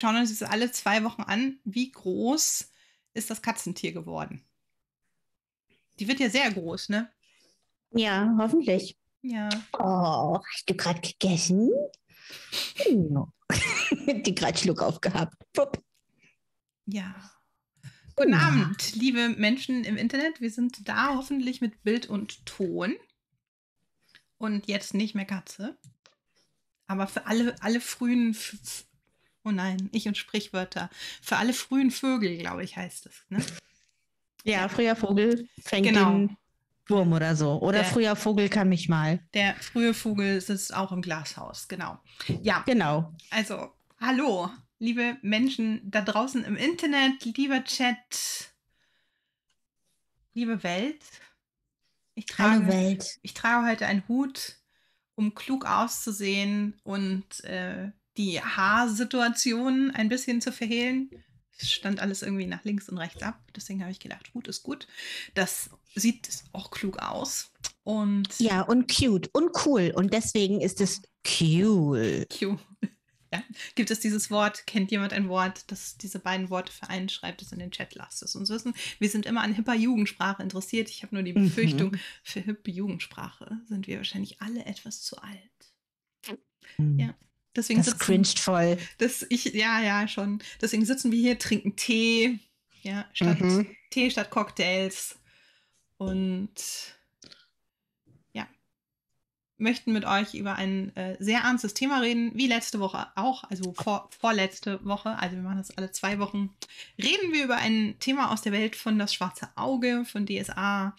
schauen uns jetzt alle zwei Wochen an, wie groß ist das Katzentier geworden. Die wird ja sehr groß, ne? Ja, hoffentlich. Ja. Oh, hast du gerade gegessen? No. Hm. Die gerade Schluck aufgehabt. Pupp. Ja. Guten ja. Abend, liebe Menschen im Internet. Wir sind da hoffentlich mit Bild und Ton. Und jetzt nicht mehr Katze. Aber für alle, alle frühen Oh nein, ich und Sprichwörter. Für alle frühen Vögel, glaube ich, heißt es. Ne? Ja, früher Vogel fängt genau. den Wurm oder so. Oder der, früher Vogel kann mich mal. Der frühe Vogel sitzt auch im Glashaus, genau. Ja. Genau. Also, hallo, liebe Menschen da draußen im Internet, lieber Chat, liebe Welt. Ich trage, hallo Welt. Ich trage heute einen Hut, um klug auszusehen und äh, die Haarsituation ein bisschen zu verhehlen. Es stand alles irgendwie nach links und rechts ab. Deswegen habe ich gedacht, gut ist gut. Das sieht auch klug aus. Und ja, und cute und cool. Und deswegen ist es cool. Cool. Ja. Gibt es dieses Wort? Kennt jemand ein Wort, das diese beiden Worte vereint? Schreibt es in den Chat, lasst es uns wissen. Wir sind immer an hipper Jugendsprache interessiert. Ich habe nur die mhm. Befürchtung, mhm. für hippe Jugendsprache sind wir wahrscheinlich alle etwas zu alt. Mhm. Ja. Deswegen das sitzen, cringed voll. Das ich, ja, ja, schon. Deswegen sitzen wir hier, trinken Tee, ja, statt mhm. Tee statt Cocktails. Und ja, möchten mit euch über ein äh, sehr ernstes Thema reden, wie letzte Woche auch, also vor, vorletzte Woche, also wir machen das alle zwei Wochen, reden wir über ein Thema aus der Welt von das schwarze Auge, von DSA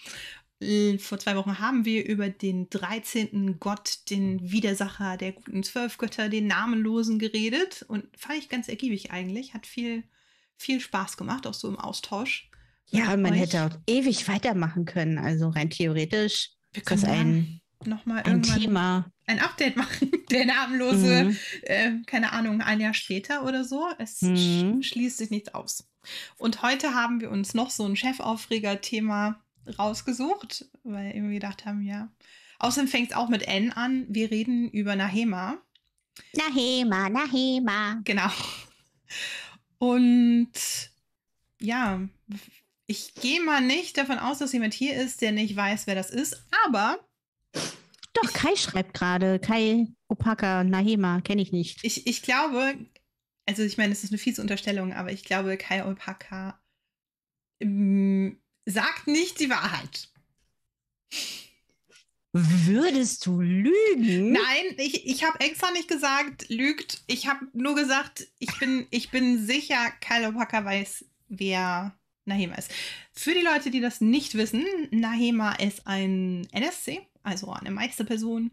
äh, vor zwei Wochen haben wir über den 13. Gott, den Widersacher der guten zwölf Götter, den Namenlosen geredet und fand ich ganz ergiebig eigentlich. Hat viel, viel Spaß gemacht, auch so im Austausch. Ja, und man euch. hätte auch ewig weitermachen können. Also rein theoretisch wir können ein, ein, nochmal ein Thema. Ein Update machen, der namenlose, mhm. äh, keine Ahnung, ein Jahr später oder so. Es mhm. sch schließt sich nichts aus. Und heute haben wir uns noch so ein Chefaufreger-Thema rausgesucht, weil irgendwie gedacht haben, ja. Außerdem fängt es auch mit N an. Wir reden über Nahema. Nahema, Nahema. Genau. Und ja, ich gehe mal nicht davon aus, dass jemand hier ist, der nicht weiß, wer das ist, aber. Doch, Kai schreibt gerade. Kai Opaka, Nahema, kenne ich nicht. Ich, ich glaube, also ich meine, es ist eine fiese Unterstellung, aber ich glaube, Kai Opaka mm, Sagt nicht die Wahrheit. Würdest du lügen? Nein, ich, ich habe extra nicht gesagt, lügt. Ich habe nur gesagt, ich bin, ich bin sicher, Kyle Packer weiß, wer Nahema ist. Für die Leute, die das nicht wissen, Nahema ist ein NSC, also eine Meisterperson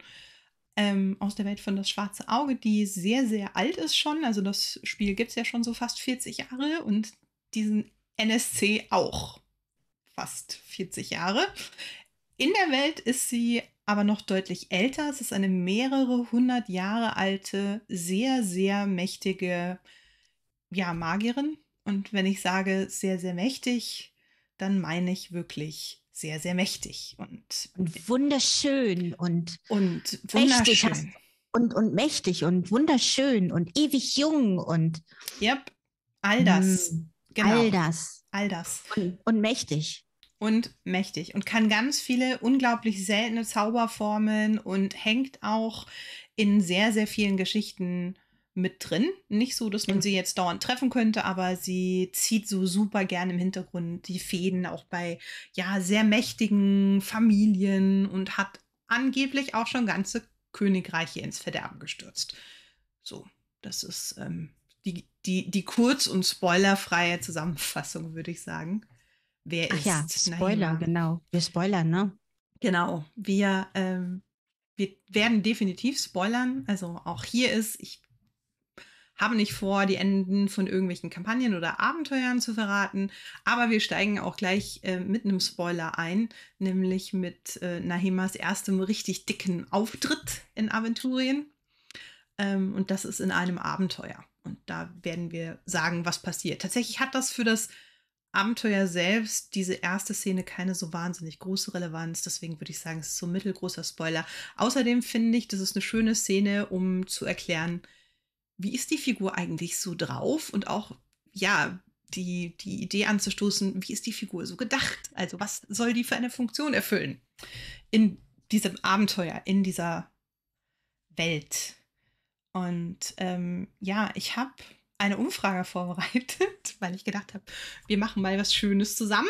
ähm, aus der Welt von Das Schwarze Auge, die sehr, sehr alt ist schon. Also das Spiel gibt es ja schon so fast 40 Jahre und diesen NSC auch fast 40 Jahre. In der Welt ist sie aber noch deutlich älter. Es ist eine mehrere hundert Jahre alte, sehr, sehr mächtige ja, Magierin. Und wenn ich sage sehr, sehr mächtig, dann meine ich wirklich sehr, sehr mächtig und, und wunderschön und, und wunderschön. Mächtig und, und mächtig und wunderschön und ewig jung und. Yep, all das. Mm. genau. All das. All das. Und, und mächtig und mächtig und kann ganz viele unglaublich seltene Zauberformen und hängt auch in sehr, sehr vielen Geschichten mit drin. Nicht so, dass man sie jetzt dauernd treffen könnte, aber sie zieht so super gern im Hintergrund die Fäden auch bei ja sehr mächtigen Familien und hat angeblich auch schon ganze Königreiche ins Verderben gestürzt. So, das ist ähm, die, die, die kurz- und spoilerfreie Zusammenfassung, würde ich sagen wer Ach ist. Ja, Spoiler, Naima. genau. Wir spoilern, ne? Genau. Wir, ähm, wir werden definitiv spoilern. Also auch hier ist, ich habe nicht vor, die Enden von irgendwelchen Kampagnen oder Abenteuern zu verraten, aber wir steigen auch gleich äh, mit einem Spoiler ein, nämlich mit äh, Nahimas erstem richtig dicken Auftritt in Aventurien. Ähm, und das ist in einem Abenteuer. Und da werden wir sagen, was passiert. Tatsächlich hat das für das Abenteuer selbst, diese erste Szene, keine so wahnsinnig große Relevanz. Deswegen würde ich sagen, es ist so ein mittelgroßer Spoiler. Außerdem finde ich, das ist eine schöne Szene, um zu erklären, wie ist die Figur eigentlich so drauf und auch, ja, die, die Idee anzustoßen, wie ist die Figur so gedacht? Also, was soll die für eine Funktion erfüllen? In diesem Abenteuer, in dieser Welt. Und ähm, ja, ich habe eine Umfrage vorbereitet, weil ich gedacht habe, wir machen mal was Schönes zusammen.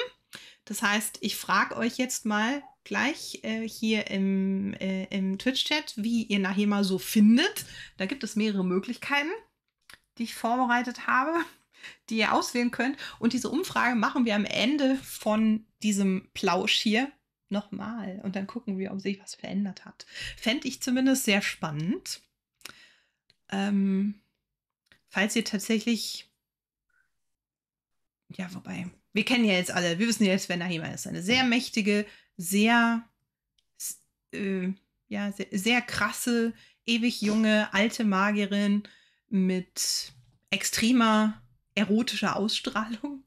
Das heißt, ich frage euch jetzt mal gleich äh, hier im, äh, im Twitch-Chat, wie ihr nachher mal so findet. Da gibt es mehrere Möglichkeiten, die ich vorbereitet habe, die ihr auswählen könnt. Und diese Umfrage machen wir am Ende von diesem Plausch hier nochmal. Und dann gucken wir, ob sich was verändert hat. Fände ich zumindest sehr spannend. Ähm, falls ihr tatsächlich. Ja, wobei. Wir kennen ja jetzt alle, wir wissen ja jetzt, wer Nahima ist. Eine sehr mächtige, sehr. Äh, ja, sehr, sehr krasse, ewig junge, alte Magierin mit extremer erotischer Ausstrahlung.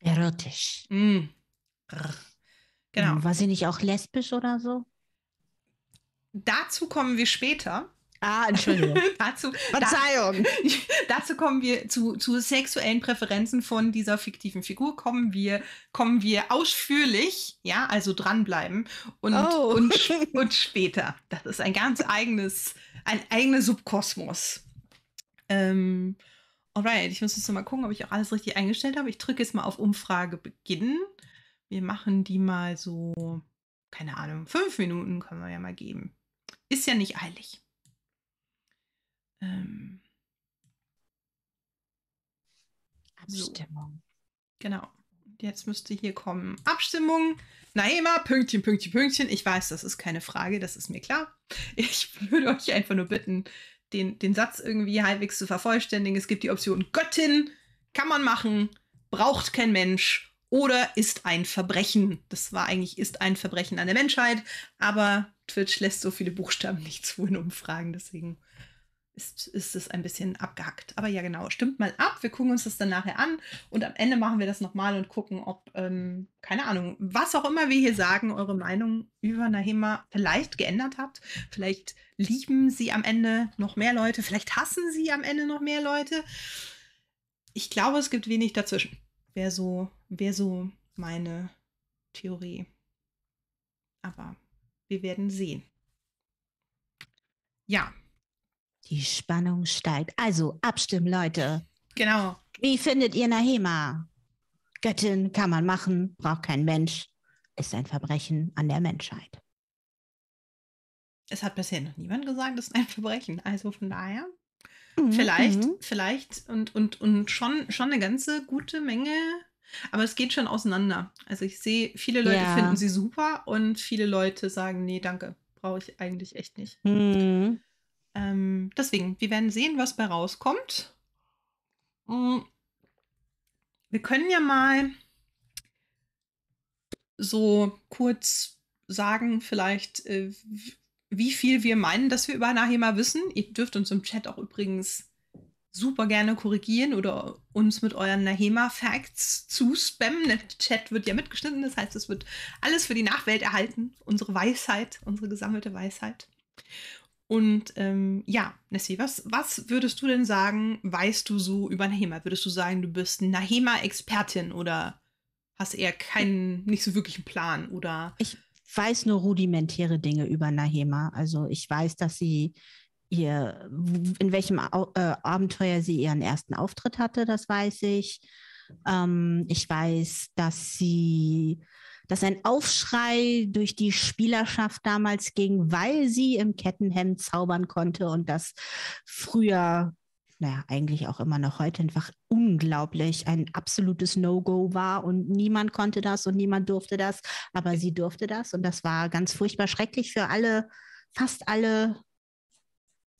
Erotisch. Mm. Genau. War sie nicht auch lesbisch oder so? Dazu kommen wir später. Ah, Entschuldigung. dazu, Verzeihung. Da, dazu kommen wir zu, zu sexuellen Präferenzen von dieser fiktiven Figur. Kommen wir, kommen wir ausführlich, ja, also dranbleiben und, oh. und, und später. Das ist ein ganz eigenes, ein eigener Subkosmos. Ähm, alright, ich muss jetzt mal gucken, ob ich auch alles richtig eingestellt habe. Ich drücke jetzt mal auf Umfrage beginnen. Wir machen die mal so, keine Ahnung, fünf Minuten können wir ja mal geben. Ist ja nicht eilig ähm, Abstimmung. So. Genau. Jetzt müsste hier kommen Abstimmung. Naima, Pünktchen, Pünktchen, Pünktchen. Ich weiß, das ist keine Frage, das ist mir klar. Ich würde euch einfach nur bitten, den, den Satz irgendwie halbwegs zu vervollständigen. Es gibt die Option Göttin, kann man machen, braucht kein Mensch oder ist ein Verbrechen. Das war eigentlich ist ein Verbrechen an der Menschheit, aber Twitch lässt so viele Buchstaben nicht zu in Umfragen, deswegen ist, ist es ein bisschen abgehackt. Aber ja, genau, stimmt mal ab. Wir gucken uns das dann nachher an und am Ende machen wir das nochmal und gucken, ob, ähm, keine Ahnung, was auch immer wir hier sagen, eure Meinung über Nahema vielleicht geändert habt. Vielleicht lieben sie am Ende noch mehr Leute, vielleicht hassen sie am Ende noch mehr Leute. Ich glaube, es gibt wenig dazwischen. Wäre so, wär so meine Theorie. Aber wir werden sehen. Ja, die Spannung steigt. Also abstimmen, Leute. Genau. Wie findet ihr Nahema? Göttin kann man machen, braucht kein Mensch. Ist ein Verbrechen an der Menschheit. Es hat bisher noch niemand gesagt, das ist ein Verbrechen. Also von daher, mhm. vielleicht, mhm. vielleicht und, und, und schon, schon eine ganze gute Menge. Aber es geht schon auseinander. Also ich sehe, viele Leute ja. finden sie super und viele Leute sagen, nee, danke, brauche ich eigentlich echt nicht. Mhm. Ähm, deswegen, wir werden sehen, was bei rauskommt. Mm. Wir können ja mal so kurz sagen, vielleicht, äh, wie viel wir meinen, dass wir über Nahema wissen. Ihr dürft uns im Chat auch übrigens super gerne korrigieren oder uns mit euren Nahema-Facts zuspammen. Der Chat wird ja mitgeschnitten, das heißt, es wird alles für die Nachwelt erhalten. Unsere Weisheit, unsere gesammelte Weisheit. Und ähm, ja, Nessie, was, was würdest du denn sagen, weißt du so über Nahema? Würdest du sagen, du bist Nahema-Expertin oder hast eher keinen, nicht so wirklichen Plan oder? Ich weiß nur rudimentäre Dinge über Nahema. Also ich weiß, dass sie ihr, in welchem Au äh, Abenteuer sie ihren ersten Auftritt hatte, das weiß ich. Ähm, ich weiß, dass sie dass ein Aufschrei durch die Spielerschaft damals ging, weil sie im Kettenhemd zaubern konnte und das früher naja, eigentlich auch immer noch heute einfach unglaublich ein absolutes No-Go war und niemand konnte das und niemand durfte das, aber sie durfte das und das war ganz furchtbar schrecklich für alle, fast alle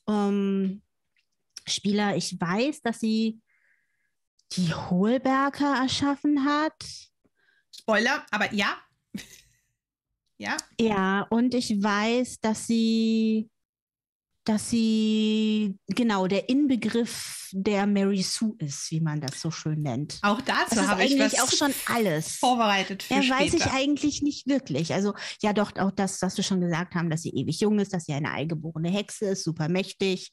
ähm, Spieler. Ich weiß, dass sie die Hohlberger erschaffen hat. Spoiler, aber ja. ja. Ja, und ich weiß, dass sie, dass sie, genau, der Inbegriff der Mary Sue ist, wie man das so schön nennt. Auch dazu habe ich was auch schon alles vorbereitet. Für Mehr später. weiß ich eigentlich nicht wirklich. Also, ja, doch, auch das, was wir schon gesagt haben, dass sie ewig jung ist, dass sie eine eingeborene Hexe ist, super mächtig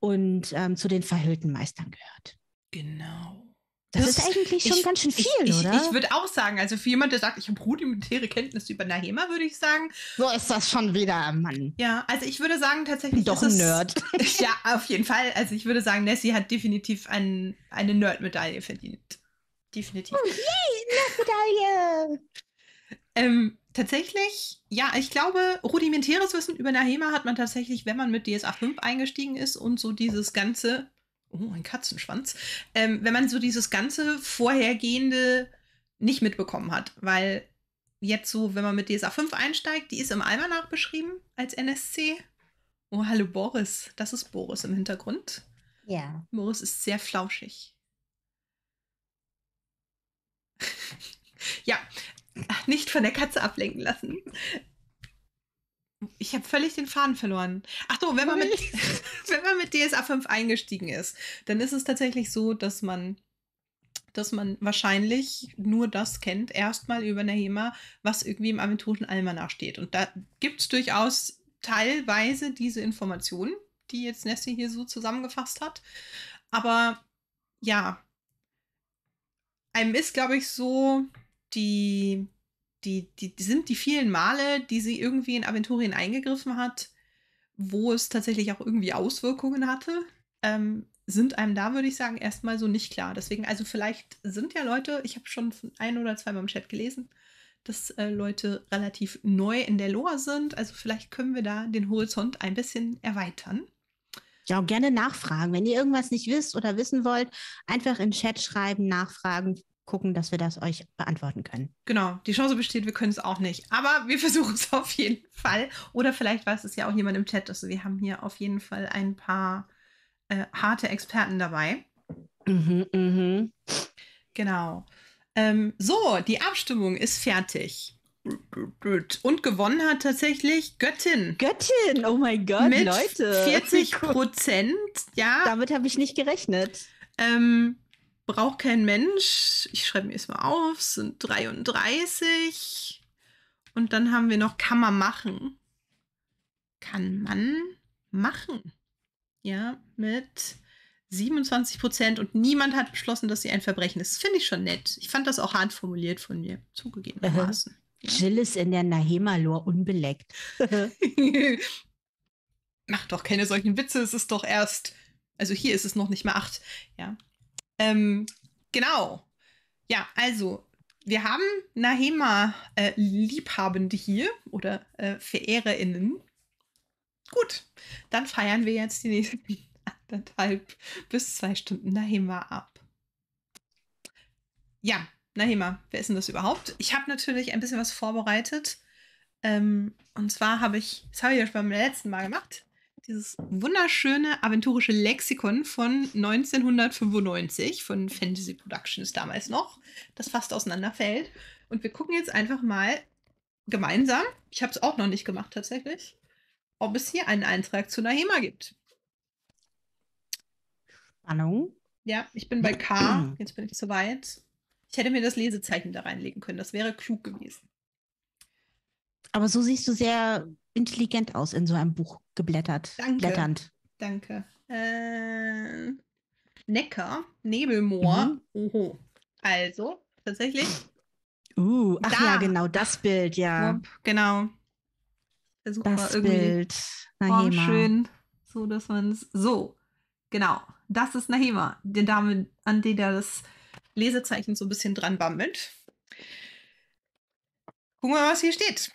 und ähm, zu den verhüllten Meistern gehört. Genau. Das, das, ist eigentlich schon ich, ganz schön viel, ich, ich, oder? Ich würde auch sagen, also für jemanden, der sagt, ich habe rudimentäre Kenntnisse über Nahema, würde ich sagen. So ist das schon wieder, Mann. Ja, also ich würde sagen tatsächlich. Doch ein Nerd. Ist, ja, auf jeden Fall. Also ich würde sagen, Nessie hat definitiv ein, eine Nerd-Medaille verdient. Definitiv. Oh, yay, Nerd-Medaille! ähm, tatsächlich, ja, ich glaube, rudimentäres Wissen über Nahema hat man tatsächlich, wenn man mit DSA 5 eingestiegen ist und so dieses ganze oh, ein Katzenschwanz, ähm, wenn man so dieses ganze vorhergehende nicht mitbekommen hat, weil jetzt so, wenn man mit DSA 5 einsteigt, die ist im Almanach beschrieben als NSC. Oh, hallo Boris, das ist Boris im Hintergrund. Ja. Boris ist sehr flauschig. ja, nicht von der Katze ablenken lassen. Ich habe völlig den Faden verloren. Ach so, wenn man, mit, wenn man mit DSA 5 eingestiegen ist, dann ist es tatsächlich so, dass man, dass man wahrscheinlich nur das kennt, erstmal über Nahema, was irgendwie im Aventurischen Almanach steht. Und da gibt es durchaus teilweise diese Informationen, die jetzt Nessie hier so zusammengefasst hat. Aber ja, einem ist, glaube ich, so die die, die, die sind die vielen Male, die sie irgendwie in Aventurien eingegriffen hat, wo es tatsächlich auch irgendwie Auswirkungen hatte, ähm, sind einem da, würde ich sagen, erstmal so nicht klar. Deswegen, also vielleicht sind ja Leute, ich habe schon ein oder zweimal im Chat gelesen, dass äh, Leute relativ neu in der Lore sind. Also vielleicht können wir da den Horizont ein bisschen erweitern. Ja, gerne nachfragen. Wenn ihr irgendwas nicht wisst oder wissen wollt, einfach in Chat schreiben, nachfragen gucken, dass wir das euch beantworten können. Genau, die Chance besteht, wir können es auch nicht. Aber wir versuchen es auf jeden Fall. Oder vielleicht weiß es ja auch jemand im Chat. Also wir haben hier auf jeden Fall ein paar äh, harte Experten dabei. Mhm, mhm. Genau. Ähm, so, die Abstimmung ist fertig. Und gewonnen hat tatsächlich Göttin. Göttin, oh mein Gott, Mit Leute. 40 Prozent, ja. Damit habe ich nicht gerechnet. Ähm, braucht kein Mensch. Ich schreibe mir es mal auf, es sind 33. Und dann haben wir noch, kann man machen. Kann man machen. Ja, mit 27 Prozent und niemand hat beschlossen, dass sie ein Verbrechen ist. Finde ich schon nett. Ich fand das auch hart formuliert von mir, zugegebenermaßen. Ja. Jill ist in der Nahemalor unbeleckt. Mach doch keine solchen Witze, es ist doch erst, also hier ist es noch nicht mal acht. Ja, ähm, genau. Ja, also wir haben Nahema-Liebhabende äh, hier oder äh, VerehrerInnen. Gut, dann feiern wir jetzt die nächsten anderthalb bis zwei Stunden Nahema ab. Ja, Nahema, wer ist denn das überhaupt? Ich habe natürlich ein bisschen was vorbereitet. Ähm, und zwar habe ich, das habe ich ja schon beim letzten Mal gemacht, dieses wunderschöne aventurische Lexikon von 1995 von Fantasy Productions damals noch, das fast auseinanderfällt. Und wir gucken jetzt einfach mal gemeinsam, ich habe es auch noch nicht gemacht tatsächlich, ob es hier einen Eintrag zu Nahema gibt. Spannung. Ja, ich bin bei K, jetzt bin ich zu weit. Ich hätte mir das Lesezeichen da reinlegen können, das wäre klug gewesen. Aber so siehst du sehr intelligent aus in so einem Buch geblättert. Danke. Blätternd. Danke. Äh, Neckar, Nebelmoor. Mhm. Oho. Also, tatsächlich. Uh, ach da. ja, genau, das Bild, ja. Yep, genau. Versuch das Bild. Nahema. Oh, schön. So, dass man es. So, genau. Das ist Nahema, die Dame, an der das Lesezeichen so ein bisschen dran bammelt. Gucken wir mal, was hier steht.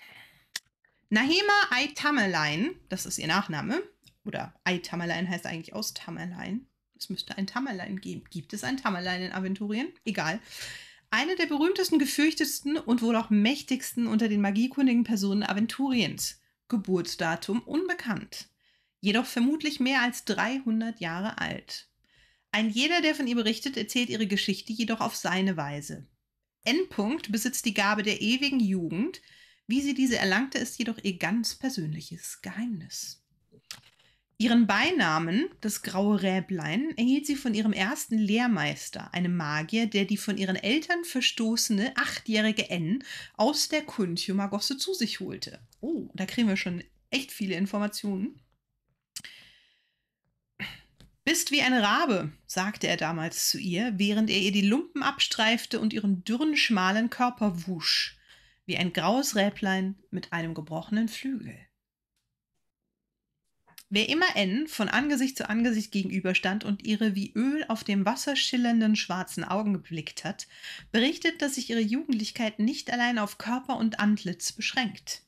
Nahema ay das ist ihr Nachname, oder ay heißt eigentlich aus Tamerlein. Es müsste ein Tamerlein geben. Gibt es ein Tamerlein in Aventurien? Egal. Eine der berühmtesten, gefürchtetsten und wohl auch mächtigsten unter den magiekundigen Personen Aventuriens. Geburtsdatum unbekannt. Jedoch vermutlich mehr als 300 Jahre alt. Ein jeder, der von ihr berichtet, erzählt ihre Geschichte jedoch auf seine Weise. Endpunkt besitzt die Gabe der ewigen Jugend, wie sie diese erlangte, ist jedoch ihr ganz persönliches Geheimnis. Ihren Beinamen, das graue Räblein, erhielt sie von ihrem ersten Lehrmeister, einem Magier, der die von ihren Eltern verstoßene achtjährige N aus der Kuntiumagosse zu sich holte. Oh, da kriegen wir schon echt viele Informationen. Bist wie ein Rabe, sagte er damals zu ihr, während er ihr die Lumpen abstreifte und ihren dürren, schmalen Körper wusch wie ein graues Räblein mit einem gebrochenen Flügel. Wer immer N von Angesicht zu Angesicht gegenüberstand und ihre wie Öl auf dem Wasser schillernden schwarzen Augen geblickt hat, berichtet, dass sich ihre Jugendlichkeit nicht allein auf Körper und Antlitz beschränkt.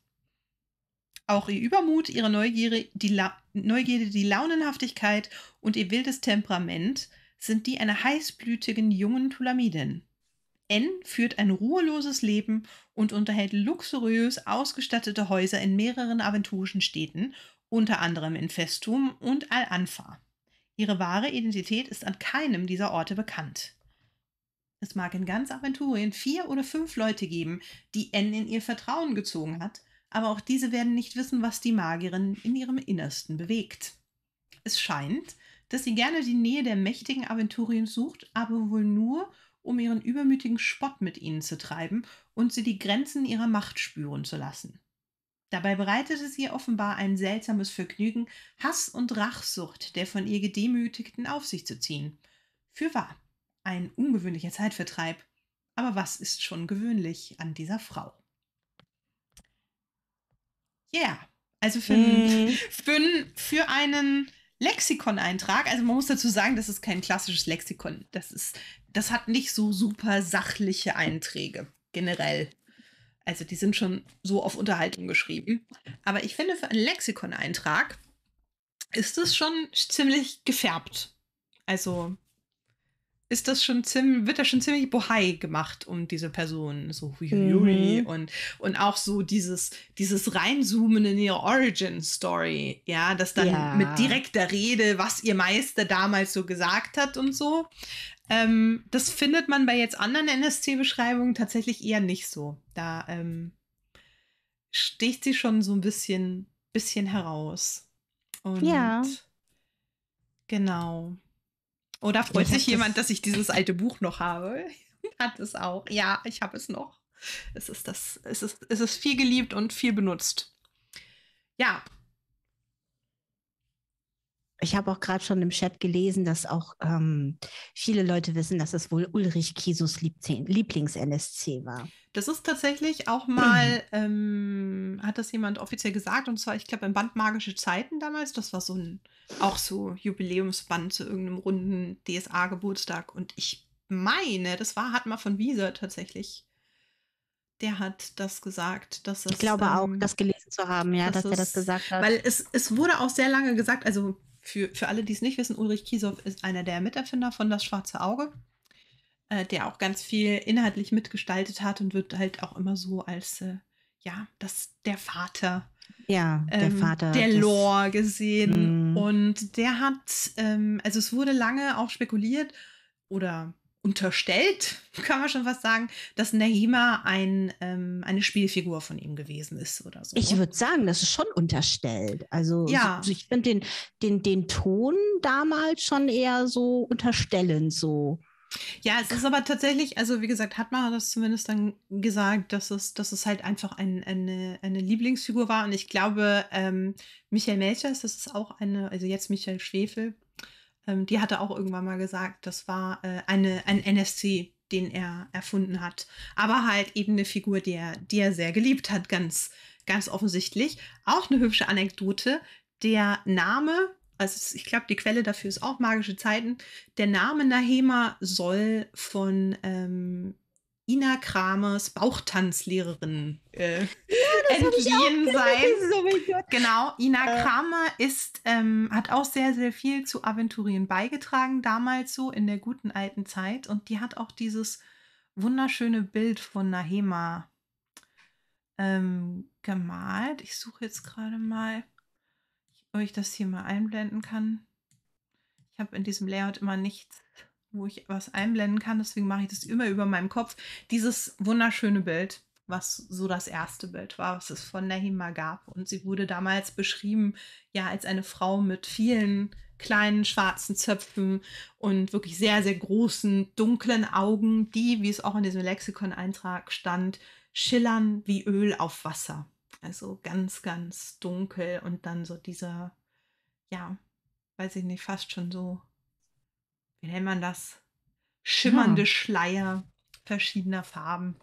Auch ihr Übermut, ihre Neugierde, die, La Neugierde, die Launenhaftigkeit und ihr wildes Temperament sind die einer heißblütigen jungen Thulamidin. N führt ein ruheloses Leben und unterhält luxuriös ausgestattete Häuser in mehreren aventurischen Städten, unter anderem in Festum und Al-Anfa. Ihre wahre Identität ist an keinem dieser Orte bekannt. Es mag in ganz Aventurien vier oder fünf Leute geben, die N in ihr Vertrauen gezogen hat, aber auch diese werden nicht wissen, was die Magierin in ihrem Innersten bewegt. Es scheint, dass sie gerne die Nähe der mächtigen Aventurien sucht, aber wohl nur, um ihren übermütigen Spott mit ihnen zu treiben und sie die Grenzen ihrer Macht spüren zu lassen. Dabei bereitet es ihr offenbar ein seltsames Vergnügen, Hass und Rachsucht der von ihr Gedemütigten auf sich zu ziehen. Für wahr, ein ungewöhnlicher Zeitvertreib. Aber was ist schon gewöhnlich an dieser Frau? Ja, yeah. also für, mm. für, für einen Lexikoneintrag. Also man muss dazu sagen, das ist kein klassisches Lexikon. Das ist, das hat nicht so super sachliche Einträge generell. Also die sind schon so auf Unterhaltung geschrieben. Aber ich finde, für einen Lexikoneintrag ist es schon ziemlich gefärbt. Also ist das schon ziemlich, wird da schon ziemlich bohai gemacht um diese Person. So Yuri Mhm. Und, und auch so dieses, dieses Reinzoomen in ihre Origin-Story. Ja, das dann ja. mit direkter Rede, was ihr Meister damals so gesagt hat und so. Ähm, das findet man bei jetzt anderen NSC-Beschreibungen tatsächlich eher nicht so. Da ähm, sticht sie schon so ein bisschen, bisschen heraus. Und ja. Genau. Oder freut sich jemand, das dass ich dieses alte Buch noch habe? Hat es auch. Ja, ich habe es noch. Es ist das, es ist, es ist viel geliebt und viel benutzt. Ja, ich habe auch gerade schon im Chat gelesen, dass auch ähm, viele Leute wissen, dass es wohl Ulrich Kisus Lieblings-NSC war. Das ist tatsächlich auch mal, ähm, hat das jemand offiziell gesagt, und zwar, ich glaube, im Band Magische Zeiten damals, das war so ein, auch so Jubiläumsband zu irgendeinem runden DSA-Geburtstag. Und ich meine, das war Hartmann von Wieser tatsächlich. Der hat das gesagt, dass es, Ich glaube ähm, auch, das gelesen zu haben, ja, dass, dass er das gesagt hat. Weil es, es wurde auch sehr lange gesagt, also für, für alle, die es nicht wissen, Ulrich Kiesow ist einer der Miterfinder von Das Schwarze Auge, äh, der auch ganz viel inhaltlich mitgestaltet hat und wird halt auch immer so als, äh, ja, das der Vater. Ja, der ähm, Vater. Der Lore gesehen. Mm. Und der hat, ähm, also es wurde lange auch spekuliert oder unterstellt, kann man schon fast sagen, dass Nahima ein, ähm, eine Spielfigur von ihm gewesen ist oder so. Ich würde sagen, das ist schon unterstellt. Also ja. so, ich finde den, den, den Ton damals schon eher so unterstellend so. Ja, es ist aber tatsächlich, also wie gesagt, hat man das zumindest dann gesagt, dass es, dass es halt einfach ein, eine, eine Lieblingsfigur war. Und ich glaube, ähm, Michael Melchers, das ist auch eine, also jetzt Michael Schwefel, ähm, die hatte auch irgendwann mal gesagt, das war äh, eine, ein NSC, den er erfunden hat. Aber halt eben eine Figur, die er, die er sehr geliebt hat, ganz, ganz offensichtlich. Auch eine hübsche Anekdote. Der Name, also ich glaube, die Quelle dafür ist auch magische Zeiten. Der Name Nahema soll von ähm, Ina Kramers Bauchtanzlehrerin äh, das entliehen sein. Oh genau, Ina äh. Kramer ist, ähm, hat auch sehr, sehr viel zu Aventurien beigetragen, damals so in der guten alten Zeit. Und die hat auch dieses wunderschöne Bild von Nahema ähm, gemalt. Ich suche jetzt gerade mal, ob ich das hier mal einblenden kann. Ich habe in diesem Layout immer nichts, wo ich was einblenden kann, deswegen mache ich das immer über meinem Kopf. Dieses wunderschöne Bild was so das erste Bild war, was es von Nahima gab. Und sie wurde damals beschrieben, ja, als eine Frau mit vielen kleinen schwarzen Zöpfen und wirklich sehr, sehr großen, dunklen Augen, die, wie es auch in diesem Lexikon-Eintrag stand, schillern wie Öl auf Wasser. Also ganz, ganz dunkel und dann so dieser, ja, weiß ich nicht, fast schon so, wie nennt man das? Schimmernde ja. Schleier verschiedener Farben.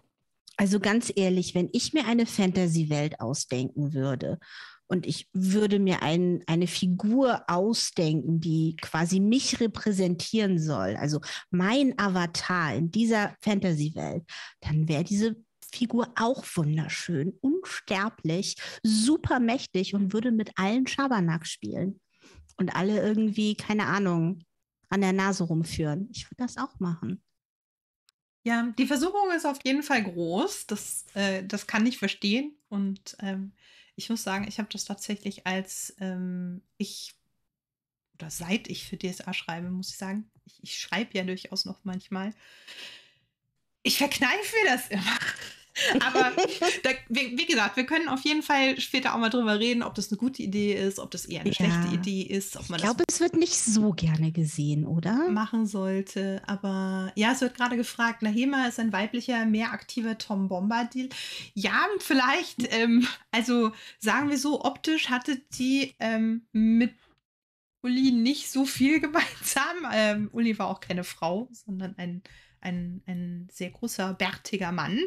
Also ganz ehrlich, wenn ich mir eine Fantasy-Welt ausdenken würde und ich würde mir ein, eine Figur ausdenken, die quasi mich repräsentieren soll, also mein Avatar in dieser Fantasy-Welt, dann wäre diese Figur auch wunderschön, unsterblich, super mächtig und würde mit allen Schabernack spielen und alle irgendwie, keine Ahnung, an der Nase rumführen. Ich würde das auch machen. Ja, die Versuchung ist auf jeden Fall groß. Das, äh, das kann ich verstehen. Und ähm, ich muss sagen, ich habe das tatsächlich als ähm, ich oder seit ich für DSA schreibe, muss ich sagen, ich, ich schreibe ja durchaus noch manchmal. Ich verkneife mir das immer. Aber da, wie gesagt, wir können auf jeden Fall später auch mal drüber reden, ob das eine gute Idee ist, ob das eher eine ja. schlechte Idee ist. Ob man ich glaube, es wird nicht so gerne gesehen, oder? Machen sollte. Aber ja, es wird gerade gefragt, Nahema ist ein weiblicher, mehr aktiver Tom Bombadil. Ja, vielleicht. Ähm, also sagen wir so, optisch hatte die ähm, mit Uli nicht so viel gemeinsam. Ähm, Uli war auch keine Frau, sondern ein ein, ein sehr großer, bärtiger Mann.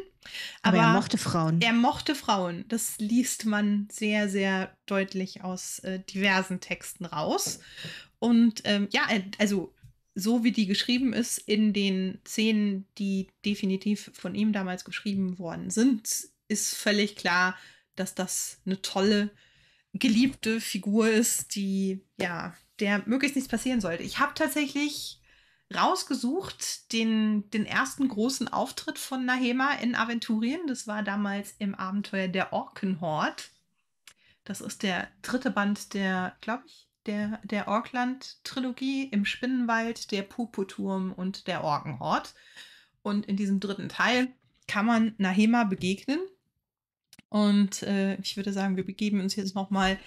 Aber, Aber, er mochte Frauen. Er mochte Frauen. Das liest man sehr, sehr deutlich aus äh, diversen Texten raus. Und ähm, ja, äh, also so wie die geschrieben ist, in den Szenen, die definitiv von ihm damals geschrieben worden sind, ist völlig klar, dass das eine tolle, geliebte Figur ist, die ja, der möglichst nichts passieren sollte. Ich habe tatsächlich rausgesucht, den, den ersten großen Auftritt von Nahema in Aventurien. Das war damals im Abenteuer der Orkenhort. Das ist der dritte Band der, glaube ich, der, der Orkland-Trilogie im Spinnenwald, der Puputurm und der Orkenhort. Und in diesem dritten Teil kann man Nahema begegnen. Und äh, ich würde sagen, wir begeben uns jetzt nochmal,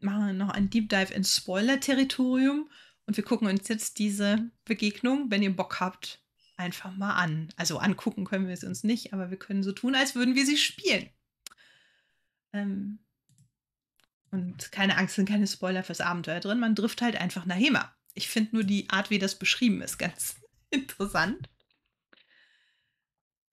machen noch einen Deep Dive ins Spoiler-Territorium und wir gucken uns jetzt diese Begegnung, wenn ihr Bock habt, einfach mal an. Also angucken können wir es uns nicht, aber wir können so tun, als würden wir sie spielen. Ähm und keine Angst, sind keine Spoiler fürs Abenteuer drin. Man trifft halt einfach Nahema. Ich finde nur die Art, wie das beschrieben ist, ganz interessant.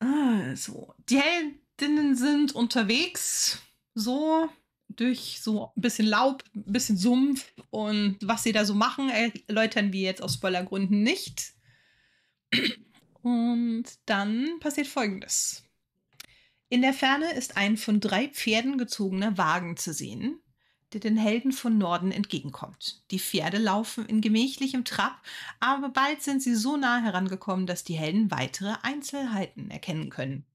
Ah, so, die Heldinnen sind unterwegs. So, durch so ein bisschen Laub, ein bisschen Sumpf und was sie da so machen, erläutern wir jetzt aus Spoilergründen nicht. Und dann passiert folgendes. In der Ferne ist ein von drei Pferden gezogener Wagen zu sehen, der den Helden von Norden entgegenkommt. Die Pferde laufen in gemächlichem Trab, aber bald sind sie so nah herangekommen, dass die Helden weitere Einzelheiten erkennen können.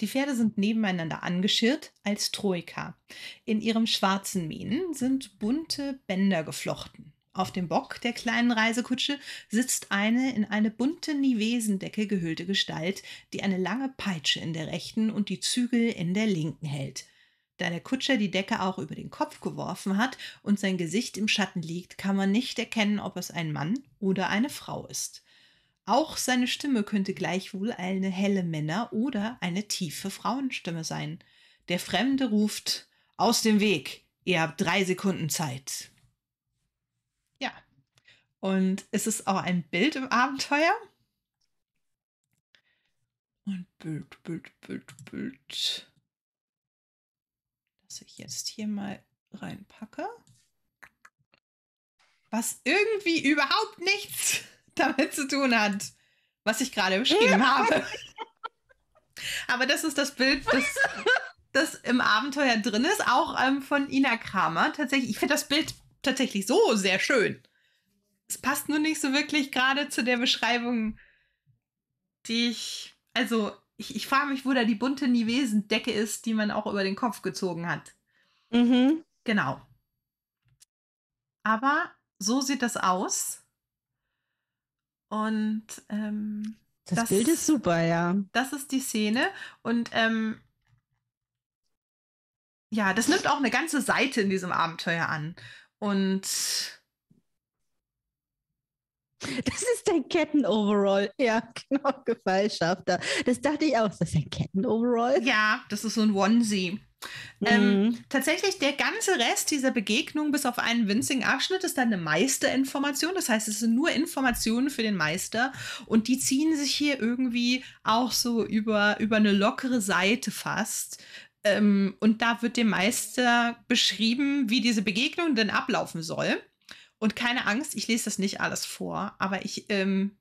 Die Pferde sind nebeneinander angeschirrt als Troika. In ihrem schwarzen Mähnen sind bunte Bänder geflochten. Auf dem Bock der kleinen Reisekutsche sitzt eine in eine bunte Nivesendecke gehüllte Gestalt, die eine lange Peitsche in der rechten und die Zügel in der linken hält. Da der Kutscher die Decke auch über den Kopf geworfen hat und sein Gesicht im Schatten liegt, kann man nicht erkennen, ob es ein Mann oder eine Frau ist. Auch seine Stimme könnte gleichwohl eine helle Männer- oder eine tiefe Frauenstimme sein. Der Fremde ruft Aus dem Weg, ihr habt drei Sekunden Zeit. Ja. Und ist es auch ein Bild im Abenteuer? Und Bild, Bild, Bild, Bild was ich jetzt hier mal reinpacke. Was irgendwie überhaupt nichts damit zu tun hat, was ich gerade beschrieben habe. Aber das ist das Bild, das, das im Abenteuer drin ist, auch ähm, von Ina Kramer. Tatsächlich, ich finde das Bild tatsächlich so sehr schön. Es passt nur nicht so wirklich gerade zu der Beschreibung, die ich. Also, ich, ich frage mich, wo da die bunte Nivesendecke ist, die man auch über den Kopf gezogen hat. Mhm. Genau. Aber so sieht das aus. Und ähm, das, das, Bild ist super, ja. Das ist die Szene. Und ähm, ja, das nimmt auch eine ganze Seite in diesem Abenteuer an. Und das ist dein Kettenoverall. Ja, genau, Gefallschafter. Das dachte ich auch. Ist das ein Kettenoverall? Ja, das ist so ein Onesie. Ähm, mhm. Ähm, tatsächlich der ganze Rest dieser Begegnung, bis auf einen winzigen Abschnitt, ist dann eine Meisterinformation. Das heißt, es sind nur Informationen für den Meister und die ziehen sich hier irgendwie auch so über, über eine lockere Seite fast. Ähm, und da wird dem Meister beschrieben, wie diese Begegnung denn ablaufen soll. Und keine Angst, ich lese das nicht alles vor, aber ich ähm,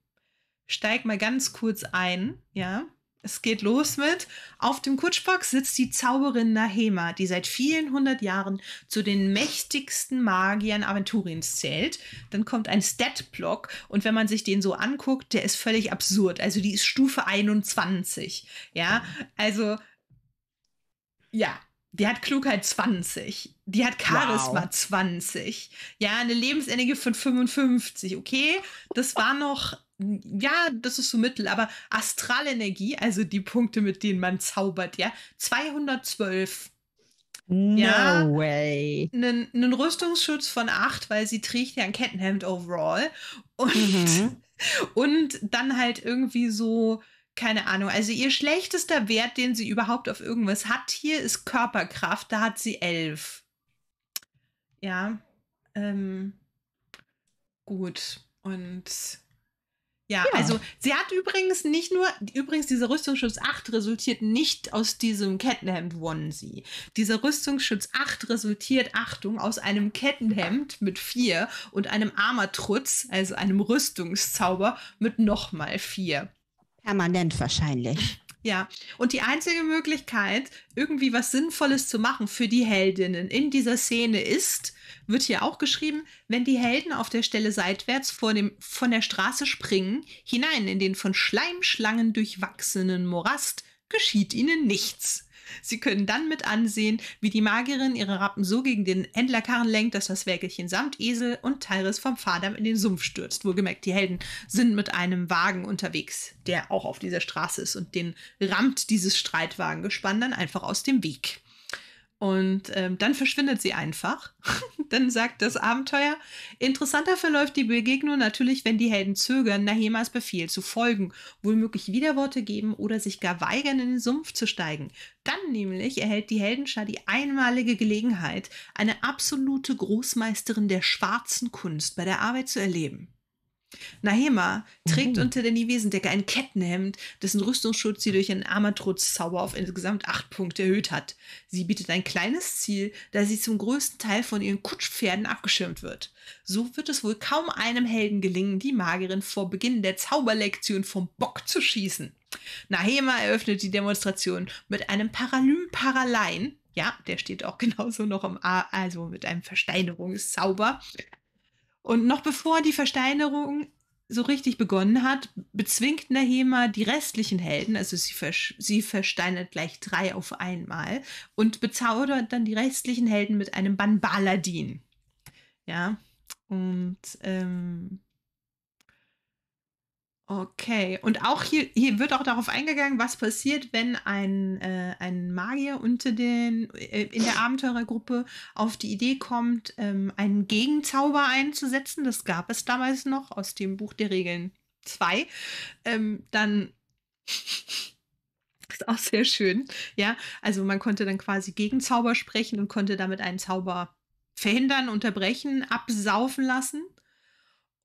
steige mal ganz kurz ein. Ja, es geht los mit: Auf dem Kutschbock sitzt die Zauberin Nahema, die seit vielen hundert Jahren zu den mächtigsten Magiern Aventuriens zählt. Dann kommt ein Stat-Block und wenn man sich den so anguckt, der ist völlig absurd. Also die ist Stufe 21. Ja, also ja, die hat Klugheit 20. Die hat Charisma wow. 20. Ja, eine Lebensenergie von 55. Okay, das war noch, ja, das ist so mittel, aber Astralenergie, also die Punkte, mit denen man zaubert, ja, 212. No ja, way. Einen, Rüstungsschutz von 8, weil sie trägt ja ein Kettenhemd overall. Und, mhm. und dann halt irgendwie so keine Ahnung. Also ihr schlechtester Wert, den sie überhaupt auf irgendwas hat hier, ist Körperkraft. Da hat sie elf. Ja. Ähm, gut. Und ja, ja, also sie hat übrigens nicht nur, übrigens dieser Rüstungsschutz 8 resultiert nicht aus diesem Kettenhemd Onesie. Dieser Rüstungsschutz 8 resultiert, Achtung, aus einem Kettenhemd mit 4 und einem Armatrutz, also einem Rüstungszauber mit nochmal 4. Permanent wahrscheinlich. Ja, und die einzige Möglichkeit, irgendwie was Sinnvolles zu machen für die Heldinnen in dieser Szene ist, wird hier auch geschrieben, wenn die Helden auf der Stelle seitwärts vor dem, von der Straße springen, hinein in den von Schleimschlangen durchwachsenen Morast, geschieht ihnen nichts. Sie können dann mit ansehen, wie die Magierin ihre Rappen so gegen den Händlerkarren lenkt, dass das Wägelchen samt Esel und Tyris vom Fahrdamm in den Sumpf stürzt. Wohlgemerkt, die Helden sind mit einem Wagen unterwegs, der auch auf dieser Straße ist und den rammt dieses Streitwagengespann dann einfach aus dem Weg. Und ähm, dann verschwindet sie einfach. dann sagt das Abenteuer. Interessanter verläuft die Begegnung natürlich, wenn die Helden zögern, Nahemas Befehl zu folgen, womöglich Widerworte geben oder sich gar weigern, in den Sumpf zu steigen. Dann nämlich erhält die Heldenschar die einmalige Gelegenheit, eine absolute Großmeisterin der schwarzen Kunst bei der Arbeit zu erleben. Nahema trägt mhm. unter der Nivesendecke ein Kettenhemd, dessen Rüstungsschutz sie durch einen Armatrotz-Zauber auf insgesamt acht Punkte erhöht hat. Sie bietet ein kleines Ziel, da sie zum größten Teil von ihren Kutschpferden abgeschirmt wird. So wird es wohl kaum einem Helden gelingen, die Magerin vor Beginn der Zauberlektion vom Bock zu schießen. Nahema eröffnet die Demonstration mit einem Paralym-Paralein, ja, der steht auch genauso noch im A, also mit einem Versteinerungszauber, und noch bevor die Versteinerung so richtig begonnen hat, bezwingt Nahema die restlichen Helden, also sie, vers sie versteinert gleich drei auf einmal und bezaubert dann die restlichen Helden mit einem Banbaladin. Ja, und ähm, Okay, und auch hier, hier wird auch darauf eingegangen, was passiert, wenn ein, äh, ein Magier unter den, äh, in der Abenteurergruppe auf die Idee kommt, ähm, einen Gegenzauber einzusetzen. Das gab es damals noch aus dem Buch der Regeln 2. Ähm, dann ist auch sehr schön. Ja, also man konnte dann quasi Gegenzauber sprechen und konnte damit einen Zauber verhindern, unterbrechen, absaufen lassen.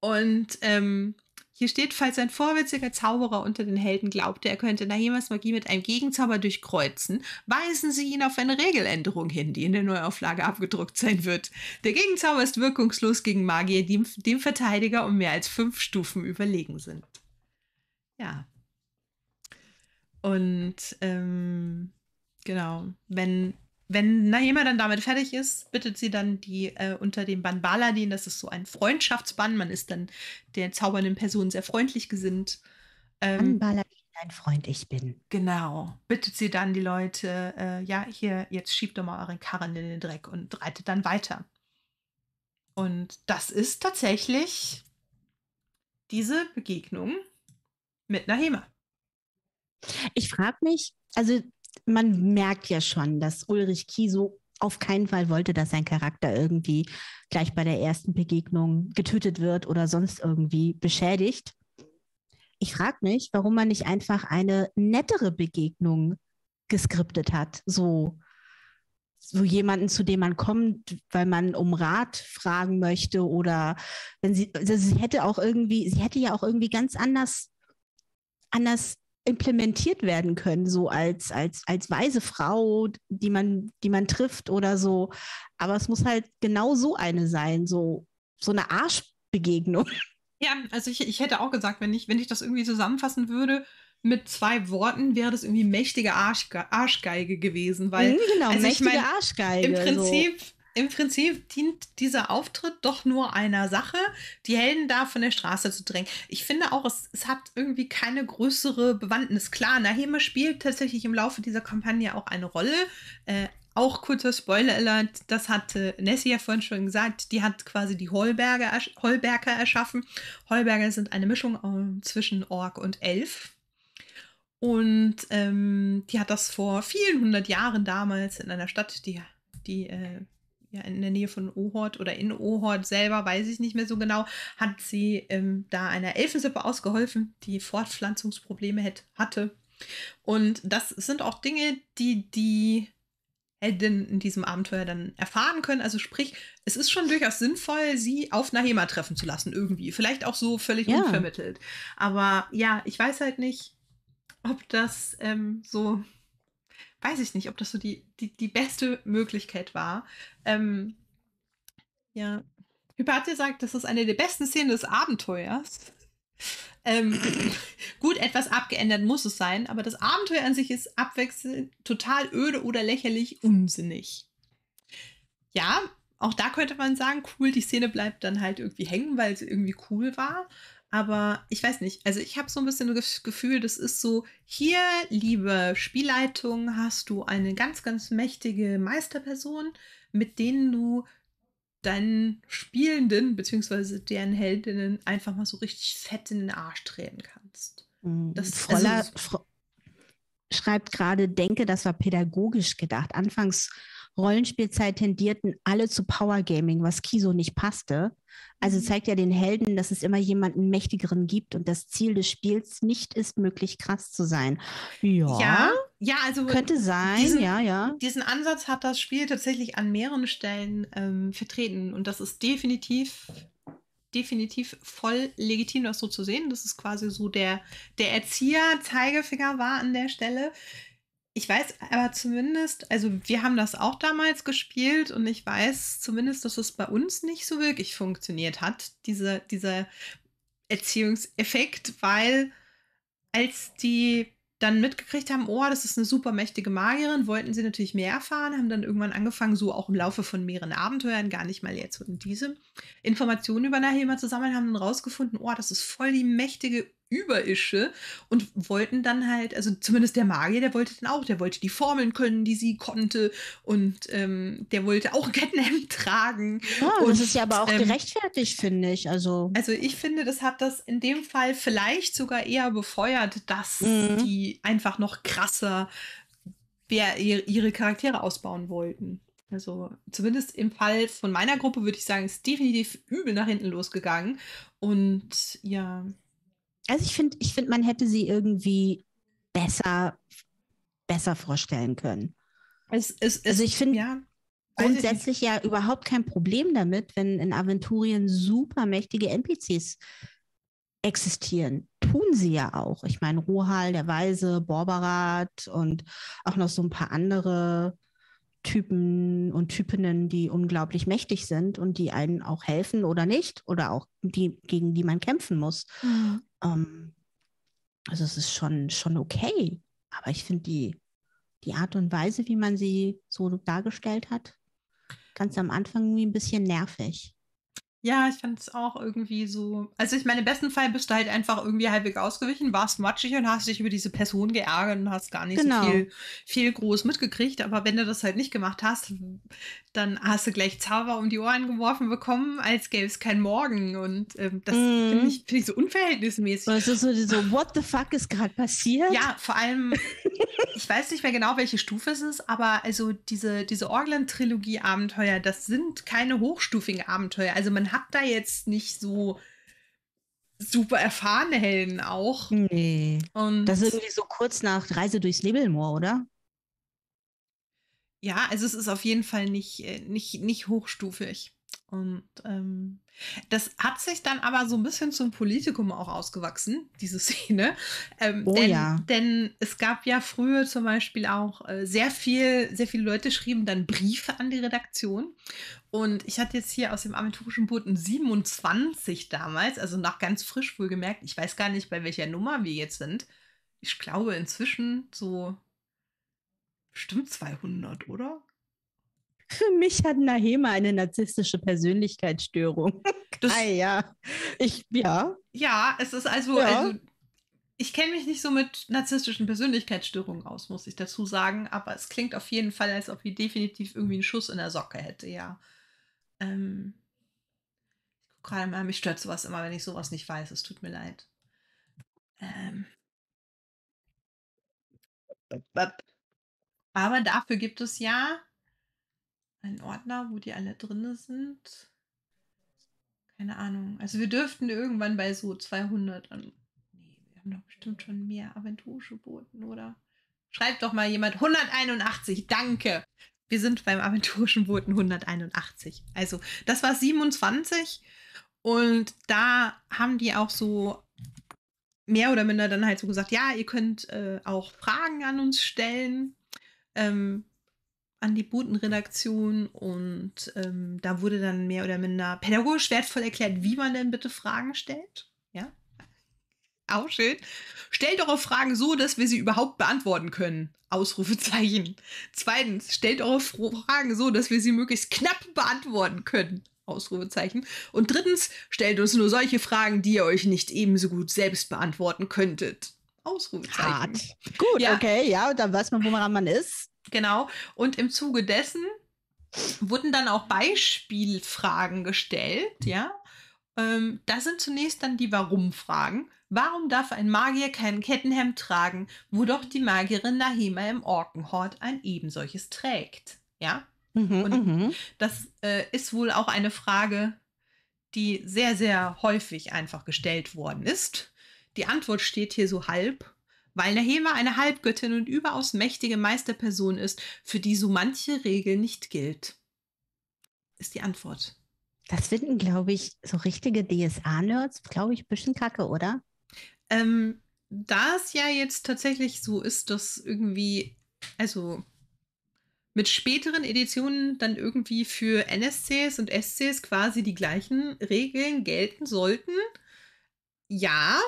Und ähm, hier steht, falls ein vorwitziger Zauberer unter den Helden glaubte, er könnte Nahemas Magie mit einem Gegenzauber durchkreuzen, weisen Sie ihn auf eine Regeländerung hin, die in der Neuauflage abgedruckt sein wird. Der Gegenzauber ist wirkungslos gegen Magier, die dem Verteidiger um mehr als fünf Stufen überlegen sind. Ja. Und ähm, genau, wenn wenn Nahema dann damit fertig ist, bittet sie dann die äh, unter dem Bann Baladin, das ist so ein Freundschaftsbann, man ist dann der zaubernden Person sehr freundlich gesinnt. Ähm, Bann Baladin, ein Freund ich bin. Genau, bittet sie dann die Leute, äh, ja, hier, jetzt schiebt doch mal euren Karren in den Dreck und reitet dann weiter. Und das ist tatsächlich diese Begegnung mit Nahema. Ich frage mich, also man merkt ja schon, dass Ulrich Kiso auf keinen Fall wollte, dass sein Charakter irgendwie gleich bei der ersten Begegnung getötet wird oder sonst irgendwie beschädigt. Ich frage mich, warum man nicht einfach eine nettere Begegnung geskriptet hat, so so jemanden, zu dem man kommt, weil man um Rat fragen möchte oder wenn sie, also sie hätte auch irgendwie, sie hätte ja auch irgendwie ganz anders, anders implementiert werden können, so als, als, als weise Frau, die man, die man trifft oder so. Aber es muss halt genau so eine sein, so, so eine Arschbegegnung. Ja, also ich, ich hätte auch gesagt, wenn ich, wenn ich das irgendwie zusammenfassen würde, mit zwei Worten wäre das irgendwie mächtige Arschge Arschgeige gewesen, weil mhm, genau, also mächtige ich mein, Arschgeige. Im Prinzip so im Prinzip dient dieser Auftritt doch nur einer Sache, die Helden da von der Straße zu drängen. Ich finde auch, es, es hat irgendwie keine größere Bewandtnis. Klar, Naheme spielt tatsächlich im Laufe dieser Kampagne auch eine Rolle. Äh, auch kurzer Spoiler Alert, das hat äh, Nessie ja vorhin schon gesagt, die hat quasi die Holberger, Holberger erschaffen. Holberger sind eine Mischung ähm, zwischen Ork und Elf. Und ähm, die hat das vor vielen hundert Jahren damals in einer Stadt, die, die äh, ja, in der Nähe von Ohort oder in Ohort selber, weiß ich nicht mehr so genau, hat sie ähm, da einer Elfensippe ausgeholfen, die Fortpflanzungsprobleme het, hatte. Und das sind auch Dinge, die die Heldin in diesem Abenteuer dann erfahren können. Also sprich, es ist schon durchaus sinnvoll, sie auf Nahema treffen zu lassen irgendwie. Vielleicht auch so völlig ja. unvermittelt. Aber ja, ich weiß halt nicht, ob das ähm, so weiß ich nicht, ob das so die, die, die beste Möglichkeit war. Ähm, ja. Hypatia sagt, das ist eine der besten Szenen des Abenteuers. Ähm, gut, etwas abgeändert muss es sein, aber das Abenteuer an sich ist abwechselnd total öde oder lächerlich unsinnig. Ja, auch da könnte man sagen, cool, die Szene bleibt dann halt irgendwie hängen, weil sie irgendwie cool war. Aber ich weiß nicht, also ich habe so ein bisschen das Gefühl, das ist so, hier, liebe Spielleitung, hast du eine ganz, ganz mächtige Meisterperson, mit denen du deinen Spielenden bzw. deren Heldinnen einfach mal so richtig fett in den Arsch drehen kannst. Mhm. Das Froller, also, Fro schreibt gerade, denke, das war pädagogisch gedacht. Anfangs Rollenspielzeit tendierten alle zu Powergaming, was Kiso nicht passte. Also mhm. zeigt ja den Helden, dass es immer jemanden mächtigeren gibt und das Ziel des Spiels nicht ist, möglich krass zu sein. Ja. Ja, ja also könnte sein, diesen, ja, ja. Diesen Ansatz hat das Spiel tatsächlich an mehreren Stellen ähm, vertreten und das ist definitiv definitiv voll legitim, das so zu sehen. Das ist quasi so der, der Erzieher-Zeigefinger war an der Stelle ich weiß aber zumindest, also wir haben das auch damals gespielt und ich weiß zumindest, dass es bei uns nicht so wirklich funktioniert hat, diese, dieser Erziehungseffekt, weil als die dann mitgekriegt haben, oh, das ist eine super mächtige Magierin, wollten sie natürlich mehr erfahren, haben dann irgendwann angefangen, so auch im Laufe von mehreren Abenteuern, gar nicht mal jetzt und in diesem, Informationen über Nahema zu sammeln, haben dann rausgefunden, oh, das ist voll die mächtige Überische und wollten dann halt, also zumindest der Magier, der wollte dann auch, der wollte die Formeln können, die sie konnte und ähm, der wollte auch Gatnam tragen. Ja, und, das ist ja aber auch ähm, gerechtfertigt, finde ich. Also. also ich finde, das hat das in dem Fall vielleicht sogar eher befeuert, dass mhm. die einfach noch krasser ihre Charaktere ausbauen wollten. Also zumindest im Fall von meiner Gruppe würde ich sagen, ist definitiv übel nach hinten losgegangen. Und ja, also ich finde, ich finde, man hätte sie irgendwie besser, besser vorstellen können. Es, es, es, also ich finde ja, grundsätzlich ja überhaupt kein Problem damit, wenn in Aventurien super mächtige NPCs existieren. Tun sie ja auch. Ich meine, Rohal, der Weise, Borbarat und auch noch so ein paar andere Typen und Typinnen, die unglaublich mächtig sind und die einen auch helfen oder nicht oder auch die, gegen die man kämpfen muss. Mhm. Ähm, also es ist schon, schon okay. Aber ich finde die, die Art und Weise, wie man sie so dargestellt hat, ganz am Anfang irgendwie ein bisschen nervig. Ja, ich fand es auch irgendwie so. Also ich meine, im besten Fall bist du halt einfach irgendwie halbwegs ausgewichen, warst matschig und hast dich über diese Person geärgert und hast gar nicht genau. so viel, viel groß mitgekriegt. Aber wenn du das halt nicht gemacht hast, dann hast du gleich Zauber um die Ohren geworfen bekommen, als gäbe es kein Morgen. Und ähm, das mm. finde mhm. ich, find ich so unverhältnismäßig. Weißt du, so, so, what the fuck ist gerade passiert? Ja, vor allem, ich weiß nicht mehr genau, welche Stufe es ist, aber also diese, diese Orgland-Trilogie-Abenteuer, das sind keine hochstufigen Abenteuer. Also man man hat da jetzt nicht so super erfahrene Helden auch. Nee. Und das ist irgendwie so kurz nach Reise durchs Nebelmoor, oder? Ja, also es ist auf jeden Fall nicht, äh, nicht, nicht hochstufig. Und ähm, das hat sich dann aber so ein bisschen zum Politikum auch ausgewachsen, diese Szene. Ähm, oh, denn, ja. denn es gab ja früher zum Beispiel auch äh, sehr viel, sehr viele Leute schrieben dann Briefe an die Redaktion. Und ich hatte jetzt hier aus dem aventurischen Boten 27 damals, also noch ganz frisch wohlgemerkt, ich weiß gar nicht, bei welcher Nummer wir jetzt sind. Ich glaube inzwischen so bestimmt 200, oder? Für mich hat Nahema eine narzisstische Persönlichkeitsstörung. Das, ah, ja. Ich, ja. Ja, es ist also, ja. also ich kenne mich nicht so mit narzisstischen Persönlichkeitsstörungen aus, muss ich dazu sagen, aber es klingt auf jeden Fall, als ob die definitiv irgendwie einen Schuss in der Socke hätte, ja. Ähm, gerade mal, mich stört sowas immer, wenn ich sowas nicht weiß, es tut mir leid. Ähm, aber dafür gibt es ja einen Ordner, wo die alle drin sind. Keine Ahnung. Also wir dürften irgendwann bei so 200 an. Nee, wir haben doch bestimmt schon mehr aventurische Boten, oder? Schreibt doch mal jemand 181, danke. Wir sind beim aventurischen Boten 181. Also, das war 27 und da haben die auch so mehr oder minder dann halt so gesagt, ja, ihr könnt äh, auch Fragen an uns stellen. Ähm, an die Botenredaktion und ähm, da wurde dann mehr oder minder pädagogisch wertvoll erklärt, wie man denn bitte Fragen stellt. Ja, auch schön. Stellt eure Fragen so, dass wir sie überhaupt beantworten können. Ausrufezeichen. Zweitens, stellt eure Fragen so, dass wir sie möglichst knapp beantworten können. Ausrufezeichen. Und drittens, stellt uns nur solche Fragen, die ihr euch nicht ebenso gut selbst beantworten könntet. Ausrufezeichen. Hart. Gut, ja. okay, ja, dann weiß man, woran man ist. Genau. Und im Zuge dessen wurden dann auch Beispielfragen gestellt, mhm. ja. Ähm, das sind zunächst dann die Warum-Fragen. Warum darf ein Magier kein Kettenhemd tragen, wo doch die Magierin Nahima im Orkenhort ein ebensolches trägt? Ja. Mhm, Und mhm. das äh, ist wohl auch eine Frage, die sehr, sehr häufig einfach gestellt worden ist. Die Antwort steht hier so halb weil Nehema eine Halbgöttin und überaus mächtige Meisterperson ist, für die so manche Regel nicht gilt? Ist die Antwort. Das finden, glaube ich, so richtige DSA-Nerds, glaube ich, ein bisschen kacke, oder? Ähm, da es ja jetzt tatsächlich so ist, dass irgendwie, also mit späteren Editionen dann irgendwie für NSCs und SCs quasi die gleichen Regeln gelten sollten. Ja.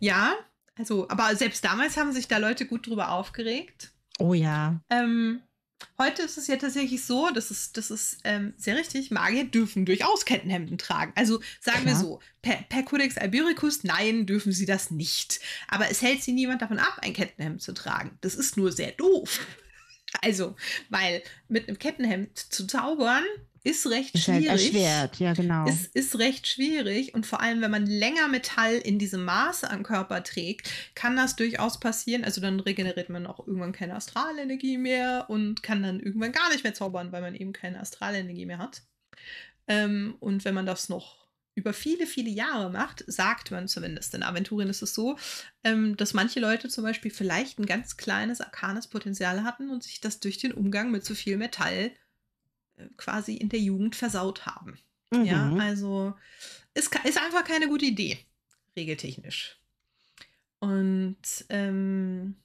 Ja, also, aber selbst damals haben sich da Leute gut drüber aufgeregt. Oh ja. Ähm, heute ist es ja tatsächlich so, das ist, das ist ähm, sehr richtig, Magier dürfen durchaus Kettenhemden tragen. Also sagen Klar. wir so, per, per Codex Albiricus, nein, dürfen sie das nicht. Aber es hält sie niemand davon ab, ein Kettenhemd zu tragen. Das ist nur sehr doof. Also, weil mit einem Kettenhemd zu zaubern, ist recht ist halt schwierig. Halt erschwert, ja, genau. Ist, ist recht schwierig und vor allem, wenn man länger Metall in diesem Maße am Körper trägt, kann das durchaus passieren. Also dann regeneriert man auch irgendwann keine Astralenergie mehr und kann dann irgendwann gar nicht mehr zaubern, weil man eben keine Astralenergie mehr hat. Ähm, und wenn man das noch über viele, viele Jahre macht, sagt man zumindest. In Aventurien ist es so, ähm, dass manche Leute zum Beispiel vielleicht ein ganz kleines arkanes Potenzial hatten und sich das durch den Umgang mit zu viel Metall quasi in der Jugend versaut haben. Mhm. Ja, also ist, ist einfach keine gute Idee, regeltechnisch. Und ähm,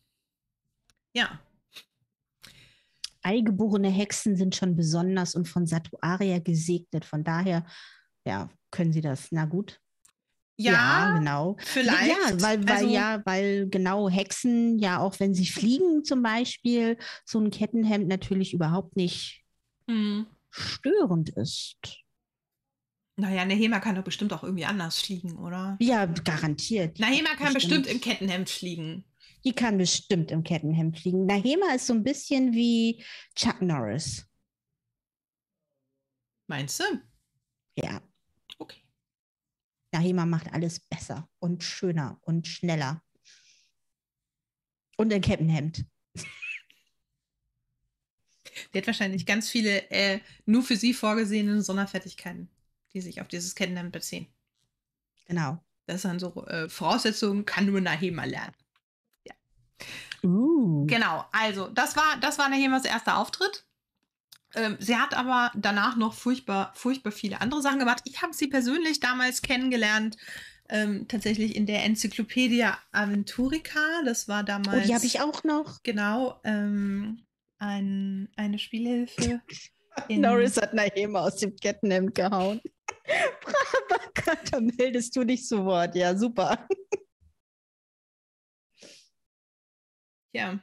ja. Eigeborene Hexen sind schon besonders und von Satuaria gesegnet. Von daher, ja, können sie das. Na gut. Ja, ja genau. Vielleicht. Ja, weil, weil also, ja, weil genau Hexen ja auch wenn sie fliegen zum Beispiel so ein Kettenhemd natürlich überhaupt nicht mhm. störend ist. Naja, eine Hema kann doch bestimmt auch irgendwie anders fliegen, oder? Ja, garantiert. Nahema kann bestimmt. bestimmt im Kettenhemd fliegen. Die kann bestimmt im Kettenhemd fliegen. Nahema ist so ein bisschen wie Chuck Norris. Meinst du? Ja. Okay. Nahema macht alles besser und schöner und schneller. Und im Kettenhemd. Die hat wahrscheinlich ganz viele äh, nur für sie vorgesehenen Sonderfertigkeiten, die sich auf dieses Kennenlernen beziehen. Genau. Das sind so äh, Voraussetzungen, kann nur Nahema lernen. Ja. Uh. Genau, also das war, das war Nahemas erster Auftritt. Ähm, sie hat aber danach noch furchtbar, furchtbar viele andere Sachen gemacht. Ich habe sie persönlich damals kennengelernt, ähm, tatsächlich in der Enzyklopädie Aventurica. Das war damals. Oh, die habe ich auch noch. Genau. Ähm, ein, eine Spielhilfe. Norris hat Nahema aus dem Kettenhemd gehauen. Braver Gott, meldest du dich zu Wort. Ja, super. ja.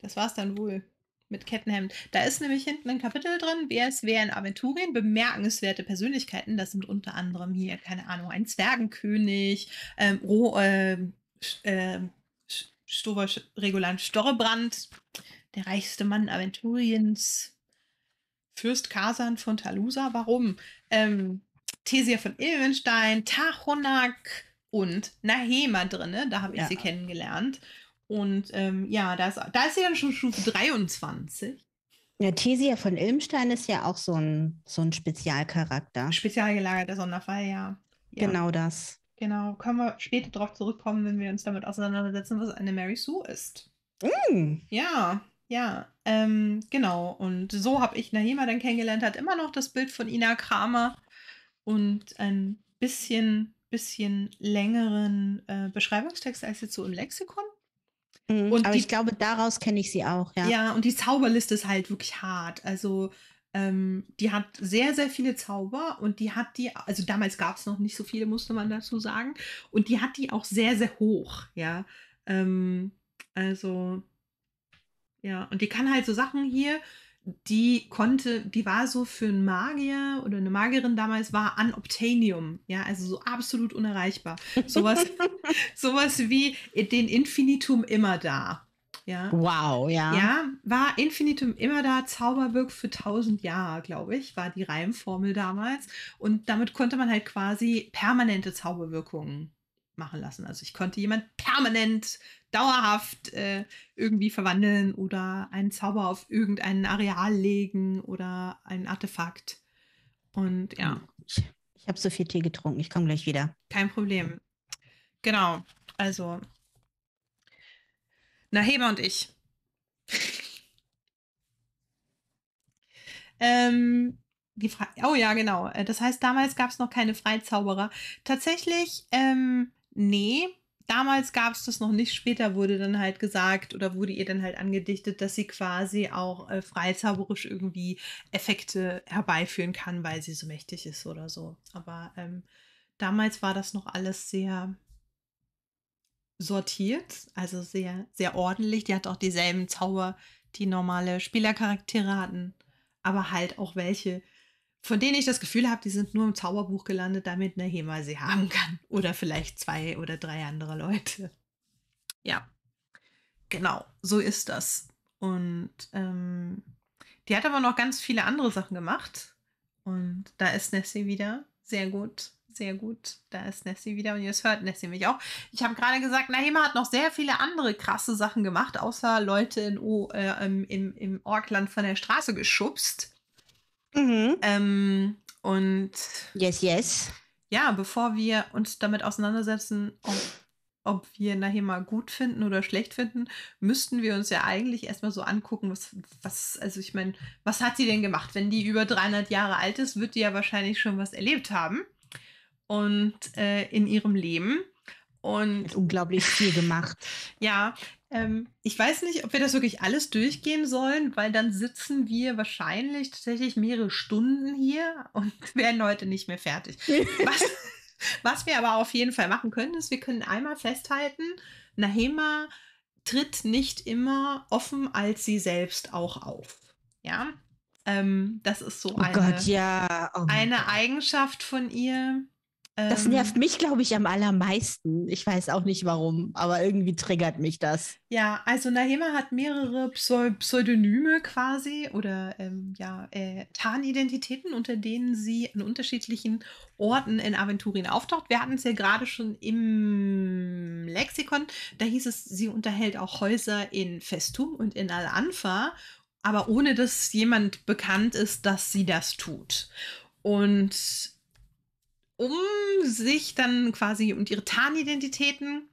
Das war's dann wohl mit Kettenhemd. Da ist nämlich hinten ein Kapitel drin, wer es wäre in Aventurien, bemerkenswerte Persönlichkeiten. Das sind unter anderem hier, keine Ahnung, ein Zwergenkönig, ähm, Ro, äh, äh, Storegulant Storrebrand, der reichste Mann Aventuriens, Fürst Kasan von Talusa, warum? Ähm, Thesia von Ilmenstein, Tachonak und Nahema drinne, da habe ich ja. sie kennengelernt. Und ähm, ja, da ist, da ist sie dann schon Stufe 23. Ja, Thesia von Ilmstein ist ja auch so ein, so ein Spezialcharakter. Spezial gelagerter Sonderfall, ja. ja. Genau das. Genau, können wir später darauf zurückkommen, wenn wir uns damit auseinandersetzen, was eine Mary Sue ist. Mm. Ja, ja, ähm, genau. Und so habe ich Nahima dann kennengelernt, hat immer noch das Bild von Ina Kramer und ein bisschen, bisschen längeren äh, Beschreibungstext als jetzt so im Lexikon. Mm, aber die, ich glaube, daraus kenne ich sie auch, ja. Ja, und die Zauberliste ist halt wirklich hart. Also ähm, die hat sehr, sehr viele Zauber und die hat die, also damals gab es noch nicht so viele, musste man dazu sagen, und die hat die auch sehr, sehr hoch, ja. Ähm, also, ja, und die kann halt so Sachen hier, die konnte, die war so für einen Magier oder eine Magierin damals, war unobtainium, ja, also so absolut unerreichbar. Sowas, sowas wie den Infinitum immer da. Ja. Wow, ja. Ja, war Infinitum immer da, Zauberwirk für tausend Jahre, glaube ich, war die Reimformel damals. Und damit konnte man halt quasi permanente Zauberwirkungen machen lassen. Also ich konnte jemand permanent, dauerhaft äh, irgendwie verwandeln oder einen Zauber auf irgendein Areal legen oder ein Artefakt. Und ja. Ich, ich habe so viel Tee getrunken, ich komme gleich wieder. Kein Problem. Genau, also na, Heber und ich. ähm, die oh ja, genau. Äh, das heißt, damals gab es noch keine Freizauberer. Tatsächlich, ähm, nee. Damals gab es das noch nicht. Später wurde dann halt gesagt oder wurde ihr dann halt angedichtet, dass sie quasi auch äh, freizauberisch irgendwie Effekte herbeiführen kann, weil sie so mächtig ist oder so. Aber ähm, damals war das noch alles sehr sortiert, also sehr, sehr ordentlich. Die hat auch dieselben Zauber, die normale Spielercharaktere hatten, aber halt auch welche, von denen ich das Gefühl habe, die sind nur im Zauberbuch gelandet, damit eine Hema sie haben kann. Oder vielleicht zwei oder drei andere Leute. Ja, genau, so ist das. Und ähm, die hat aber noch ganz viele andere Sachen gemacht. Und da ist Nessie wieder sehr gut sehr gut, da ist Nessie wieder und jetzt hört Nessie mich auch. Ich habe gerade gesagt, Nahima hat noch sehr viele andere krasse Sachen gemacht, außer Leute in o, äh, im, im Orkland von der Straße geschubst. Mhm. Ähm, und. Yes, yes. Ja, bevor wir uns damit auseinandersetzen, ob, ob wir Nahima gut finden oder schlecht finden, müssten wir uns ja eigentlich erstmal so angucken, was, was also ich meine, was hat sie denn gemacht? Wenn die über 300 Jahre alt ist, wird die ja wahrscheinlich schon was erlebt haben und äh, in ihrem Leben. Und Hat unglaublich viel gemacht. ja, ähm, ich weiß nicht, ob wir das wirklich alles durchgehen sollen, weil dann sitzen wir wahrscheinlich tatsächlich mehrere Stunden hier und werden heute nicht mehr fertig. Was, was wir aber auf jeden Fall machen können, ist, wir können einmal festhalten, Nahema tritt nicht immer offen als sie selbst auch auf. Ja, ähm, das ist so oh eine, Gott, ja. oh eine Eigenschaft von ihr. Das ähm, nervt mich, glaube ich, am allermeisten. Ich weiß auch nicht warum, aber irgendwie triggert mich das. Ja, also Nahema hat mehrere Pseudonyme quasi oder ähm, ja, äh, Tarnidentitäten, unter denen sie an unterschiedlichen Orten in Aventurien auftaucht. Wir hatten es ja gerade schon im Lexikon. Da hieß es, sie unterhält auch Häuser in Festum und in Al-Anfa, aber ohne dass jemand bekannt ist, dass sie das tut. Und um sich dann quasi und ihre Tarnidentitäten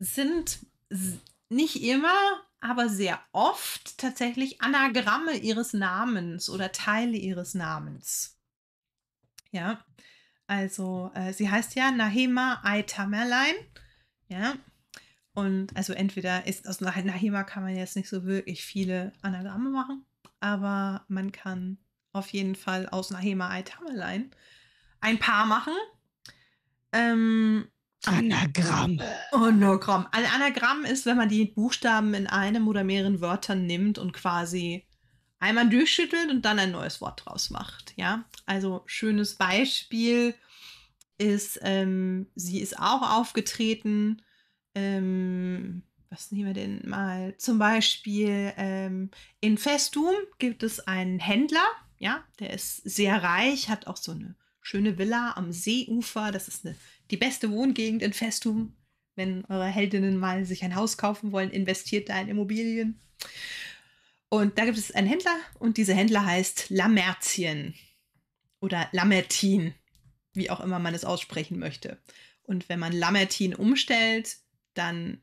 sind nicht immer, aber sehr oft tatsächlich Anagramme ihres Namens oder Teile ihres Namens. Ja, also äh, sie heißt ja Nahema Aitamerlein. Ja, und also entweder ist aus also Nahema kann man jetzt nicht so wirklich viele Anagramme machen, aber man kann auf jeden Fall aus Nahema Aitamerlein äh, ein Paar machen. Ähm, Anagramm. Anagramm. Oh, ein Anagramm ist, wenn man die Buchstaben in einem oder mehreren Wörtern nimmt und quasi einmal durchschüttelt und dann ein neues Wort draus macht. Ja, also schönes Beispiel ist, ähm, sie ist auch aufgetreten. Ähm, was nehmen wir denn mal? Zum Beispiel ähm, in Festum gibt es einen Händler, ja, der ist sehr reich, hat auch so eine schöne Villa am Seeufer. Das ist eine, die beste Wohngegend in Festum. Wenn eure Heldinnen mal sich ein Haus kaufen wollen, investiert da in Immobilien. Und da gibt es einen Händler und dieser Händler heißt Lamertien oder Lamertin, wie auch immer man es aussprechen möchte. Und wenn man Lamertin umstellt, dann.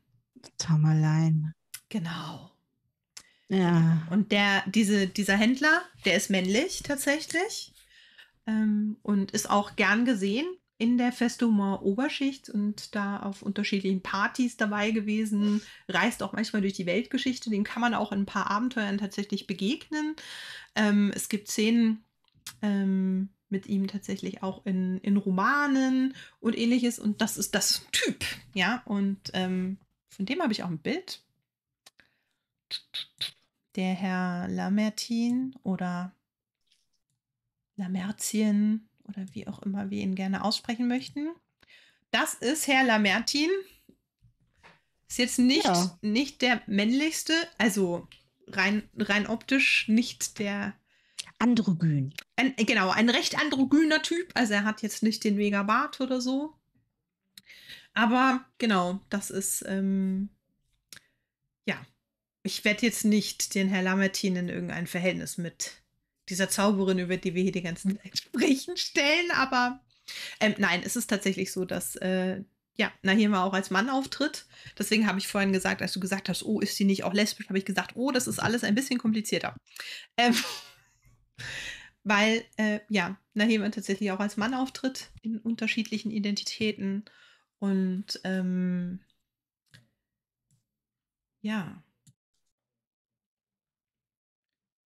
Tamerlein. Genau. Ja. Und der, diese, dieser Händler, der ist männlich tatsächlich ähm, und ist auch gern gesehen in der Festumer Oberschicht und da auf unterschiedlichen Partys dabei gewesen, reist auch manchmal durch die Weltgeschichte, dem kann man auch in ein paar Abenteuern tatsächlich begegnen. Ähm, es gibt Szenen, ähm, mit ihm tatsächlich auch in, in Romanen und ähnliches. Und das ist das Typ, ja. Und ähm, von dem habe ich auch ein Bild. Der Herr Lamertin oder Lamertien oder wie auch immer wir ihn gerne aussprechen möchten. Das ist Herr Lamertin. Ist jetzt nicht, ja. nicht der männlichste, also rein, rein optisch nicht der. Androgyn. Ein, genau, ein recht androgyner Typ. Also er hat jetzt nicht den Megabart oder so. Aber genau, das ist. Ähm, ja. Ich werde jetzt nicht den Herr Lamertin in irgendein Verhältnis mit dieser Zauberin, über die wir hier die ganze Zeit sprechen, stellen. Aber ähm, nein, es ist tatsächlich so, dass äh, ja, Nahima auch als Mann auftritt. Deswegen habe ich vorhin gesagt, als du gesagt hast, oh, ist sie nicht auch lesbisch, habe ich gesagt, oh, das ist alles ein bisschen komplizierter. Ähm, weil, äh, ja, Nahima tatsächlich auch als Mann auftritt in unterschiedlichen Identitäten. Und ähm, ja,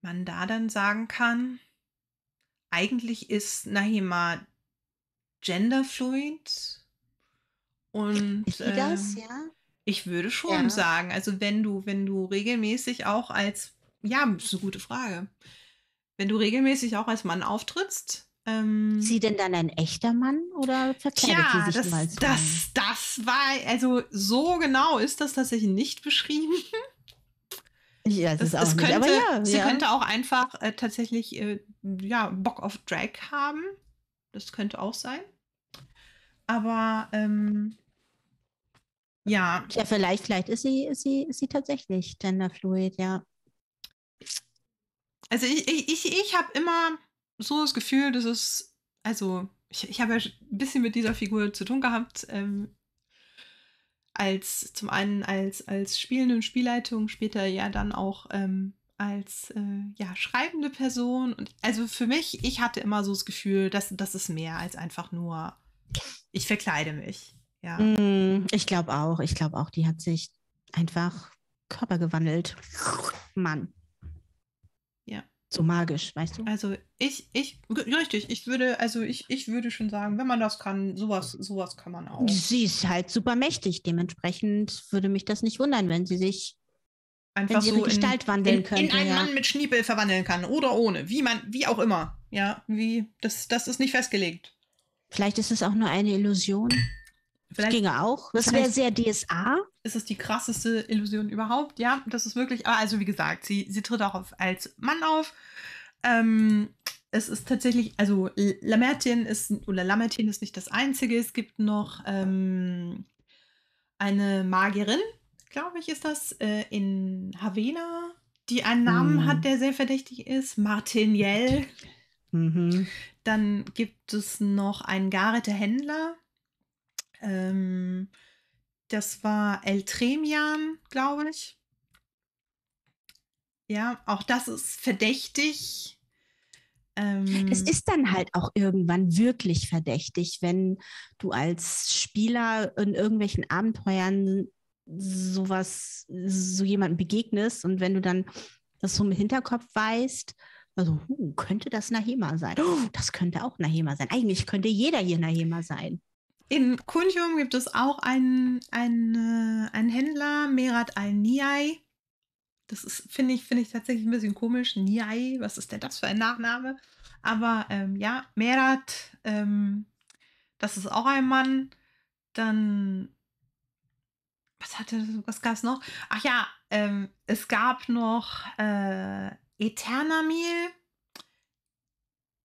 man da dann sagen kann, eigentlich ist Nahima genderfluid und ist äh, ja? ich würde schon ja. sagen, also wenn du, wenn du regelmäßig auch als, ja, ist eine gute Frage, wenn du regelmäßig auch als Mann auftrittst, ähm, sie denn dann ein echter Mann oder verkleidet tja, sie sich das, mal als Mann? Das, das war, also so genau ist das tatsächlich nicht beschrieben. Ja, das, das ist auch könnte, nicht, ja, sie ja. könnte auch einfach äh, tatsächlich äh, ja, Bock auf Drag haben. Das könnte auch sein. Aber ähm, ja. Ja, vielleicht, vielleicht ist sie, ist sie, ist sie tatsächlich genderfluid, ja. Also ich, ich, ich, ich habe immer so das Gefühl, dass es, also ich, ich habe ja ein bisschen mit dieser Figur zu tun gehabt ähm, als zum einen als, als spielende und Spielleitung, später ja dann auch ähm, als äh, ja, schreibende Person. Und also für mich, ich hatte immer so das Gefühl, dass das ist mehr als einfach nur, ich verkleide mich. Ja. Mm, ich glaube auch, ich glaube auch, die hat sich einfach Körper gewandelt. Mann so magisch, weißt du? Also ich, ich, richtig, ich würde, also ich, ich würde schon sagen, wenn man das kann, sowas, sowas kann man auch. Sie ist halt super mächtig, dementsprechend würde mich das nicht wundern, wenn sie sich einfach wenn sie so ihre Gestalt in, wandeln in, könnte. In einen ja. Mann mit Schniepel verwandeln kann oder ohne, wie man, wie auch immer. Ja, wie, das, das ist nicht festgelegt. Vielleicht ist es auch nur eine Illusion. Vielleicht, das ginge auch. Das wäre sehr DSA ist es die krasseste Illusion überhaupt. Ja, das ist wirklich, Aber also wie gesagt, sie, sie tritt auch auf, als Mann auf. Ähm, es ist tatsächlich, also Lamertin ist, oder Lamertien ist nicht das Einzige. Es gibt noch ähm, eine Magierin, glaube ich, ist das, äh, in Havena, die einen Namen mhm. hat, der sehr verdächtig ist, Martiniel. Mhm. Dann gibt es noch einen Gareth, der Händler. Ähm, das war El Tremian, glaube ich. Ja, auch das ist verdächtig. Ähm, es ist dann halt auch irgendwann wirklich verdächtig, wenn du als Spieler in irgendwelchen Abenteuern sowas, so jemandem begegnest und wenn du dann das so im Hinterkopf weißt, also uh, könnte das Nahema sein? Oh, das könnte auch Nahema sein. Eigentlich könnte jeder hier Nahema sein. In Kunjum gibt es auch einen, einen, äh, einen Händler, Merat al-Niai. Das finde ich, finde ich tatsächlich ein bisschen komisch. Niai, was ist denn das für ein Nachname? Aber ähm, ja, Merat, ähm, das ist auch ein Mann. Dann, was was gab es noch? Ach ja, ähm, es gab noch äh, Eternamil.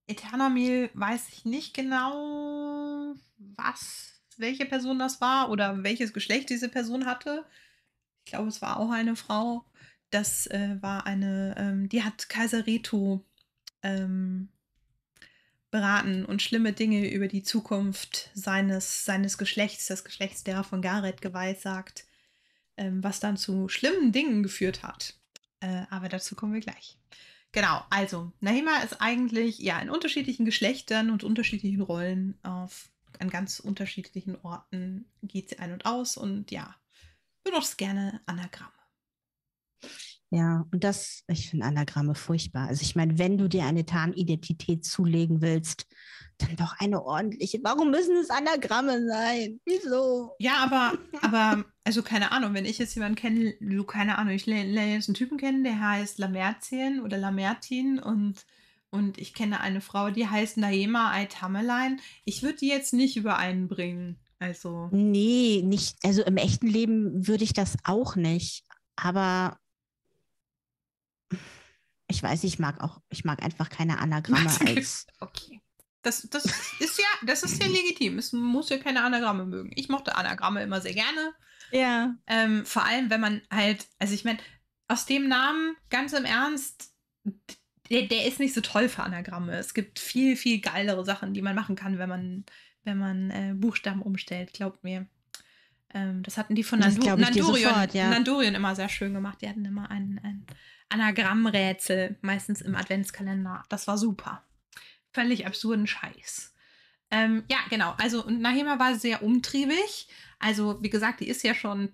Eternamil weiß ich nicht genau was, welche Person das war oder welches Geschlecht diese Person hatte. Ich glaube, es war auch eine Frau. Das äh, war eine, ähm, die hat Kaiser Reto ähm, beraten und schlimme Dinge über die Zukunft seines, seines Geschlechts, das Geschlechts derer von Gareth geweissagt, ähm, was dann zu schlimmen Dingen geführt hat. Äh, aber dazu kommen wir gleich. Genau, also Nahima ist eigentlich ja in unterschiedlichen Geschlechtern und unterschiedlichen Rollen auf an ganz unterschiedlichen Orten geht sie ein und aus und ja, benutzt gerne Anagramme. Ja, und das, ich finde Anagramme furchtbar. Also ich meine, wenn du dir eine Tarnidentität zulegen willst, dann doch eine ordentliche. Warum müssen es Anagramme sein? Wieso? Ja, aber, aber, also keine Ahnung, wenn ich jetzt jemanden kenne, keine Ahnung, ich lerne jetzt einen Typen kennen, der heißt Lamertien oder Lamertin und und ich kenne eine Frau, die heißt Naema Aitamelein. Ich würde die jetzt nicht übereinbringen. Also. Nee, nicht. Also im echten Leben würde ich das auch nicht. Aber ich weiß, ich mag auch, ich mag einfach keine Anagramme als. Okay. Das, das ist ja, das ist ja legitim. Es muss ja keine Anagramme mögen. Ich mochte Anagramme immer sehr gerne. Ja. Ähm, vor allem, wenn man halt, also ich meine, aus dem Namen, ganz im Ernst, der, der ist nicht so toll für Anagramme. Es gibt viel, viel geilere Sachen, die man machen kann, wenn man, wenn man äh, Buchstaben umstellt, glaubt mir. Ähm, das hatten die von das Nandurion, sofort, ja. Nandurion immer sehr schön gemacht. Die hatten immer ein, ein Anagrammrätsel, meistens im Adventskalender. Das war super. Völlig absurden Scheiß. Ähm, ja, genau. Also, und Nahema war sehr umtriebig. Also, wie gesagt, die ist ja schon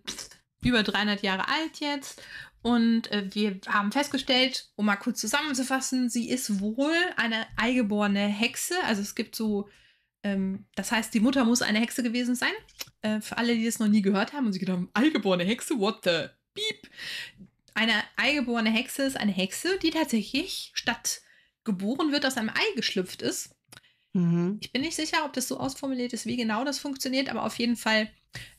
über 300 Jahre alt jetzt und äh, wir haben festgestellt, um mal kurz zusammenzufassen, sie ist wohl eine eingeborene Hexe. Also es gibt so, ähm, das heißt, die Mutter muss eine Hexe gewesen sein. Äh, für alle, die das noch nie gehört haben und sie gedacht haben, eingeborene Hexe, what the beep. Eine eingeborene Hexe ist eine Hexe, die tatsächlich statt geboren wird, aus einem Ei geschlüpft ist. Mhm. Ich bin nicht sicher, ob das so ausformuliert ist, wie genau das funktioniert, aber auf jeden Fall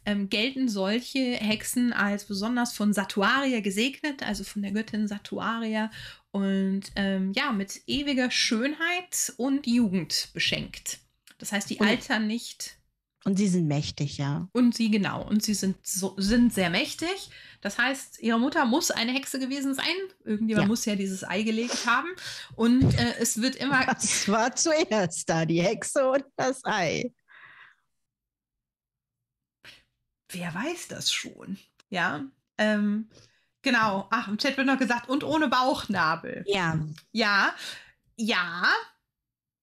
ähm, gelten solche Hexen als besonders von Satuaria gesegnet, also von der Göttin Satuaria und ähm, ja, mit ewiger Schönheit und Jugend beschenkt. Das heißt, die und, altern nicht. Und sie sind mächtig, ja. Und sie, genau. Und sie sind, so, sind sehr mächtig. Das heißt, ihre Mutter muss eine Hexe gewesen sein. Irgendjemand ja. muss ja dieses Ei gelegt haben. Und äh, es wird immer. Was war zuerst da, die Hexe und das Ei? wer weiß das schon? Ja. Ähm, genau. Ach, im Chat wird noch gesagt, und ohne Bauchnabel. Ja. Ja. Ja.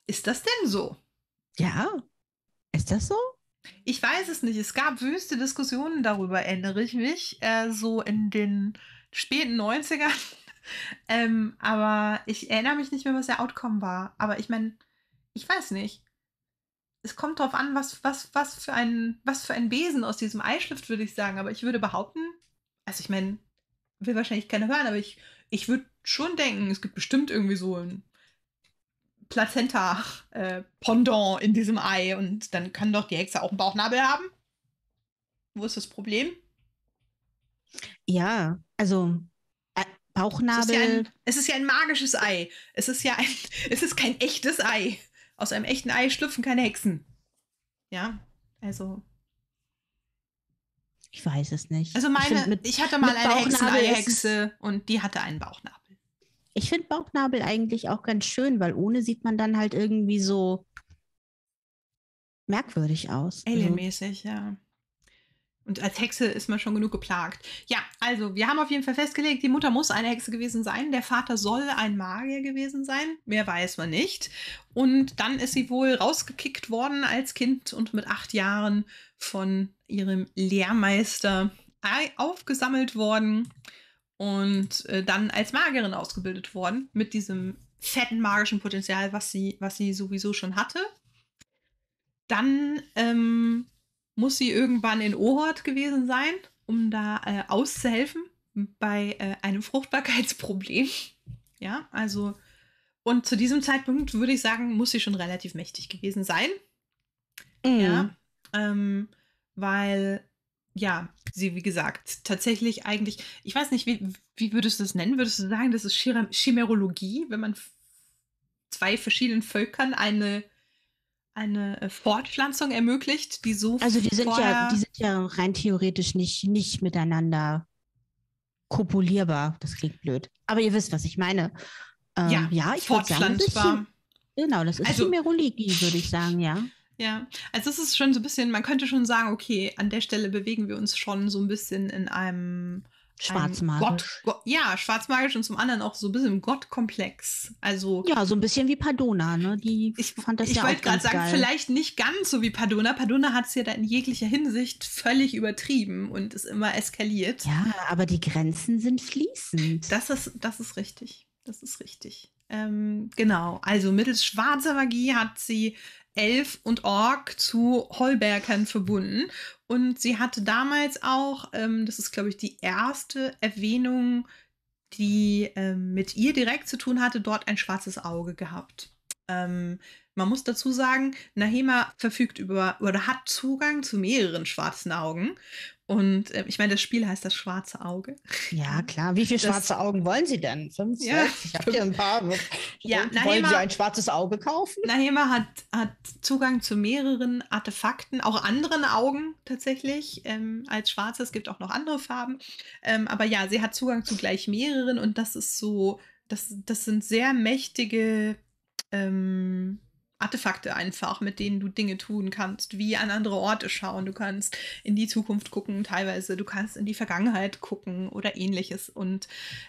Ist das denn so? Ja. Ist das so? Ich weiß es nicht. Es gab wüste Diskussionen darüber, erinnere ich mich, äh, so in den späten 90ern. ähm, aber ich erinnere mich nicht mehr, was der Outcome war. Aber ich meine, ich weiß nicht es kommt darauf an, was, was, was, für ein, was für ein Besen aus diesem Eischlift, würde ich sagen. Aber ich würde behaupten, also ich meine, will wahrscheinlich keiner hören, aber ich, ich würde schon denken, es gibt bestimmt irgendwie so ein Plazenta-Pendant äh, in diesem Ei und dann kann doch die Hexe auch einen Bauchnabel haben. Wo ist das Problem? Ja, also äh, Bauchnabel. Es ist, ja ein, es ist ja ein magisches Ei. Es ist ja ein, es ist kein echtes Ei aus einem echten Ei schlüpfen keine Hexen. Ja, also. Ich weiß es nicht. Also meine, ich, mit, ich hatte mal eine Hexenei-Hexe und die hatte einen Bauchnabel. Ich finde Bauchnabel eigentlich auch ganz schön, weil ohne sieht man dann halt irgendwie so merkwürdig aus. Also Alienmäßig, also, ja. Und als Hexe ist man schon genug geplagt. Ja, also wir haben auf jeden Fall festgelegt, die Mutter muss eine Hexe gewesen sein, der Vater soll ein Magier gewesen sein, mehr weiß man nicht. Und dann ist sie wohl rausgekickt worden als Kind und mit acht Jahren von ihrem Lehrmeister aufgesammelt worden und äh, dann als Magierin ausgebildet worden mit diesem fetten magischen Potenzial, was sie, was sie sowieso schon hatte. Dann ähm, muss sie irgendwann in Ohort gewesen sein, um da äh, auszuhelfen bei äh, einem Fruchtbarkeitsproblem. Ja, also, und zu diesem Zeitpunkt würde ich sagen, muss sie schon relativ mächtig gewesen sein. Mm. Ja, ähm, weil, ja, sie, wie gesagt, tatsächlich eigentlich, ich weiß nicht, wie, wie würdest du das nennen? Würdest du sagen, das ist Chimerologie, wenn man zwei verschiedenen Völkern eine eine äh, Fortpflanzung ermöglicht, die so. Also die sind ja, die sind ja rein theoretisch nicht, nicht miteinander kopulierbar. Das klingt blöd. Aber ihr wisst, was ich meine. Ähm, ja, ja, ich fortpflanzbar. Sagen, genau, das ist also, Chimerologie, würde ich sagen, ja. Ja, also es ist schon so ein bisschen, man könnte schon sagen, okay, an der Stelle bewegen wir uns schon so ein bisschen in einem Schwarzmagisch. Gott, Gott, ja, schwarzmagisch und zum anderen auch so ein bisschen Gottkomplex. Also ja, so ein bisschen wie Padona, ne? Die ich fand das ich ja Ich wollte gerade sagen, vielleicht nicht ganz so wie Padona. Padona hat es ja da in jeglicher Hinsicht völlig übertrieben und ist immer eskaliert. Ja, aber die Grenzen sind fließend. Das ist, das ist richtig. Das ist richtig. Ähm, genau. Also mittels schwarzer Magie hat sie Elf und Ork zu Holbergern verbunden. Und sie hatte damals auch, ähm, das ist glaube ich die erste Erwähnung, die ähm, mit ihr direkt zu tun hatte, dort ein schwarzes Auge gehabt. Ähm, man muss dazu sagen, Nahema verfügt über oder hat Zugang zu mehreren schwarzen Augen. Und äh, ich meine, das Spiel heißt das schwarze Auge. Ja, klar. Wie viele das, schwarze Augen wollen Sie denn? Fünf? Ja, Ich habe hier ein paar. ja, Nahema, wollen Sie ein schwarzes Auge kaufen? Nahema hat, hat Zugang zu mehreren Artefakten, auch anderen Augen tatsächlich ähm, als schwarze. Es gibt auch noch andere Farben. Ähm, aber ja, sie hat Zugang zu gleich mehreren und das ist so, das, das sind sehr mächtige. Ähm, Artefakte einfach, mit denen du Dinge tun kannst, wie an andere Orte schauen. Du kannst in die Zukunft gucken, teilweise. Du kannst in die Vergangenheit gucken oder ähnliches. Und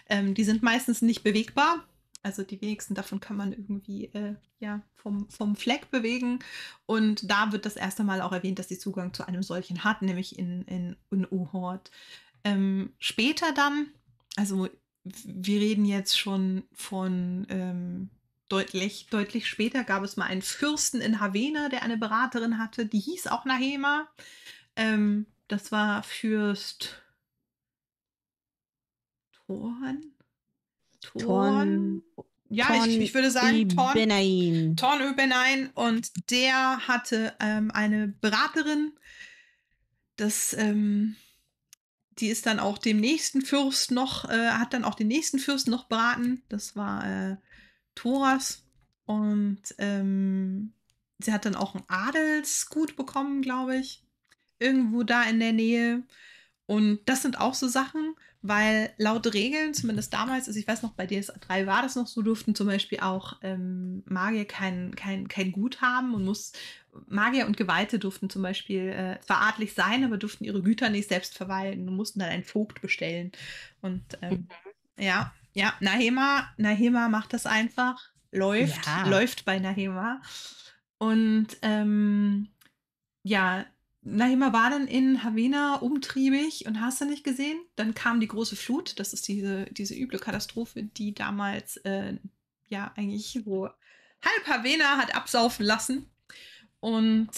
ähm, die sind meistens nicht bewegbar. Also die wenigsten davon kann man irgendwie äh, ja, vom, vom Fleck bewegen. Und da wird das erste Mal auch erwähnt, dass sie Zugang zu einem solchen hat, nämlich in, in, in Uhort. Ähm, später dann, also wir reden jetzt schon von. Ähm, deutlich, deutlich später gab es mal einen Fürsten in Havena, der eine Beraterin hatte, die hieß auch Nahema. Ähm, das war Fürst Thorn. Thorn. Ja, Torn ich, ich, würde sagen Torn Benain. Torn Öbenain und der hatte ähm, eine Beraterin, das, ähm, die ist dann auch dem nächsten Fürst noch, äh, hat dann auch den nächsten Fürst noch beraten. Das war äh, Thoras und ähm, sie hat dann auch ein Adelsgut bekommen, glaube ich. Irgendwo da in der Nähe. Und das sind auch so Sachen, weil laut Regeln, zumindest damals, also ich weiß noch, bei DSA 3 war das noch so, durften zum Beispiel auch ähm, Magier kein, kein, kein Gut haben und muss, Magier und Geweihte durften zum Beispiel äh, zwar adlig sein, aber durften ihre Güter nicht selbst verwalten und mussten dann einen Vogt bestellen. Und ähm, mhm. ja, ja, Nahema, Nahema macht das einfach, läuft, ja. läuft bei Nahema. Und ähm, ja, Nahima war dann in Havana umtriebig und hast du nicht gesehen. Dann kam die große Flut. Das ist diese, diese üble Katastrophe, die damals äh, ja eigentlich so halb Havana hat absaufen lassen. Und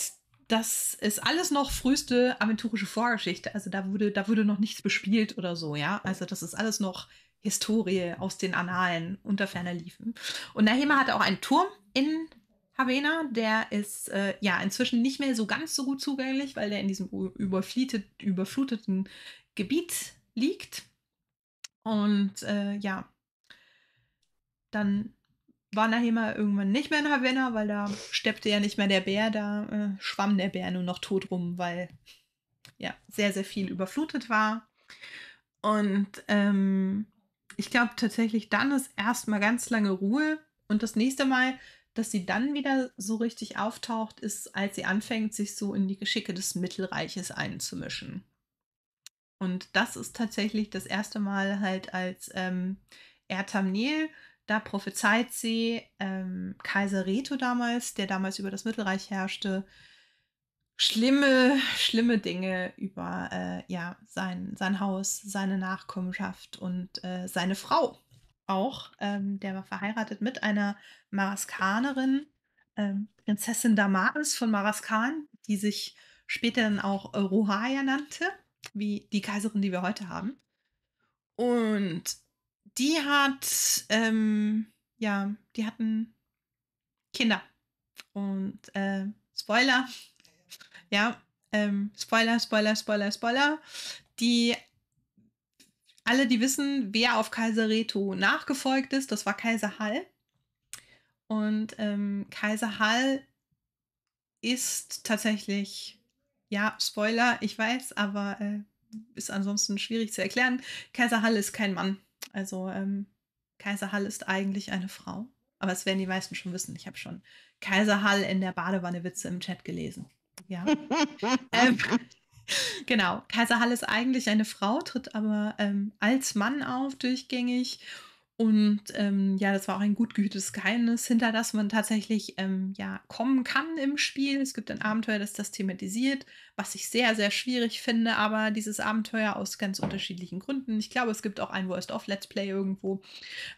das ist alles noch früheste aventurische Vorgeschichte. Also da wurde, da wurde noch nichts bespielt oder so, ja. Also das ist alles noch Historie aus den Annalen unter Ferner liefen. Und Nahema hatte auch einen Turm in Havena, der ist äh, ja inzwischen nicht mehr so ganz so gut zugänglich, weil der in diesem überfluteten Gebiet liegt. Und äh, ja, dann war Nahema irgendwann nicht mehr in Havana, weil da steppte ja nicht mehr der Bär, da äh, schwamm der Bär nur noch tot rum, weil ja sehr, sehr viel überflutet war. Und ähm, ich glaube tatsächlich, dann ist erstmal ganz lange Ruhe und das nächste Mal, dass sie dann wieder so richtig auftaucht, ist, als sie anfängt, sich so in die Geschicke des Mittelreiches einzumischen. Und das ist tatsächlich das erste Mal halt als ähm, Ertamnel, da prophezeit sie ähm, Kaiser Reto damals, der damals über das Mittelreich herrschte, schlimme, schlimme Dinge über äh, ja, sein, sein Haus, seine Nachkommenschaft und äh, seine Frau. Auch, ähm, der war verheiratet mit einer Maraskanerin, ähm, Prinzessin Damaris von Maraskan, die sich später dann auch Rohaya nannte, wie die Kaiserin, die wir heute haben. Und die hat, ähm, ja, die hatten Kinder. Und äh, Spoiler, ja, ähm, Spoiler, Spoiler, Spoiler, Spoiler, die alle, die wissen, wer auf Kaiser Reto nachgefolgt ist, das war Kaiser Hall. Und ähm, Kaiser Hall ist tatsächlich, ja, Spoiler, ich weiß, aber äh, ist ansonsten schwierig zu erklären. Kaiser Hall ist kein Mann. Also ähm, Kaiser Hall ist eigentlich eine Frau. Aber es werden die meisten schon wissen. Ich habe schon Kaiser Hall in der Badewanne Witze im Chat gelesen. Ja. ähm, genau. Kaiser Hall ist eigentlich eine Frau, tritt aber ähm, als Mann auf, durchgängig und ähm, ja, das war auch ein gut gehütetes Geheimnis, hinter das man tatsächlich ähm, ja, kommen kann im Spiel. Es gibt ein Abenteuer, das das thematisiert, was ich sehr, sehr schwierig finde, aber dieses Abenteuer aus ganz unterschiedlichen Gründen. Ich glaube, es gibt auch ein Worst-of-Let's Play irgendwo.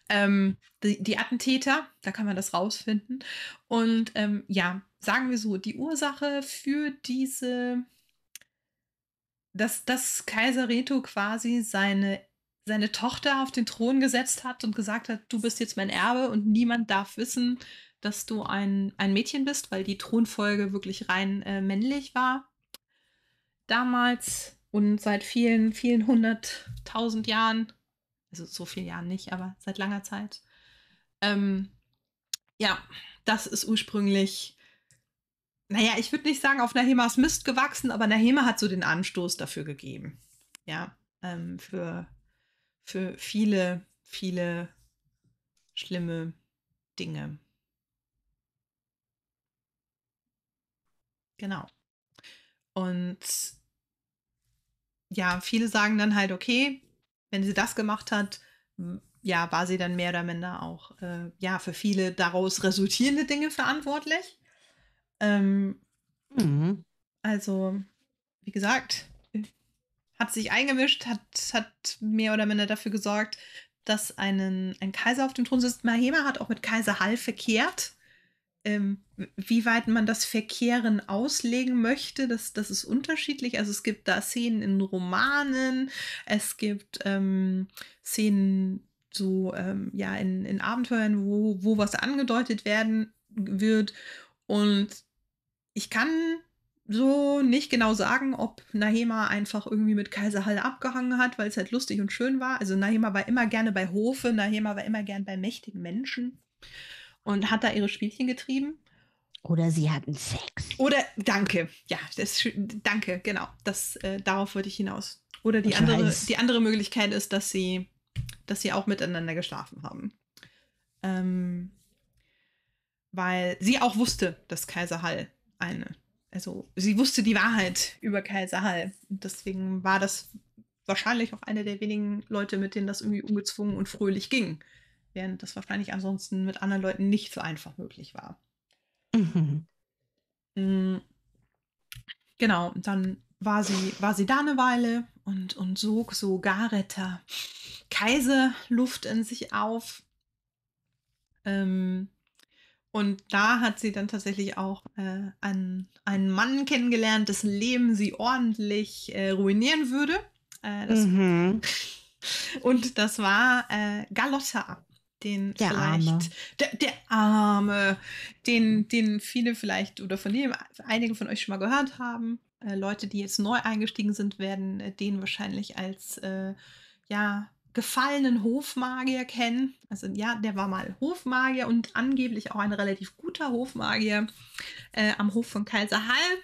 Ähm, die, die, Attentäter, da kann man das rausfinden. Und ähm, ja, sagen wir so, die Ursache für diese dass, dass Kaiser Reto quasi seine seine Tochter auf den Thron gesetzt hat und gesagt hat, du bist jetzt mein Erbe und niemand darf wissen, dass du ein, ein Mädchen bist, weil die Thronfolge wirklich rein äh, männlich war. Damals und seit vielen, vielen hunderttausend Jahren, also so vielen Jahren nicht, aber seit langer Zeit. Ähm, ja, das ist ursprünglich, naja, ich würde nicht sagen, auf Nahemas Mist gewachsen, aber Nahema hat so den Anstoß dafür gegeben. Ja, ähm, für für viele, viele schlimme Dinge. Genau. Und ja, viele sagen dann halt, okay, wenn sie das gemacht hat, ja, war sie dann mehr oder minder auch, äh, ja, für viele daraus resultierende Dinge verantwortlich. Ähm, mhm. Also, wie gesagt, hat sich eingemischt, hat, hat mehr oder minder dafür gesorgt, dass einen, ein Kaiser auf dem Thron sitzt. Mahema hat auch mit Kaiser Hall verkehrt. Ähm, wie weit man das Verkehren auslegen möchte, das, das ist unterschiedlich. Also es gibt da Szenen in Romanen, es gibt ähm, Szenen so ähm, ja in, in Abenteuern, wo, wo was angedeutet werden wird. Und ich kann so nicht genau sagen, ob Nahema einfach irgendwie mit Kaiser Halle abgehangen hat, weil es halt lustig und schön war. Also Nahema war immer gerne bei Hofe, Nahema war immer gerne bei mächtigen Menschen und hat da ihre Spielchen getrieben. Oder sie hatten Sex. Oder danke, ja, das danke, genau. Das äh, darauf würde ich hinaus. Oder die ich andere, weiß. die andere Möglichkeit ist, dass sie, dass sie auch miteinander geschlafen haben. Ähm, weil sie auch wusste, dass Kaiser Hall eine also sie wusste die Wahrheit über Kaiser Hall. deswegen war das wahrscheinlich auch eine der wenigen Leute, mit denen das irgendwie ungezwungen und fröhlich ging. Während das wahrscheinlich ansonsten mit anderen Leuten nicht so einfach möglich war. Mhm. Mm. Genau, dann war sie, war sie da eine Weile und, und sog so Garetter Kaiserluft in sich auf. Ähm, und da hat sie dann tatsächlich auch äh, einen, einen Mann kennengelernt, dessen Leben sie ordentlich äh, ruinieren würde. Äh, das mhm. Und das war äh, Galotta, den der vielleicht arme. Der, der arme, den, den viele vielleicht oder von dem einige von euch schon mal gehört haben. Äh, Leute, die jetzt neu eingestiegen sind, werden äh, den wahrscheinlich als ja gefallenen Hofmagier kennen. Also ja, der war mal Hofmagier und angeblich auch ein relativ guter Hofmagier äh, am Hof von Kaiser Hall.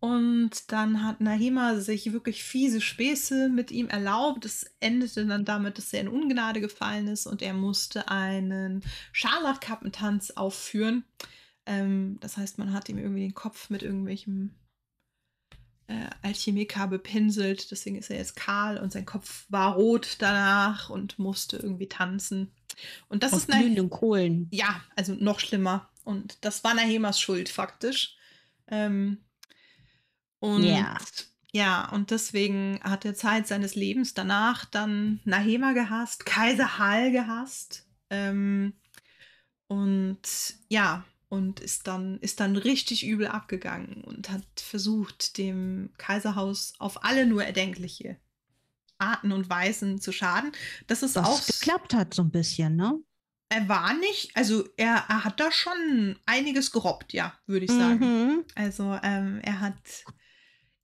Und dann hat Nahema sich wirklich fiese Späße mit ihm erlaubt. Es endete dann damit, dass er in Ungnade gefallen ist und er musste einen Scharlachkappentanz aufführen. Ähm, das heißt, man hat ihm irgendwie den Kopf mit irgendwelchem äh, Alchemiker bepinselt, deswegen ist er jetzt kahl und sein Kopf war rot danach und musste irgendwie tanzen. Und das Auf ist glühenden Kohlen. Ja, also noch schlimmer. Und das war Nahemas Schuld faktisch. Ähm, und yeah. ja, und deswegen hat er Zeit seines Lebens danach dann Nahema gehasst, Kaiser Hall gehasst. Ähm, und ja, und ist dann, ist dann richtig übel abgegangen und hat versucht, dem Kaiserhaus auf alle nur erdenkliche Arten und Weisen zu schaden. Das ist Was auch. geklappt hat, so ein bisschen, ne? Er war nicht, also er, er hat da schon einiges gerobbt, ja, würde ich sagen. Mhm. Also ähm, er hat.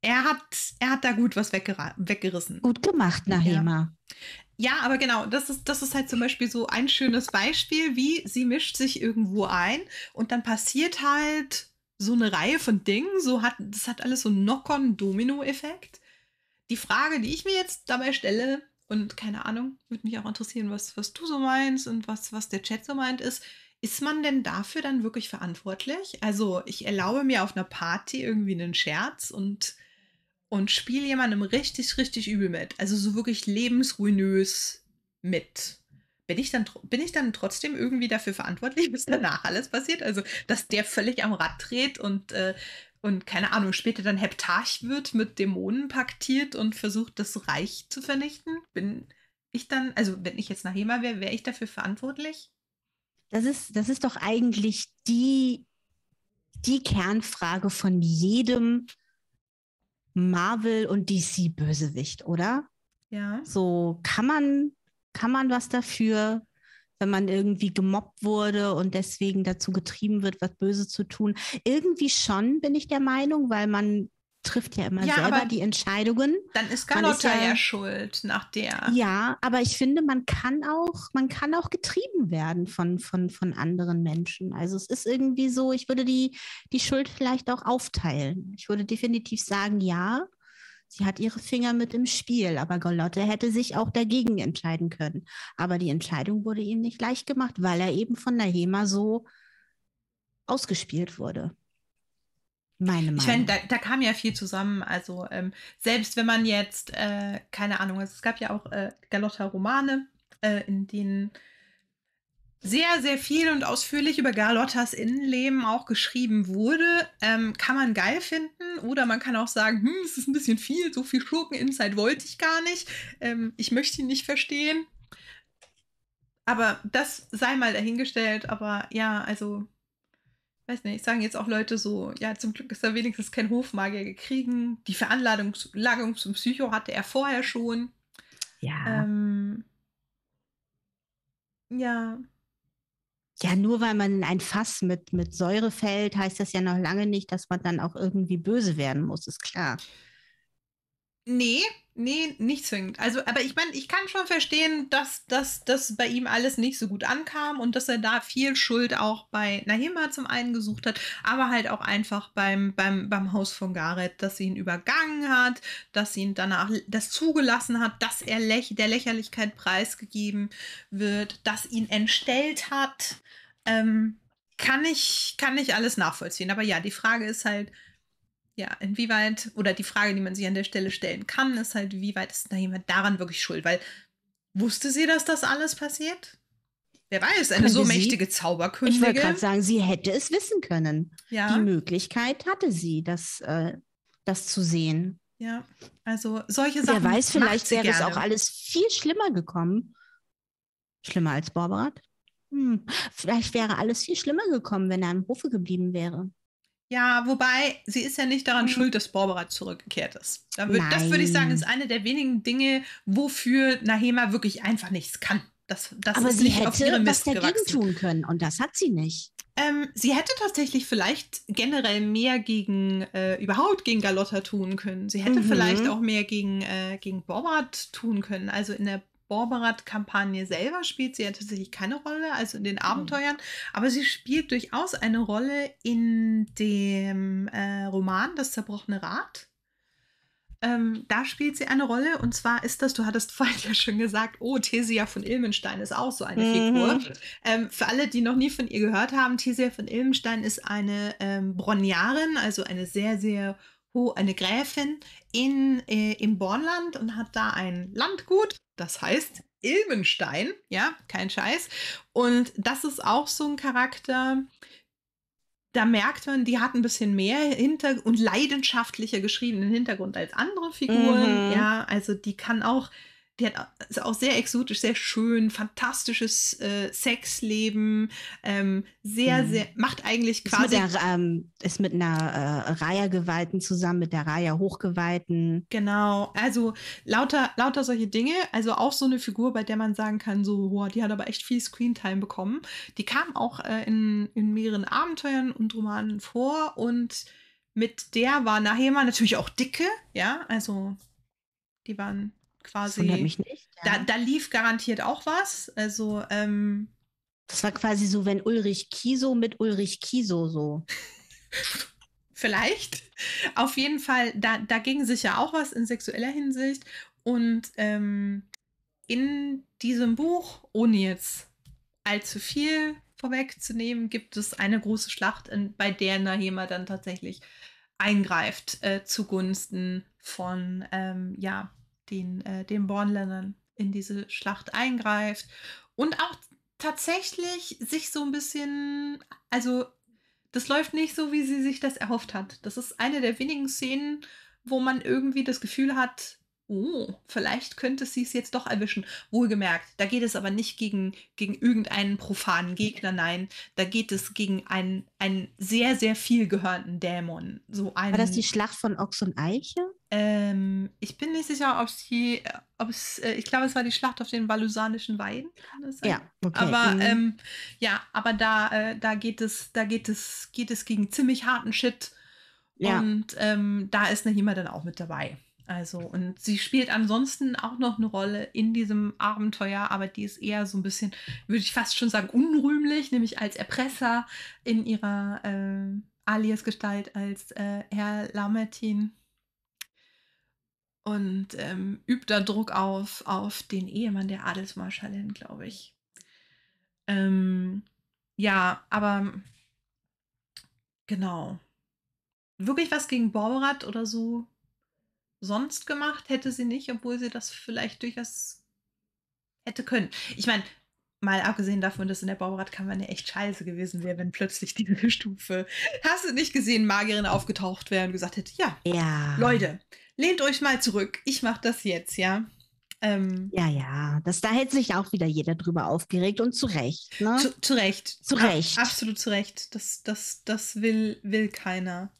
Er hat, er hat da gut was weggerissen. Gut gemacht, Nahema. Ja. Ja, aber genau, das ist, das ist halt zum Beispiel so ein schönes Beispiel, wie sie mischt sich irgendwo ein und dann passiert halt so eine Reihe von Dingen, so hat, das hat alles so einen Knock-on-Domino-Effekt. Die Frage, die ich mir jetzt dabei stelle, und keine Ahnung, würde mich auch interessieren, was, was du so meinst und was, was der Chat so meint, ist, ist man denn dafür dann wirklich verantwortlich? Also, ich erlaube mir auf einer Party irgendwie einen Scherz und und spiele jemandem richtig, richtig übel mit. Also so wirklich lebensruinös mit. Bin ich, dann, bin ich dann trotzdem irgendwie dafür verantwortlich, bis danach alles passiert? Also, dass der völlig am Rad dreht und, äh, und keine Ahnung, später dann Heptarch wird, mit Dämonen paktiert und versucht, das Reich zu vernichten? Bin ich dann, also wenn ich jetzt nach Hema wäre, wäre ich dafür verantwortlich? Das ist, das ist doch eigentlich die, die Kernfrage von jedem Marvel- und DC-Bösewicht, oder? Ja. So kann man, kann man was dafür, wenn man irgendwie gemobbt wurde und deswegen dazu getrieben wird, was Böse zu tun? Irgendwie schon, bin ich der Meinung, weil man trifft ja immer ja, selber die Entscheidungen. Dann ist Carlotta ja, ja, schuld nach der. Ja, aber ich finde, man kann auch, man kann auch getrieben werden von, von, von anderen Menschen. Also es ist irgendwie so, ich würde die, die Schuld vielleicht auch aufteilen. Ich würde definitiv sagen, ja, sie hat ihre Finger mit im Spiel, aber Golotte hätte sich auch dagegen entscheiden können. Aber die Entscheidung wurde ihm nicht leicht gemacht, weil er eben von der HEMA so ausgespielt wurde. Meine Meinung. Ich meine, da, da, kam ja viel zusammen. Also ähm, selbst wenn man jetzt, äh, keine Ahnung, es gab ja auch äh, Galotta-Romane, äh, in denen sehr, sehr viel und ausführlich über Galottas Innenleben auch geschrieben wurde, ähm, kann man geil finden oder man kann auch sagen, hm, es ist ein bisschen viel, so viel schurken inside wollte ich gar nicht, ähm, ich möchte ihn nicht verstehen. Aber das sei mal dahingestellt, aber ja, also weiß nicht, sagen jetzt auch Leute so, ja, zum Glück ist er wenigstens kein Hofmagier gekriegen. Die Veranlagung zum Psycho hatte er vorher schon. Ja. Ähm, ja. Ja, nur weil man in ein Fass mit, mit Säure fällt, heißt das ja noch lange nicht, dass man dann auch irgendwie böse werden muss, ist klar. Nee, Nee, nicht zwingend. Also, aber ich meine, ich kann schon verstehen, dass das bei ihm alles nicht so gut ankam und dass er da viel Schuld auch bei Nahima zum einen gesucht hat, aber halt auch einfach beim, beim, beim Haus von Gareth, dass sie ihn übergangen hat, dass sie ihn danach das zugelassen hat, dass er läch der Lächerlichkeit preisgegeben wird, dass ihn entstellt hat. Ähm, kann ich, kann ich alles nachvollziehen. Aber ja, die Frage ist halt, ja, inwieweit, oder die Frage, die man sich an der Stelle stellen kann, ist halt, wie weit ist da jemand daran wirklich schuld? Weil wusste sie, dass das alles passiert? Wer weiß, eine so mächtige sie? Zauberkönigin. Ich wollte gerade sagen, sie hätte es wissen können. Ja. Die Möglichkeit hatte sie, das, äh, das zu sehen. Ja, also solche Sachen. Wer weiß, vielleicht wäre es auch alles viel schlimmer gekommen. Schlimmer als Borberat? Hm. Vielleicht wäre alles viel schlimmer gekommen, wenn er im Hofe geblieben wäre. Ja, wobei sie ist ja nicht daran mhm. schuld, dass Barbara zurückgekehrt ist. Da würd, das würde ich sagen, ist eine der wenigen Dinge, wofür Nahema wirklich einfach nichts kann. Das, das Aber sie hätte was dagegen gewachsen. tun können und das hat sie nicht. Ähm, sie hätte tatsächlich vielleicht generell mehr gegen, äh, überhaupt gegen Galotta tun können. Sie hätte mhm. vielleicht auch mehr gegen, äh, gegen Bobbard tun können. Also in der Borberat-Kampagne selber spielt sie ja tatsächlich keine Rolle, also in den mhm. Abenteuern, aber sie spielt durchaus eine Rolle in dem äh, Roman Das zerbrochene Rad. Ähm, da spielt sie eine Rolle und zwar ist das, du hattest vorhin ja schon gesagt, oh, Thesia von Ilmenstein ist auch so eine mhm. Figur. Ähm, für alle, die noch nie von ihr gehört haben, Thesia von Ilmenstein ist eine ähm, Bronjarin, also eine sehr, sehr hohe, eine Gräfin in, äh, im Bornland und hat da ein Landgut das heißt Ilmenstein, ja, kein Scheiß. Und das ist auch so ein Charakter, da merkt man, die hat ein bisschen mehr hinter und leidenschaftlicher geschriebenen Hintergrund als andere Figuren. Mhm. Ja, also die kann auch die hat äh, ist auch sehr exotisch, sehr schön, fantastisches äh, Sexleben, ähm, sehr, mhm. sehr, macht eigentlich quasi. Ist mit, der, ähm, ist mit einer äh, Raya-Geweihten zusammen, mit der Reihe hochgeweihten Genau, also lauter, lauter solche Dinge. Also auch so eine Figur, bei der man sagen kann, so, boah, die hat aber echt viel Screentime bekommen. Die kam auch äh, in, in mehreren Abenteuern und Romanen vor und mit der war nachher mal natürlich auch dicke, ja, also die waren quasi. Nicht, ja. da, da, lief garantiert auch was. Also, ähm, Das war quasi so, wenn Ulrich Kiso mit Ulrich Kiso so. Vielleicht. Auf jeden Fall, da, da ging sich ja auch was in sexueller Hinsicht. Und ähm, in diesem Buch, ohne jetzt allzu viel vorwegzunehmen, gibt es eine große Schlacht, in, bei der Nahema dann tatsächlich eingreift äh, zugunsten von ähm, ja, den, äh, den Bornländern in diese Schlacht eingreift und auch tatsächlich sich so ein bisschen, also das läuft nicht so, wie sie sich das erhofft hat. Das ist eine der wenigen Szenen, wo man irgendwie das Gefühl hat, oh, vielleicht könnte sie es jetzt doch erwischen. Wohlgemerkt, da geht es aber nicht gegen, gegen irgendeinen profanen Gegner, nein, da geht es gegen einen, einen sehr, sehr viel gehörnten Dämon. So einen, War das die Schlacht von Ochs und Eiche? Ähm, ich bin nicht sicher, ob sie, ob es, äh, ich glaube, es war die Schlacht auf den Valusanischen Weiden. Ja, okay. Aber mhm. ähm, ja, aber da, äh, da geht es, da geht es, geht es gegen ziemlich harten Shit. Ja. Und ähm, da ist Nahima dann auch mit dabei. Also, und sie spielt ansonsten auch noch eine Rolle in diesem Abenteuer, aber die ist eher so ein bisschen, würde ich fast schon sagen, unrühmlich, nämlich als Erpresser in ihrer äh, Alias-Gestalt als äh, Herr Lamertin und ähm, übt da Druck auf, auf den Ehemann der Adelsmarschallin, glaube ich. Ähm, ja, aber genau. Wirklich was gegen Borat oder so sonst gemacht hätte sie nicht, obwohl sie das vielleicht durchaus hätte können. Ich meine, mal abgesehen davon, dass in der Bauratkammer eine echt scheiße gewesen wäre, wenn plötzlich diese Stufe, hast du nicht gesehen, Magierin aufgetaucht wäre und gesagt hätte, ja, ja. Leute, lehnt euch mal zurück, ich mache das jetzt, ja. Ähm, ja, ja, das, da hätte sich auch wieder jeder drüber aufgeregt und zu Recht. Ne? Zu, zu Recht. Zu Recht. Ab, absolut zu Recht. Das, das, das will, will keiner.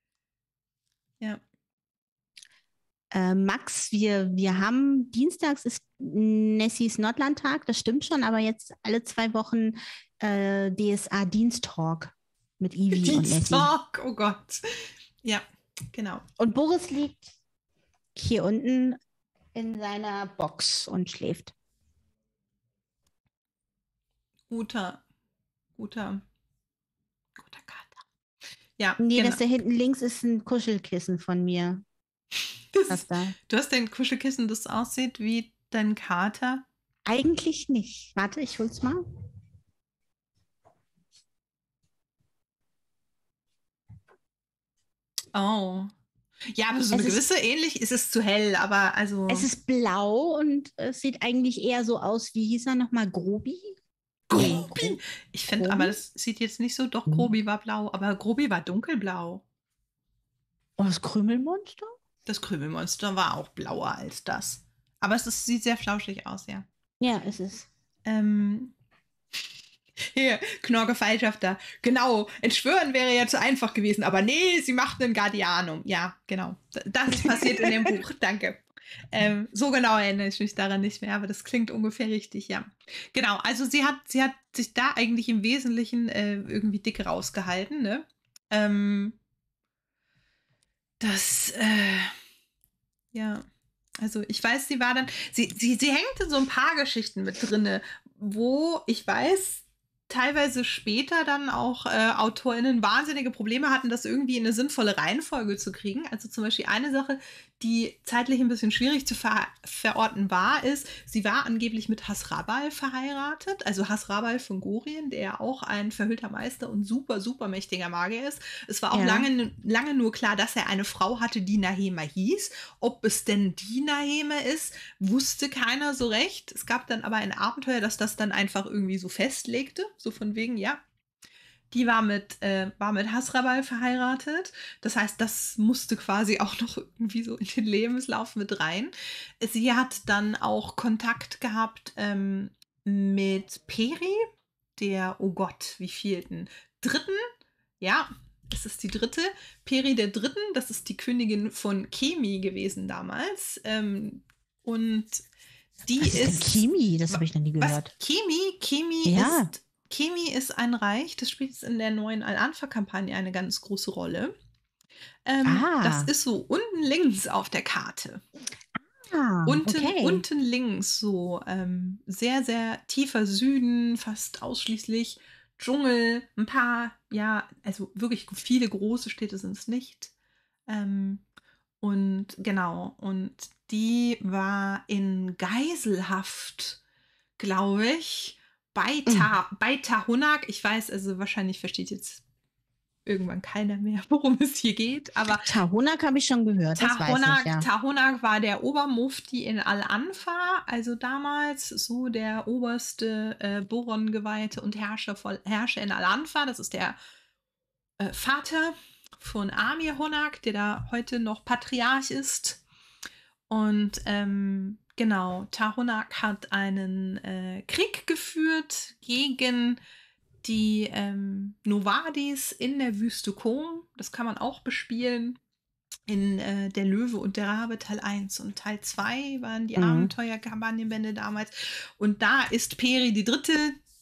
ja. Äh, Max, wir, wir haben dienstags ist Nessies Nordlandtag, das stimmt schon, aber jetzt alle zwei Wochen äh, DSA Diensttalk mit Ivy. Dienstag, Diensttalk, oh Gott. Ja, genau. Und Boris liegt hier unten in seiner Box und schläft. Guter, guter, guter Kater. Ja. Nee, genau. das da hinten links ist ein Kuschelkissen von mir. Hast du hast ein Kuschelkissen, das aussieht wie dein Kater? Eigentlich nicht. Warte, ich hol's mal. Oh. Ja, aber so eine es gewisse ist, ähnlich ist es zu hell, aber also. Es ist blau und es äh, sieht eigentlich eher so aus, wie hieß er nochmal, Grobi? Grobi? Ich finde, aber das sieht jetzt nicht so, doch, hm. Grobi war blau, aber Grobi war dunkelblau. Und oh, das Krümelmonster? Das Krümelmonster war auch blauer als das. Aber es ist, sieht sehr flauschig aus, ja. Ja, es ist. Ähm, hier, Knorke-Fallschafter. Genau, entschwören wäre ja zu einfach gewesen, aber nee, sie macht einen Guardianum. Ja, genau. Das ist passiert in dem Buch. Danke. Ähm, so genau erinnere ich mich daran nicht mehr, aber das klingt ungefähr richtig, ja. Genau, also sie hat, sie hat sich da eigentlich im Wesentlichen äh, irgendwie dick rausgehalten, ne? Ähm, das, äh, ja. Also ich weiß, sie war dann, sie, sie, sie hängte so ein paar Geschichten mit drinne, wo ich weiß, teilweise später dann auch äh, AutorInnen wahnsinnige Probleme hatten, das irgendwie in eine sinnvolle Reihenfolge zu kriegen. Also zum Beispiel eine Sache, die zeitlich ein bisschen schwierig zu ver verorten war, ist, sie war angeblich mit Hasrabal verheiratet, also Hasrabal von Gorien, der auch ein verhüllter Meister und super, super mächtiger Magier ist. Es war auch ja. lange, lange nur klar, dass er eine Frau hatte, die Nahema hieß. Ob es denn die Nahema ist, wusste keiner so recht. Es gab dann aber ein Abenteuer, das das dann einfach irgendwie so festlegte so von wegen, ja, die war mit, äh, war mit Hasrabal verheiratet. Das heißt, das musste quasi auch noch irgendwie so in den Lebenslauf mit rein. Sie hat dann auch Kontakt gehabt ähm, mit Peri, der, oh Gott, wie vielten? Dritten? Ja, das ist die dritte. Peri der Dritten, das ist die Königin von Kemi gewesen damals. Ähm, und die was ist. ist Kemi, das habe ich noch nie gehört. Kemi, Kemi ja. ist Chemi ist ein Reich, das spielt in der neuen Al-Anfa-Kampagne eine ganz große Rolle. Ähm, ah. Das ist so unten links auf der Karte. Ah, unten, okay. unten links, so ähm, sehr, sehr tiefer Süden, fast ausschließlich Dschungel, ein paar, ja, also wirklich viele große Städte sind es nicht. Ähm, und genau, und die war in Geiselhaft, glaube ich, bei, mhm. Tahunak. Ich weiß, also wahrscheinlich versteht jetzt irgendwann keiner mehr, worum es hier geht. Aber Tahonak habe ich schon gehört. Tahonak, ich, ja. Tahonak war der Obermufti in Al-Anfa, also damals so der oberste äh, Boron-Geweihte und Herrscher, von, Herrscher in Al-Anfa. Das ist der äh, Vater von Amir Honak, der da heute noch Patriarch ist. Und ähm, Genau, Tahonak hat einen äh, Krieg geführt gegen die ähm, Novadis in der Wüste Kom. Das kann man auch bespielen in äh, Der Löwe und der Rabe Teil 1 und Teil 2 waren die mhm. Abenteuerkampagnenbände damals. Und da ist Peri die dritte,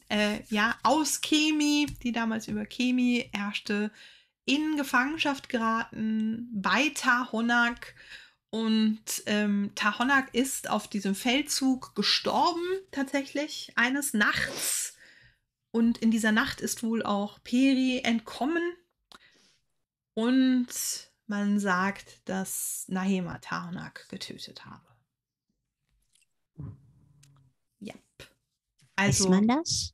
äh, ja, aus Kemi, die damals über Kemi herrschte, in Gefangenschaft geraten bei Tahonak und ähm, Tahonak ist auf diesem Feldzug gestorben, tatsächlich, eines Nachts. Und in dieser Nacht ist wohl auch Peri entkommen. Und man sagt, dass Nahema Tahonak getötet habe. Ja. Also, weiß man das?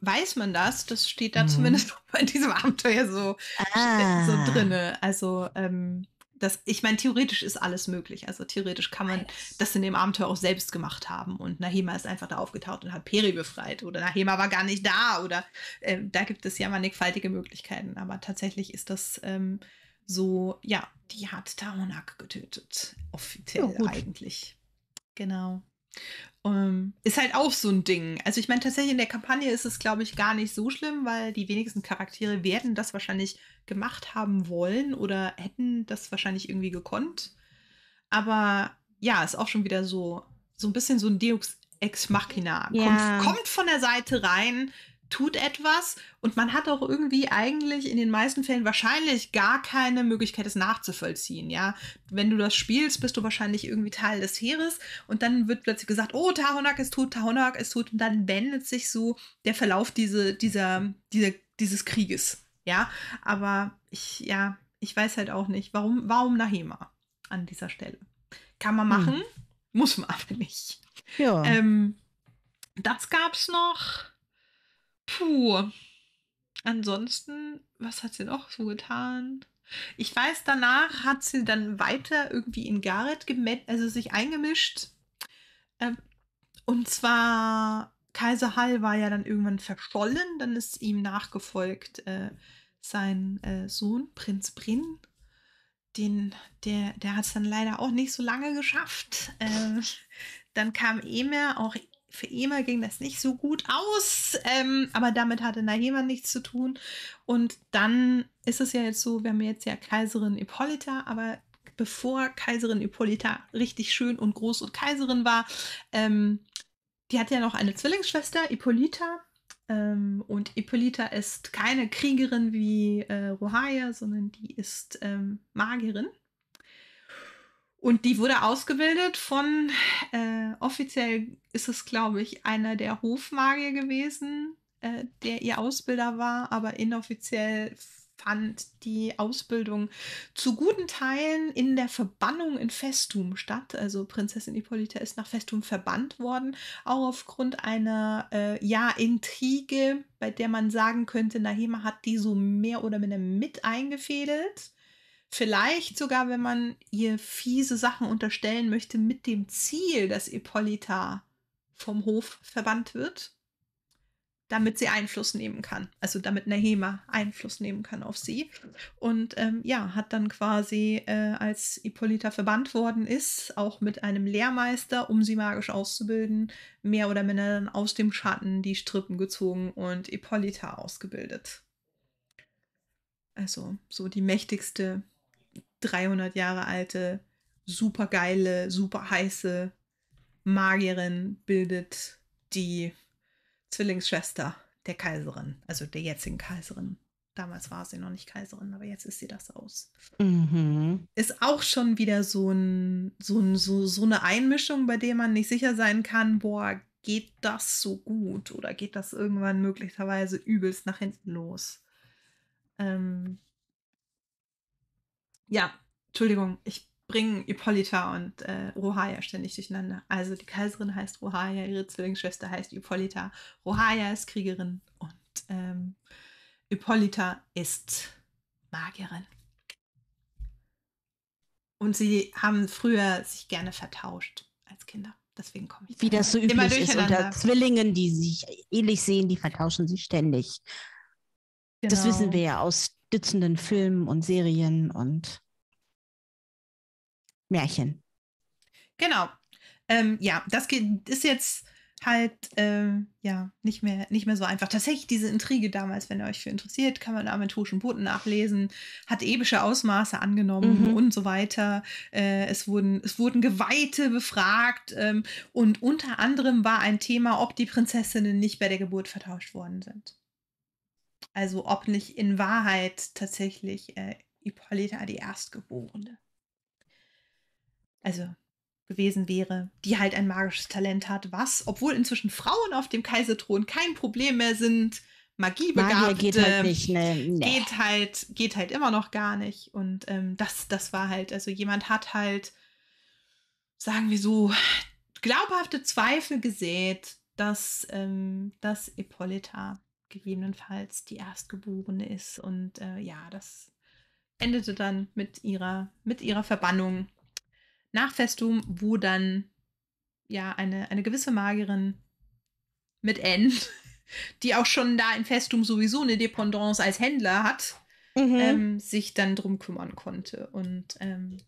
Weiß man das? Das steht da hm. zumindest bei diesem Abenteuer so, ah. so drinne. Also, ähm, das, ich meine, theoretisch ist alles möglich. Also theoretisch kann man das in dem Abenteuer auch selbst gemacht haben. Und Nahema ist einfach da aufgetaucht und hat Peri befreit. Oder Nahema war gar nicht da. Oder äh, da gibt es ja mannigfaltige Möglichkeiten. Aber tatsächlich ist das ähm, so, ja, die hat Taronak getötet. Offiziell oh, eigentlich. Genau. Um, ähm, ist halt auch so ein Ding. Also ich meine, tatsächlich in der Kampagne ist es, glaube ich, gar nicht so schlimm, weil die wenigsten Charaktere werden das wahrscheinlich gemacht haben wollen oder hätten das wahrscheinlich irgendwie gekonnt. Aber ja, ist auch schon wieder so, so ein bisschen so ein Deus Ex Machina. Ja. Kommt, kommt von der Seite rein, tut etwas und man hat auch irgendwie eigentlich in den meisten Fällen wahrscheinlich gar keine Möglichkeit, es nachzuvollziehen. Ja, wenn du das spielst, bist du wahrscheinlich irgendwie Teil des Heeres und dann wird plötzlich gesagt, oh, Tahonak ist tot, Tahonak ist tot und dann wendet sich so der Verlauf diese, dieser, dieser, dieses Krieges. Ja, aber ich, ja, ich weiß halt auch nicht, warum, warum Nahema an dieser Stelle. Kann man hm. machen, hm. muss man aber nicht. Ja. Ähm, das gab's noch. Puh. Ansonsten, was hat sie noch so getan? Ich weiß, danach hat sie dann weiter irgendwie in Gareth gemeldet, also sich eingemischt. Ähm, und zwar, Kaiser Hall war ja dann irgendwann verschollen, dann ist ihm nachgefolgt äh, sein äh, Sohn, Prinz Brin. Den, der der hat es dann leider auch nicht so lange geschafft. Äh, dann kam Emer, auch für Ema ging das nicht so gut aus, ähm, aber damit hatte Nahema nichts zu tun. Und dann ist es ja jetzt so, wir haben jetzt ja Kaiserin Hippolyta, aber bevor Kaiserin Hippolyta richtig schön und groß und Kaiserin war, ähm, die hat ja noch eine Zwillingsschwester, Hippolyta. Ähm, und Hippolyta ist keine Kriegerin wie äh, Rohaya, sondern die ist ähm, Magierin und die wurde ausgebildet von, äh, offiziell ist es, glaube ich, einer der Hofmagier gewesen, äh, der ihr Ausbilder war, aber inoffiziell fand die Ausbildung zu guten Teilen in der Verbannung in Festum statt. Also Prinzessin Hippolyta ist nach Festum verbannt worden, auch aufgrund einer äh, ja, Intrige, bei der man sagen könnte, Nahema hat die so mehr oder minder mit eingefädelt Vielleicht sogar, wenn man ihr fiese Sachen unterstellen möchte, mit dem Ziel, dass Hippolyta vom Hof verbannt wird, damit sie Einfluss nehmen kann. Also damit Nehema Einfluss nehmen kann auf sie. Und ähm, ja, hat dann quasi, äh, als Hippolyta verbannt worden ist, auch mit einem Lehrmeister, um sie magisch auszubilden, mehr oder minder dann aus dem Schatten die Strippen gezogen und Hippolyta ausgebildet. Also so die mächtigste 300 Jahre alte, supergeile, superheiße Magierin bildet die Zwillingsschwester der Kaiserin, also der jetzigen Kaiserin. Damals war sie noch nicht Kaiserin, aber jetzt ist sie das aus. Mhm. Ist auch schon wieder so, ein, so, ein, so, so eine Einmischung, bei der man nicht sicher sein kann, boah, geht das so gut oder geht das irgendwann möglicherweise übelst nach hinten los? Ähm, ja, Entschuldigung, ich bringe Hippolyta und äh, Rohaya ständig durcheinander. Also die Kaiserin heißt Rohaya, ihre Zwillingsschwester heißt Hippolyta. Rohaya ist Kriegerin und ähm, Hippolyta ist Magierin. Und sie haben früher sich gerne vertauscht als Kinder. Deswegen komme ich. Wie das so üblich ist unter Zwillingen, die sich ähnlich sehen, die vertauschen sich ständig. Genau. Das wissen wir ja aus dutzenden Filmen und Serien und Märchen. Genau. Ähm, ja, das ist jetzt halt ähm, ja nicht mehr nicht mehr so einfach. Tatsächlich diese Intrige damals, wenn ihr euch für interessiert, kann man am Mentosischen Boten nachlesen, hat epische Ausmaße angenommen mhm. und so weiter. Äh, es wurden es wurden Geweihte befragt ähm, und unter anderem war ein Thema, ob die Prinzessinnen nicht bei der Geburt vertauscht worden sind. Also ob nicht in Wahrheit tatsächlich äh, Hippolyta die Erstgeborene also gewesen wäre, die halt ein magisches Talent hat, was, obwohl inzwischen Frauen auf dem Kaiserthron kein Problem mehr sind, Magiebegabte geht halt, nicht, ne, ne. geht halt geht halt immer noch gar nicht und ähm, das das war halt also jemand hat halt sagen wir so glaubhafte Zweifel gesät, dass ähm, dass Hippolyta gegebenenfalls die Erstgeborene ist. Und äh, ja, das endete dann mit ihrer, mit ihrer Verbannung nach Festum, wo dann ja eine, eine gewisse Magierin mit N, die auch schon da in Festum sowieso eine Dependance als Händler hat, mhm. ähm, sich dann drum kümmern konnte. Und ähm,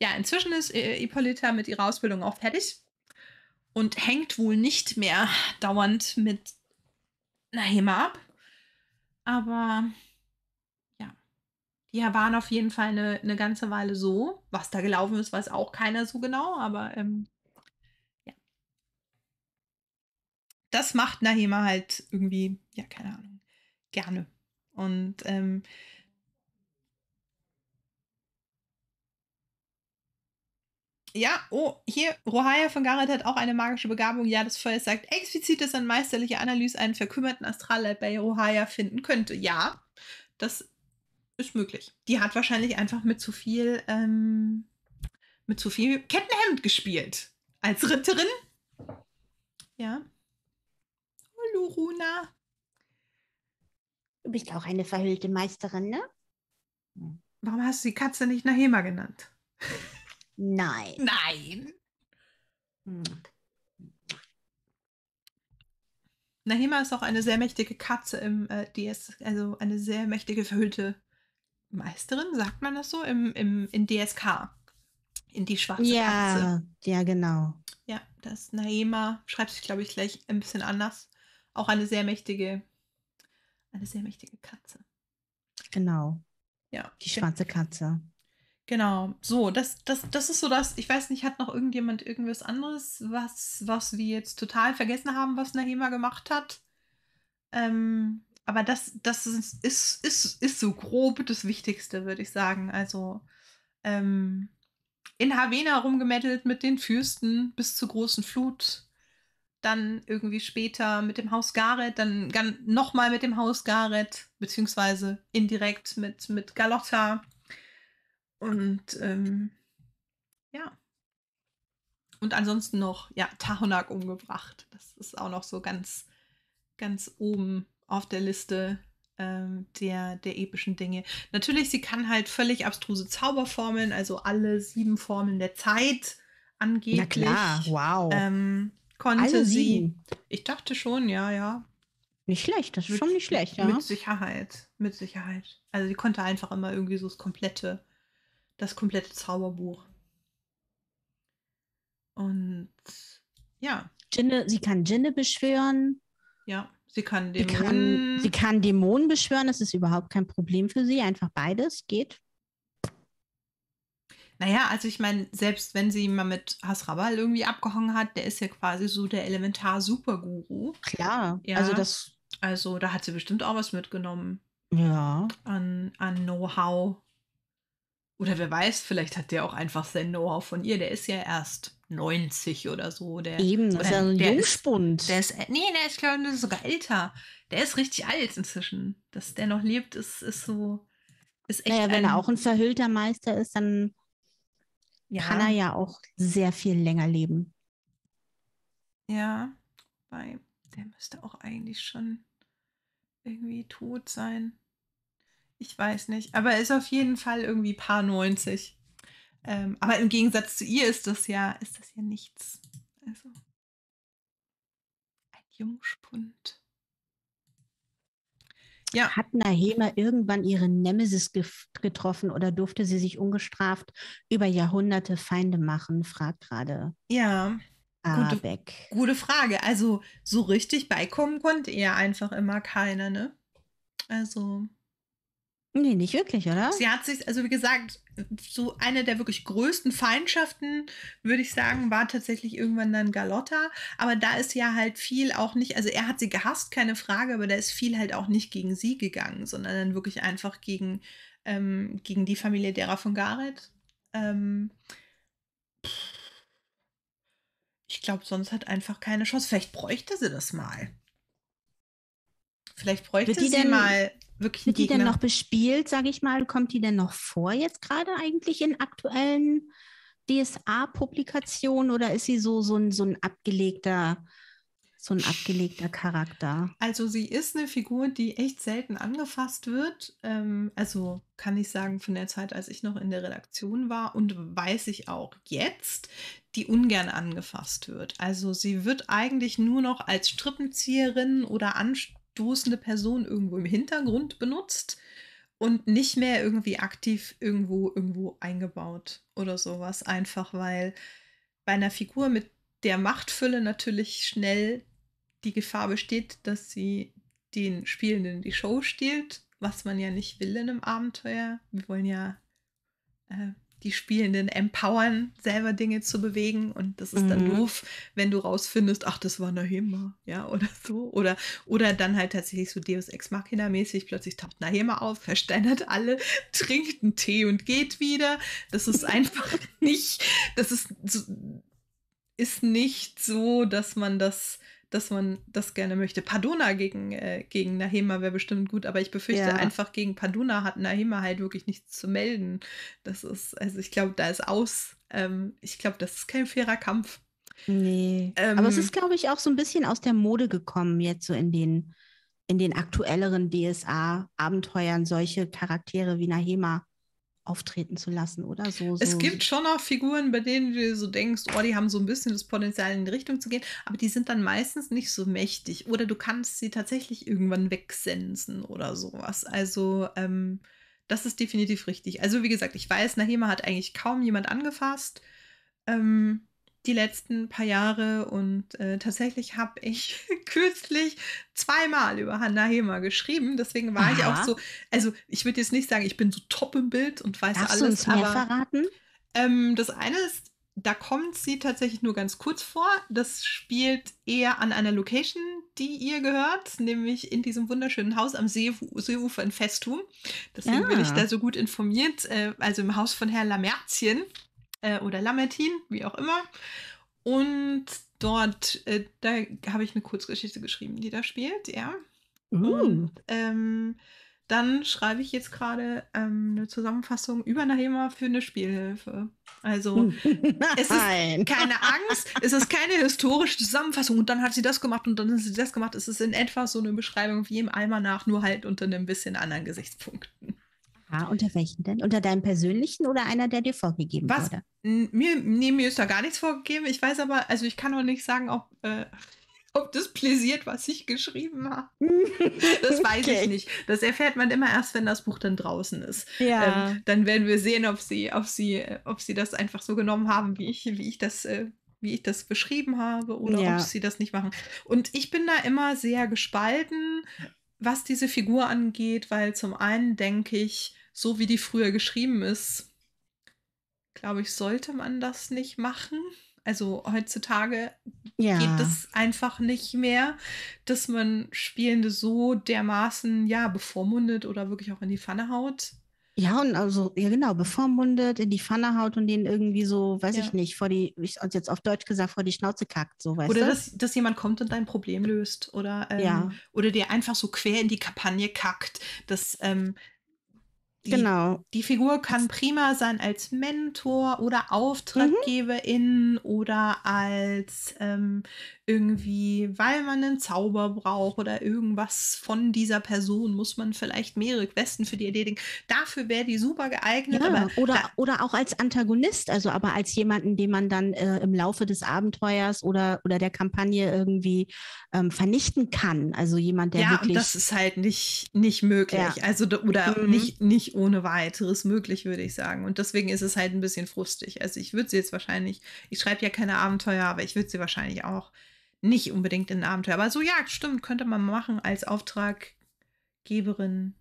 ja, inzwischen ist äh, Hippolyta mit ihrer Ausbildung auch fertig und hängt wohl nicht mehr dauernd mit na, heben ab. Aber ja, die waren auf jeden Fall eine, eine ganze Weile so. Was da gelaufen ist, weiß auch keiner so genau, aber ähm, ja. Das macht Nahema halt irgendwie, ja, keine Ahnung, gerne. Und ähm, Ja, oh, hier, Rohaya von Gareth hat auch eine magische Begabung. Ja, das Feuer sagt explizit, dass ein meisterlicher Analyse einen verkümmerten Astralleib bei Rohaya finden könnte. Ja, das ist möglich. Die hat wahrscheinlich einfach mit zu viel, ähm, mit zu viel Kettenhemd gespielt. Als Ritterin. Ja. Hallo, Runa. Du bist auch eine verhüllte Meisterin, ne? Warum hast du die Katze nicht Nahema genannt? Nein. Nein. Hm. Nahima ist auch eine sehr mächtige Katze im äh, DS, also eine sehr mächtige verhüllte Meisterin, sagt man das so, im, im, in DSK. In die schwarze ja, Katze. Ja, genau. Ja, das Nahima schreibt sich, glaube ich, gleich ein bisschen anders. Auch eine sehr mächtige, eine sehr mächtige Katze. Genau. Ja. Die schwarze Katze. Genau, so, das, das, das ist so das, ich weiß nicht, hat noch irgendjemand irgendwas anderes, was, was wir jetzt total vergessen haben, was Nahema gemacht hat? Ähm, aber das, das ist, ist, ist, ist so grob das Wichtigste, würde ich sagen. Also ähm, in Havena rumgemettelt mit den Fürsten bis zur großen Flut. Dann irgendwie später mit dem Haus Gareth, dann, nochmal mit dem Haus Gareth, beziehungsweise indirekt mit, mit Galotta und ähm, ja. Und ansonsten noch, ja, Tahonak umgebracht. Das ist auch noch so ganz, ganz oben auf der Liste ähm, der, der epischen Dinge. Natürlich, sie kann halt völlig abstruse Zauberformeln, also alle sieben Formeln der Zeit angeblich. Na klar, wow. Ähm, konnte alle sie. Ich dachte schon, ja, ja. Nicht schlecht, das ist mit, schon nicht schlecht, ja. Mit Sicherheit, mit Sicherheit. Also sie konnte einfach immer irgendwie so das komplette das komplette Zauberbuch. Und ja. Ginne, sie kann Ginne beschwören. Ja, sie kann Dämonen. Sie kann, sie kann Dämonen beschwören, das ist überhaupt kein Problem für sie. Einfach beides geht. Naja, also ich meine, selbst wenn sie mal mit Hasrabal irgendwie abgehangen hat, der ist ja quasi so der Elementar-Superguru. Klar, ja, also das. Also da hat sie bestimmt auch was mitgenommen. Ja. An, an Know-how. Oder wer weiß, vielleicht hat der auch einfach sein Know-how von ihr. Der ist ja erst 90 oder so. Der, Eben, so ist ja ein der Jungspund. Ist, der ist, äh, nee, der ist, glaube ich, sogar älter. Der ist richtig alt inzwischen. Dass der noch lebt, ist, ist so. Ist echt naja, wenn er auch ein verhüllter Meister ist, dann ja. kann er ja auch sehr viel länger leben. Ja, weil der müsste auch eigentlich schon irgendwie tot sein. Ich weiß nicht, aber er ist auf jeden Fall irgendwie paar 90. Ähm, aber im Gegensatz zu ihr ist das ja, ist das ja nichts. Also ein Jungspund. Ja. Hat Nahema irgendwann ihre Nemesis getroffen oder durfte sie sich ungestraft über Jahrhunderte Feinde machen? Fragt gerade. Ja. Gute, gute, Frage. Also so richtig beikommen konnte er einfach immer keiner, ne? Also Nee, nicht wirklich, oder? Sie hat sich, also wie gesagt, so eine der wirklich größten Feindschaften, würde ich sagen, war tatsächlich irgendwann dann Galotta. Aber da ist ja halt viel auch nicht, also er hat sie gehasst, keine Frage, aber da ist viel halt auch nicht gegen sie gegangen, sondern dann wirklich einfach gegen, ähm, gegen die Familie derer von Gareth. Ähm, ich glaube, sonst hat einfach keine Chance. Vielleicht bräuchte sie das mal. Vielleicht bräuchte sie denn, mal wirklich Wird die denn noch bespielt, sage ich mal? Kommt die denn noch vor jetzt gerade eigentlich in aktuellen DSA-Publikationen oder ist sie so, so, ein, so ein abgelegter so ein abgelegter Charakter. Also sie ist eine Figur, die echt selten angefasst wird. Ähm, also kann ich sagen, von der Zeit, als ich noch in der Redaktion war und weiß ich auch jetzt, die ungern angefasst wird. Also sie wird eigentlich nur noch als Strippenzieherin oder Anstrengung abstoßende Person irgendwo im Hintergrund benutzt und nicht mehr irgendwie aktiv irgendwo irgendwo eingebaut oder sowas. Einfach weil bei einer Figur mit der Machtfülle natürlich schnell die Gefahr besteht, dass sie den Spielenden die Show stiehlt, was man ja nicht will in einem Abenteuer. Wir wollen ja äh, die Spielenden empowern, selber Dinge zu bewegen. Und das ist dann mhm. doof, wenn du rausfindest, ach, das war eine ja, oder so. Oder, oder dann halt tatsächlich so Deus Ex Machina mäßig, plötzlich taucht eine auf, versteinert alle, trinkt einen Tee und geht wieder. Das ist einfach nicht, das ist, ist nicht so, dass man das dass man das gerne möchte. Paduna gegen, äh, gegen Nahema wäre bestimmt gut, aber ich befürchte ja. einfach, gegen Paduna hat Nahema halt wirklich nichts zu melden. Das ist, also ich glaube, da ist aus. Ähm, ich glaube, das ist kein fairer Kampf. Nee. Ähm, aber es ähm. ist, glaube ich, auch so ein bisschen aus der Mode gekommen, jetzt so in den, in den aktuelleren DSA-Abenteuern solche Charaktere wie Nahema auftreten zu lassen, oder so, so. Es gibt schon auch Figuren, bei denen du so denkst, oh, die haben so ein bisschen das Potenzial in die Richtung zu gehen, aber die sind dann meistens nicht so mächtig oder du kannst sie tatsächlich irgendwann wegsensen oder sowas. Also ähm, das ist definitiv richtig. Also wie gesagt, ich weiß, Nahema hat eigentlich kaum jemand angefasst. Ähm, die letzten paar Jahre und äh, tatsächlich habe ich kürzlich zweimal über Hanna Hema geschrieben. Deswegen war Aha. ich auch so, also ich würde jetzt nicht sagen, ich bin so top im Bild und weiß Darfst alles. Du uns mehr verraten? Ähm, das eine ist, da kommt sie tatsächlich nur ganz kurz vor. Das spielt eher an einer Location, die ihr gehört, nämlich in diesem wunderschönen Haus am See, Seeufer in Festum. Deswegen ja. bin ich ah. da so gut informiert, äh, also im Haus von Herrn Lamerzien äh, oder Lamertin, wie auch immer. Und dort, äh, da habe ich eine Kurzgeschichte geschrieben, die da spielt, ja. Mm. Und, uh. ähm, dann schreibe ich jetzt gerade ähm, eine Zusammenfassung über Nahema für eine Spielhilfe. Also es ist keine Angst, es ist keine historische Zusammenfassung und dann hat sie das gemacht und dann hat sie das gemacht. Es ist in etwa so eine Beschreibung wie im Eimer nach, nur halt unter einem bisschen anderen Gesichtspunkten. Ja, unter welchen denn? Unter deinem persönlichen oder einer, der dir vorgegeben Was? wurde? Mir, nee, mir ist da gar nichts vorgegeben. Ich weiß aber, also ich kann auch nicht sagen, ob, äh, ob das pläsiert, was ich geschrieben habe. Das weiß okay. ich nicht. Das erfährt man immer erst, wenn das Buch dann draußen ist. Ja. Ähm, dann werden wir sehen, ob sie, ob sie, ob sie das einfach so genommen haben, wie ich, wie ich das. Äh, wie ich das beschrieben habe oder ja. ob sie das nicht machen. Und ich bin da immer sehr gespalten, was diese Figur angeht, weil zum einen denke ich, so wie die früher geschrieben ist, glaube ich, sollte man das nicht machen. Also heutzutage ja. geht es einfach nicht mehr, dass man Spielende so dermaßen ja bevormundet oder wirklich auch in die Pfanne haut. Ja, und also, ja genau, bevormundet, in die Pfanne haut und den irgendwie so, weiß ja. ich nicht, vor die, ich also jetzt auf Deutsch gesagt, vor die Schnauze kackt, so weißt Oder du? dass, dass jemand kommt und dein Problem löst oder, ähm, ja. oder dir einfach so quer in die Kampagne kackt. dass ähm, die, genau. Die Figur kann prima sein als Mentor oder mhm. Auftraggeberin mhm. oder als ähm, irgendwie, weil man einen Zauber braucht oder irgendwas von dieser Person, muss man vielleicht mehrere Questen für die erledigen. Dafür wäre die super geeignet. Ja, oder, oder auch als Antagonist, also aber als jemanden, den man dann äh, im Laufe des Abenteuers oder, oder der Kampagne irgendwie ähm, vernichten kann. Also jemand, der ja, wirklich. Ja, das ist halt nicht, nicht möglich. Ja. Also, oder mhm. nicht, nicht ohne weiteres möglich, würde ich sagen. Und deswegen ist es halt ein bisschen frustig. Also ich würde sie jetzt wahrscheinlich, ich schreibe ja keine Abenteuer, aber ich würde sie wahrscheinlich auch nicht unbedingt in ein Abenteuer. Aber so, ja, stimmt, könnte man machen als Auftraggeberin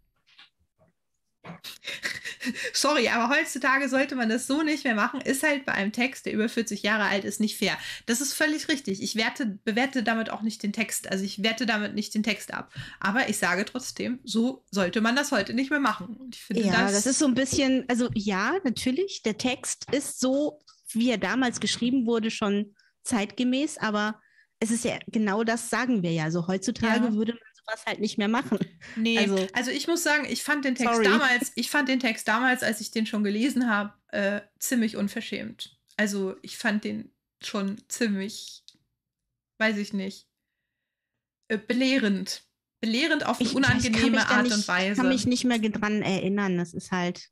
Sorry, aber heutzutage sollte man das so nicht mehr machen. Ist halt bei einem Text, der über 40 Jahre alt ist, nicht fair. Das ist völlig richtig. Ich werte, bewerte damit auch nicht den Text. Also ich werte damit nicht den Text ab. Aber ich sage trotzdem, so sollte man das heute nicht mehr machen. ich finde, ja, das, das ist so ein bisschen, also ja, natürlich, der Text ist so, wie er damals geschrieben wurde, schon zeitgemäß, aber es ist ja genau das, sagen wir ja. Also heutzutage ja. würde man sowas halt nicht mehr machen. Nee, also, also ich muss sagen, ich fand den Text sorry. damals, ich fand den Text damals, als ich den schon gelesen habe, äh, ziemlich unverschämt. Also ich fand den schon ziemlich, weiß ich nicht, äh, belehrend. Belehrend auf ich, unangenehme ich Art nicht, und Weise. Ich kann mich nicht mehr dran erinnern. Das ist halt,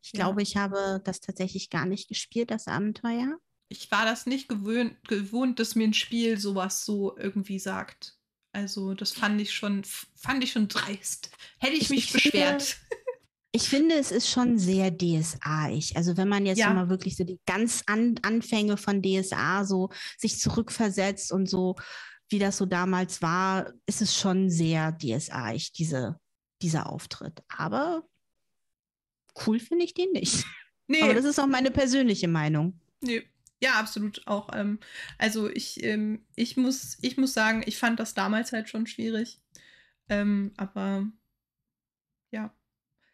ich ja. glaube, ich habe das tatsächlich gar nicht gespielt, das Abenteuer. Ich war das nicht gewöhnt, gewohnt, dass mir ein Spiel sowas so irgendwie sagt. Also das fand ich schon, fand ich schon dreist. Hätte ich, ich mich ich beschwert. ich finde, es ist schon sehr dsa ich Also wenn man jetzt ja. mal wirklich so die ganz An Anfänge von DSA so sich zurückversetzt und so, wie das so damals war, ist es schon sehr dsa ich diese, dieser Auftritt. Aber cool finde ich den nicht. Nee. Aber das ist auch meine persönliche Meinung. Nee, ja, absolut auch. Ähm, also ich, ähm, ich, muss, ich muss sagen, ich fand das damals halt schon schwierig. Ähm, aber ja,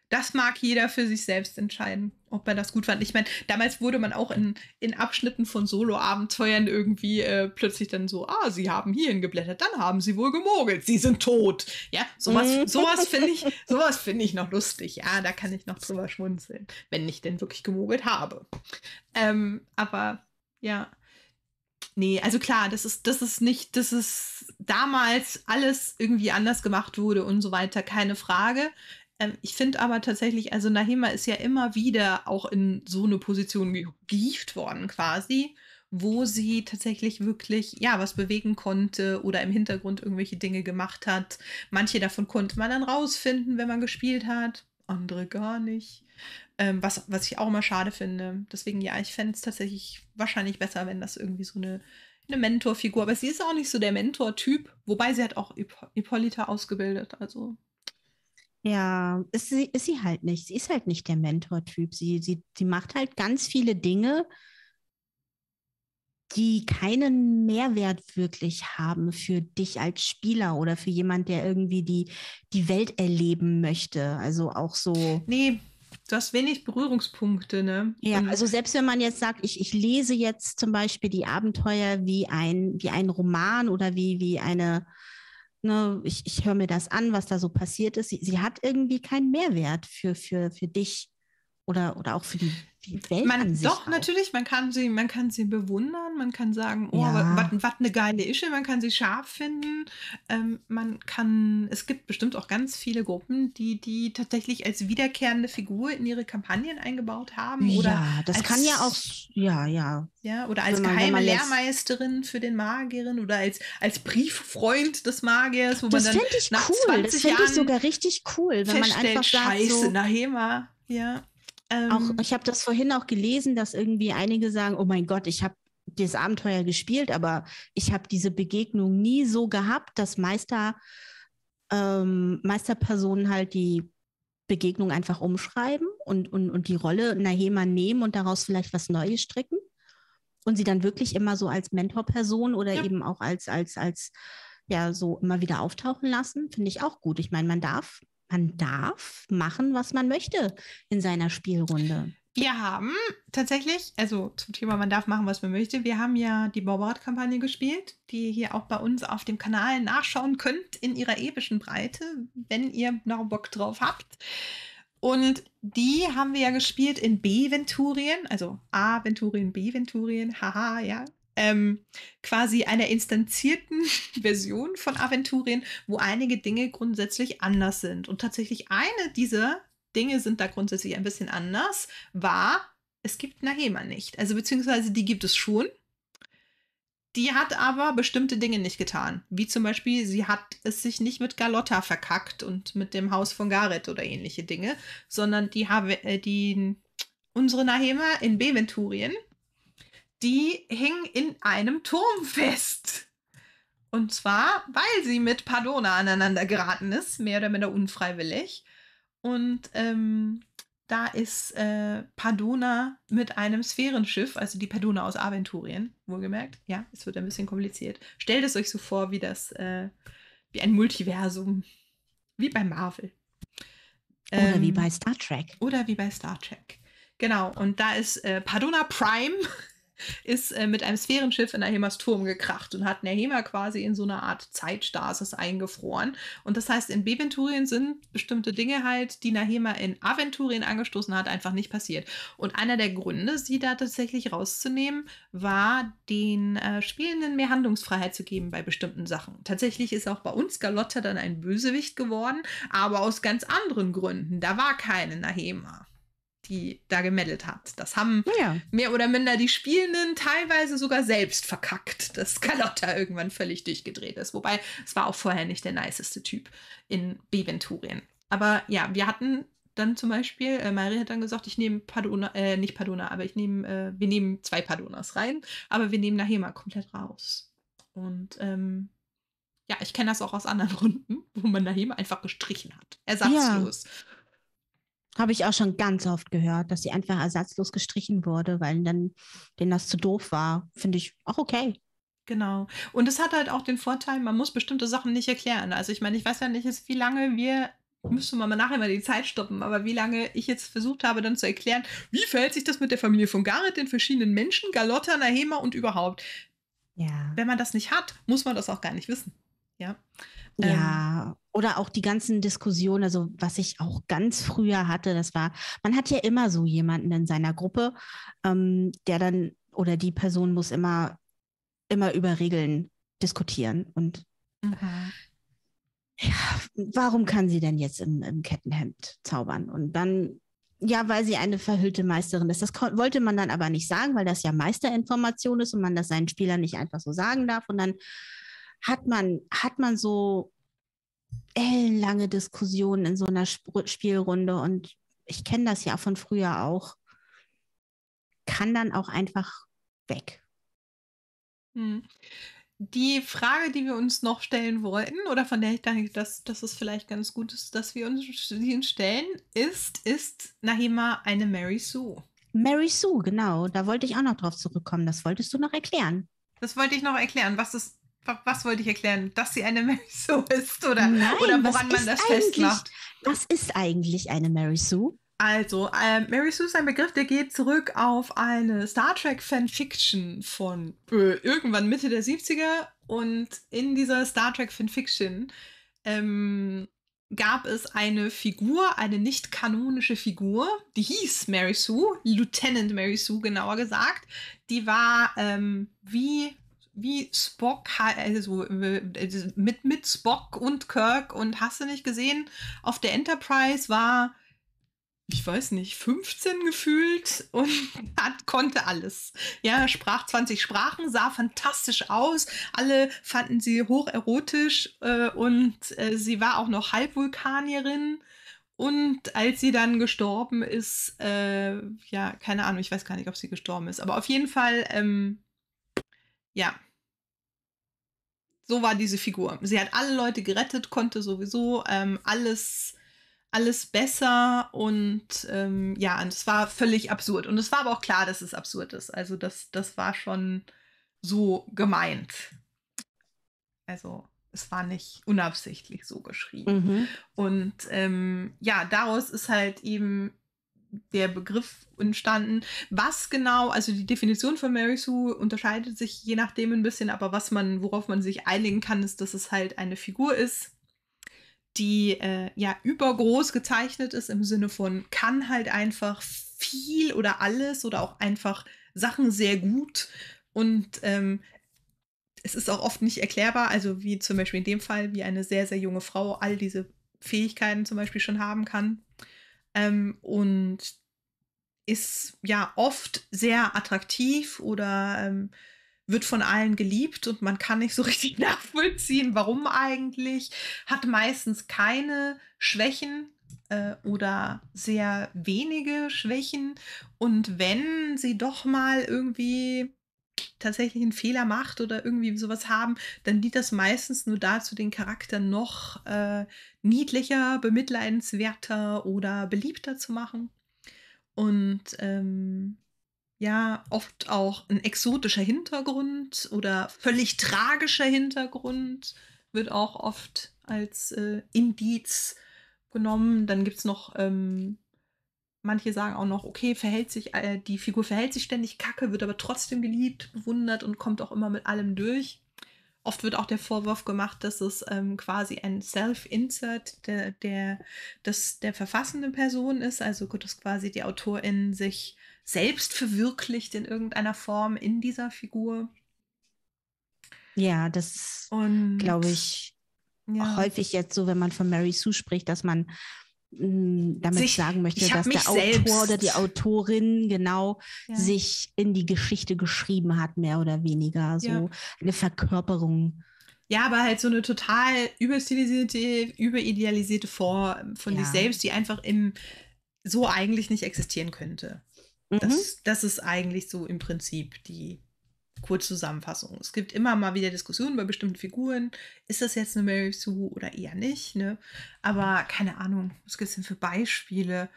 das mag jeder für sich selbst entscheiden, ob er das gut fand. Ich meine, damals wurde man auch in, in Abschnitten von Solo-Abenteuern irgendwie äh, plötzlich dann so, ah, sie haben hierhin geblättert, dann haben sie wohl gemogelt, sie sind tot. Ja, sowas, mhm. sowas finde ich, sowas finde ich noch lustig. Ja, da kann ich noch drüber schmunzeln, wenn ich denn wirklich gemogelt habe. Ähm, aber ja. Nee, also klar, das ist, das ist nicht, dass es damals alles irgendwie anders gemacht wurde und so weiter, keine Frage. Ähm, ich finde aber tatsächlich, also Nahima ist ja immer wieder auch in so eine Position gehievt worden quasi, wo sie tatsächlich wirklich, ja, was bewegen konnte oder im Hintergrund irgendwelche Dinge gemacht hat. Manche davon konnte man dann rausfinden, wenn man gespielt hat, andere gar nicht. Ähm, was, was ich auch immer schade finde. Deswegen, ja, ich fände es tatsächlich wahrscheinlich besser, wenn das irgendwie so eine, eine Mentorfigur, aber sie ist auch nicht so der Mentor-Typ, wobei sie hat auch Hippolyta ausgebildet, also. Ja, ist sie, ist sie halt nicht. Sie ist halt nicht der Mentor-Typ. Sie, sie, sie macht halt ganz viele Dinge, die keinen Mehrwert wirklich haben für dich als Spieler oder für jemand, der irgendwie die, die Welt erleben möchte. Also auch so. Nee, Du hast wenig Berührungspunkte, ne? Ja, also selbst wenn man jetzt sagt, ich, ich lese jetzt zum Beispiel die Abenteuer wie ein, wie ein Roman oder wie, wie eine, ne, ich, ich höre mir das an, was da so passiert ist, sie, sie hat irgendwie keinen Mehrwert für, für, für dich oder, oder auch für die die Welt man, an sich Doch, auch. natürlich, man kann, sie, man kann sie bewundern, man kann sagen, oh, ja. was eine geile Ische, man kann sie scharf finden. Ähm, man kann, es gibt bestimmt auch ganz viele Gruppen, die die tatsächlich als wiederkehrende Figur in ihre Kampagnen eingebaut haben. Oder ja, das als, kann ja auch, ja, ja. Ja, oder als man, geheime Lehrmeisterin für den Magierin oder als, als Brieffreund des Magiers, wo das man dann ich nach cool. 20 das Jahren ich sogar richtig cool, wenn man einfach sagt, Scheiße, so, Nahema, ja. Ähm, auch, ich habe das vorhin auch gelesen, dass irgendwie einige sagen, oh mein Gott, ich habe das Abenteuer gespielt, aber ich habe diese Begegnung nie so gehabt, dass Meister, ähm, Meisterpersonen halt die Begegnung einfach umschreiben und, und, und die Rolle Nahema nehmen und daraus vielleicht was Neues stricken und sie dann wirklich immer so als Mentorperson oder ja. eben auch als, als, als, ja, so immer wieder auftauchen lassen, finde ich auch gut. Ich meine, man darf man darf machen, was man möchte in seiner Spielrunde. Wir haben tatsächlich, also zum Thema, man darf machen, was man möchte, wir haben ja die Bauwart-Kampagne gespielt, die ihr hier auch bei uns auf dem Kanal nachschauen könnt in ihrer epischen Breite, wenn ihr noch Bock drauf habt. Und die haben wir ja gespielt in B-Venturien, also A-Venturien, B-Venturien, haha, ja, ähm, quasi einer instanzierten Version von Aventurien, wo einige Dinge grundsätzlich anders sind. Und tatsächlich eine dieser Dinge sind da grundsätzlich ein bisschen anders, war, es gibt Nahema nicht. Also beziehungsweise die gibt es schon. Die hat aber bestimmte Dinge nicht getan. Wie zum Beispiel, sie hat es sich nicht mit Galotta verkackt und mit dem Haus von Gareth oder ähnliche Dinge, sondern die, habe, äh, die unsere Nahema in Beventurien die hing in einem Turm fest. Und zwar, weil sie mit Padona aneinander geraten ist, mehr oder minder unfreiwillig. Und ähm, da ist äh, Padona mit einem Sphärenschiff, also die Padona aus Aventurien, wohlgemerkt. Ja, es wird ein bisschen kompliziert. Stellt es euch so vor, wie das, äh, wie ein Multiversum, wie bei Marvel. Ähm, oder wie ähm, bei Star Trek. Oder wie bei Star Trek. Genau, und da ist äh, Padona Prime ist äh, mit einem Sphärenschiff in Nahemas Turm gekracht und hat Nahema quasi in so eine Art Zeitstasis eingefroren. Und das heißt, in Beventurien sind bestimmte Dinge halt, die Nahema in Aventurien angestoßen hat, einfach nicht passiert. Und einer der Gründe, sie da tatsächlich rauszunehmen, war, den äh, Spielenden mehr Handlungsfreiheit zu geben bei bestimmten Sachen. Tatsächlich ist auch bei uns Galotta dann ein Bösewicht geworden, aber aus ganz anderen Gründen. Da war keine Nahema die da gemeldet hat. Das haben ja. mehr oder minder die Spielenden teilweise sogar selbst verkackt, dass Carlotta irgendwann völlig durchgedreht ist. Wobei es war auch vorher nicht der niceste Typ in Beventurien. Aber ja, wir hatten dann zum Beispiel, äh, Mari hat dann gesagt, ich nehme Padona, äh, nicht Padona, aber ich nehme, äh, wir nehmen zwei Padonas rein, aber wir nehmen Nahema komplett raus. Und ähm, ja, ich kenne das auch aus anderen Runden, wo man Nahema einfach gestrichen hat. Ersatzlos. Ja. Habe ich auch schon ganz oft gehört, dass sie einfach ersatzlos gestrichen wurde, weil dann denen das zu doof war. Finde ich auch okay. Genau. Und es hat halt auch den Vorteil, man muss bestimmte Sachen nicht erklären. Also ich meine, ich weiß ja nicht, wie lange wir müssen wir mal nachher mal die Zeit stoppen, aber wie lange ich jetzt versucht habe, dann zu erklären, wie verhält sich das mit der Familie von Gareth, den verschiedenen Menschen, Galotta, Nahema und überhaupt. Ja. Wenn man das nicht hat, muss man das auch gar nicht wissen. Ja. Ähm, ja. Ähm, oder auch die ganzen Diskussionen, also was ich auch ganz früher hatte, das war, man hat ja immer so jemanden in seiner Gruppe, ähm, der dann oder die Person muss immer, immer über Regeln diskutieren. Und mhm. Äh, ja, warum kann sie denn jetzt im, im Kettenhemd zaubern? Und dann ja, weil sie eine verhüllte Meisterin ist. Das wollte man dann aber nicht sagen, weil das ja Meisterinformation ist und man das seinen Spielern nicht einfach so sagen darf. Und dann hat man, hat man so ellenlange Diskussionen in so einer Spielrunde und ich kenne das ja von früher auch, kann dann auch einfach weg. Hm. Die Frage, die wir uns noch stellen wollten, oder von der ich denke, dass, dass es vielleicht ganz gut ist, dass wir uns sie stellen, ist, ist Nahima eine Mary Sue? Mary Sue, genau. Da wollte ich auch noch drauf zurückkommen. Das wolltest du noch erklären. Das wollte ich noch erklären, was ist was wollte ich erklären? Dass sie eine Mary Sue ist oder, Nein, oder woran man das festmacht? Was ist eigentlich eine Mary Sue? Also, äh, Mary Sue ist ein Begriff, der geht zurück auf eine Star Trek Fanfiction von äh, irgendwann Mitte der 70er. Und in dieser Star Trek Fanfiction ähm, gab es eine Figur, eine nicht kanonische Figur, die hieß Mary Sue, Lieutenant Mary Sue genauer gesagt. Die war ähm, wie wie Spock, also, äh, also mit, mit Spock und Kirk und hast du nicht gesehen, auf der Enterprise war, ich weiß nicht, 15 gefühlt und hat, konnte alles. Ja, sprach 20 Sprachen, sah fantastisch aus, alle fanden sie hocherotisch äh, und äh, sie war auch noch Halbvulkanierin. Und als sie dann gestorben ist, äh, ja, keine Ahnung, ich weiß gar nicht, ob sie gestorben ist, aber auf jeden Fall, ähm, ja, so war diese Figur. Sie hat alle Leute gerettet, konnte sowieso ähm, alles, alles besser und ähm, ja, und es war völlig absurd. Und es war aber auch klar, dass es absurd ist. Also das, das war schon so gemeint. Also es war nicht unabsichtlich so geschrieben. Mhm. Und ähm, ja, daraus ist halt eben der Begriff entstanden. Was genau, also die Definition von Mary Sue unterscheidet sich je nachdem ein bisschen, aber was man, worauf man sich einigen kann, ist, dass es halt eine Figur ist, die äh, ja übergroß gezeichnet ist im Sinne von kann halt einfach viel oder alles oder auch einfach Sachen sehr gut und ähm, es ist auch oft nicht erklärbar, also wie zum Beispiel in dem Fall, wie eine sehr, sehr junge Frau all diese Fähigkeiten zum Beispiel schon haben kann ähm, und ist ja oft sehr attraktiv oder ähm, wird von allen geliebt und man kann nicht so richtig nachvollziehen, warum eigentlich, hat meistens keine Schwächen äh, oder sehr wenige Schwächen und wenn sie doch mal irgendwie tatsächlich einen Fehler macht oder irgendwie sowas haben, dann dient das meistens nur dazu, den Charakter noch äh, niedlicher, bemitleidenswerter oder beliebter zu machen. Und ähm, ja, oft auch ein exotischer Hintergrund oder völlig tragischer Hintergrund wird auch oft als äh, Indiz genommen. Dann gibt es noch ähm, Manche sagen auch noch, okay, verhält sich, äh, die Figur verhält sich ständig kacke, wird aber trotzdem geliebt, bewundert und kommt auch immer mit allem durch. Oft wird auch der Vorwurf gemacht, dass es ähm, quasi ein Self-Insert der, der, des, der verfassenden Person ist, also dass quasi die Autorin sich selbst verwirklicht in irgendeiner Form in dieser Figur. Ja, das glaube ich ja. häufig jetzt so, wenn man von Mary Sue spricht, dass man Mm, damit sich, sagen möchte, dass der selbst. Autor oder die Autorin genau ja. sich in die Geschichte geschrieben hat, mehr oder weniger. So ja. eine Verkörperung. Ja, aber halt so eine total überstilisierte, überidealisierte Form von ja. sich selbst, die einfach im so eigentlich nicht existieren könnte. Mhm. Das, das ist eigentlich so im Prinzip die Kurz Zusammenfassung. Es gibt immer mal wieder Diskussionen bei bestimmten Figuren. Ist das jetzt eine Mary Sue oder eher nicht? Ne? Aber mhm. keine Ahnung, was gibt es denn für Beispiele?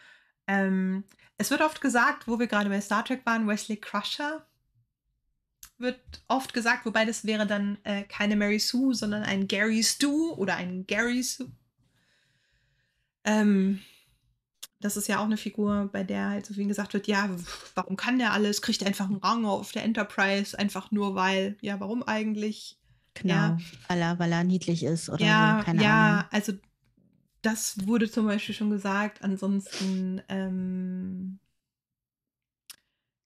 Ähm, es wird oft gesagt, wo wir gerade bei Star Trek waren, Wesley Crusher wird oft gesagt, wobei das wäre dann äh, keine Mary Sue, sondern ein Gary Stu oder ein Gary Sue. Ähm, das ist ja auch eine Figur, bei der halt so viel gesagt wird, ja, warum kann der alles? Kriegt er einfach einen Rang auf der Enterprise, einfach nur weil, ja, warum eigentlich? Genau, ja. weil, er, weil er niedlich ist oder ja, so, keine ja, Ahnung. Ja, also das wurde zum Beispiel schon gesagt. Ansonsten, ähm,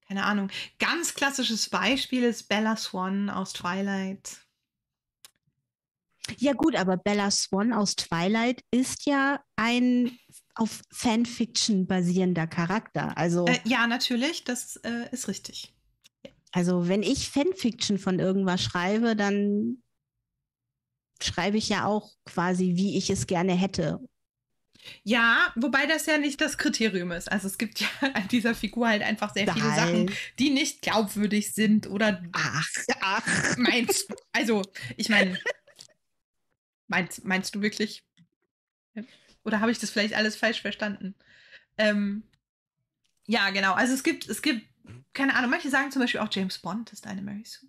keine Ahnung. Ganz klassisches Beispiel ist Bella Swan aus Twilight. Ja gut, aber Bella Swan aus Twilight ist ja ein auf Fanfiction basierender Charakter. Also äh, ja, natürlich, das äh, ist richtig. Also wenn ich Fanfiction von irgendwas schreibe, dann schreibe ich ja auch quasi, wie ich es gerne hätte. Ja, wobei das ja nicht das Kriterium ist. Also es gibt ja an dieser Figur halt einfach sehr Nein. viele Sachen, die nicht glaubwürdig sind oder ach, ach. Meinst, du? also ich meine, meinst, meinst du wirklich? Ja. Oder habe ich das vielleicht alles falsch verstanden? Ähm, ja, genau. Also es gibt, es gibt, keine Ahnung, manche sagen zum Beispiel auch James Bond ist eine Mary Sue.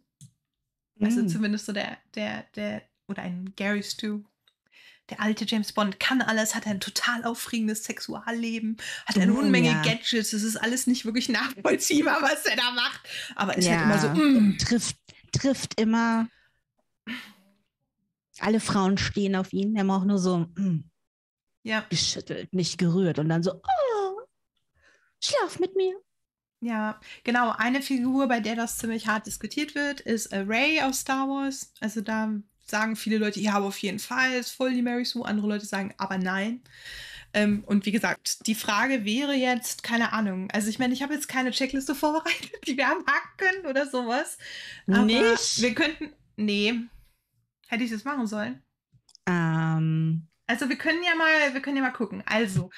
Also mm. zumindest so der, der, der, oder ein Gary Stu. Der alte James Bond kann alles, hat ein total aufregendes Sexualleben, hat eine oh, Unmenge ja. Gadgets, es ist alles nicht wirklich nachvollziehbar, was er da macht. Aber es ja. halt immer so, mm. trifft, trifft immer. Alle Frauen stehen auf ihn, er macht nur so, mm. Ja. Geschüttelt, nicht gerührt und dann so, oh, schlaf mit mir. Ja, genau. Eine Figur, bei der das ziemlich hart diskutiert wird, ist äh, Ray aus Star Wars. Also da sagen viele Leute, ja, auf jeden Fall, ist voll die Mary Sue. Andere Leute sagen, aber nein. Ähm, und wie gesagt, die Frage wäre jetzt, keine Ahnung. Also ich meine, ich habe jetzt keine Checkliste vorbereitet, die wir anhaken können oder sowas. Aber Nicht? Wir könnten, nee. Hätte ich das machen sollen? Ähm, also wir können ja mal, wir können ja mal gucken. Also,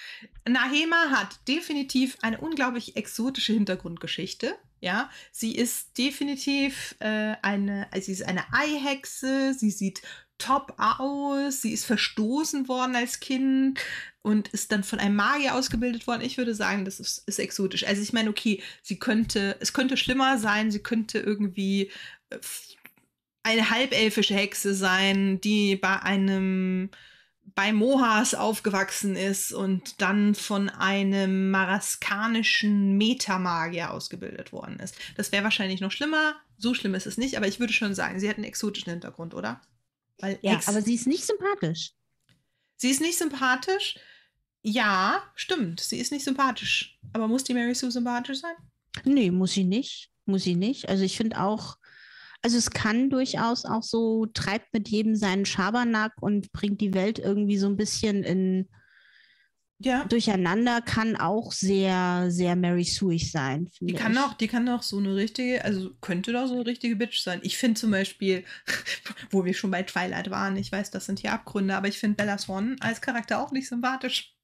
Nahema hat definitiv eine unglaublich exotische Hintergrundgeschichte. Ja, sie ist definitiv äh, eine, also sie ist eine Eihexe, sie sieht top aus, sie ist verstoßen worden als Kind und ist dann von einem Magier ausgebildet worden. Ich würde sagen, das ist, ist exotisch. Also ich meine, okay, sie könnte, es könnte schlimmer sein, sie könnte irgendwie äh, eine halbelfische Hexe sein, die bei einem bei Mohas aufgewachsen ist und dann von einem maraskanischen Metamagier ausgebildet worden ist. Das wäre wahrscheinlich noch schlimmer. So schlimm ist es nicht, aber ich würde schon sagen, sie hat einen exotischen Hintergrund, oder? Weil ja, aber sie ist nicht sympathisch. Sie ist nicht sympathisch. Ja, stimmt. Sie ist nicht sympathisch. Aber muss die Mary Sue sympathisch sein? Nee, muss sie nicht. Muss sie nicht. Also ich finde auch, also es kann durchaus auch so, treibt mit jedem seinen Schabernack und bringt die Welt irgendwie so ein bisschen in ja. durcheinander, kann auch sehr, sehr Mary Sue sein. Die kann, auch, die kann auch so eine richtige, also könnte doch so eine richtige Bitch sein. Ich finde zum Beispiel, wo wir schon bei Twilight waren, ich weiß, das sind hier Abgründe, aber ich finde Bella Swan als Charakter auch nicht sympathisch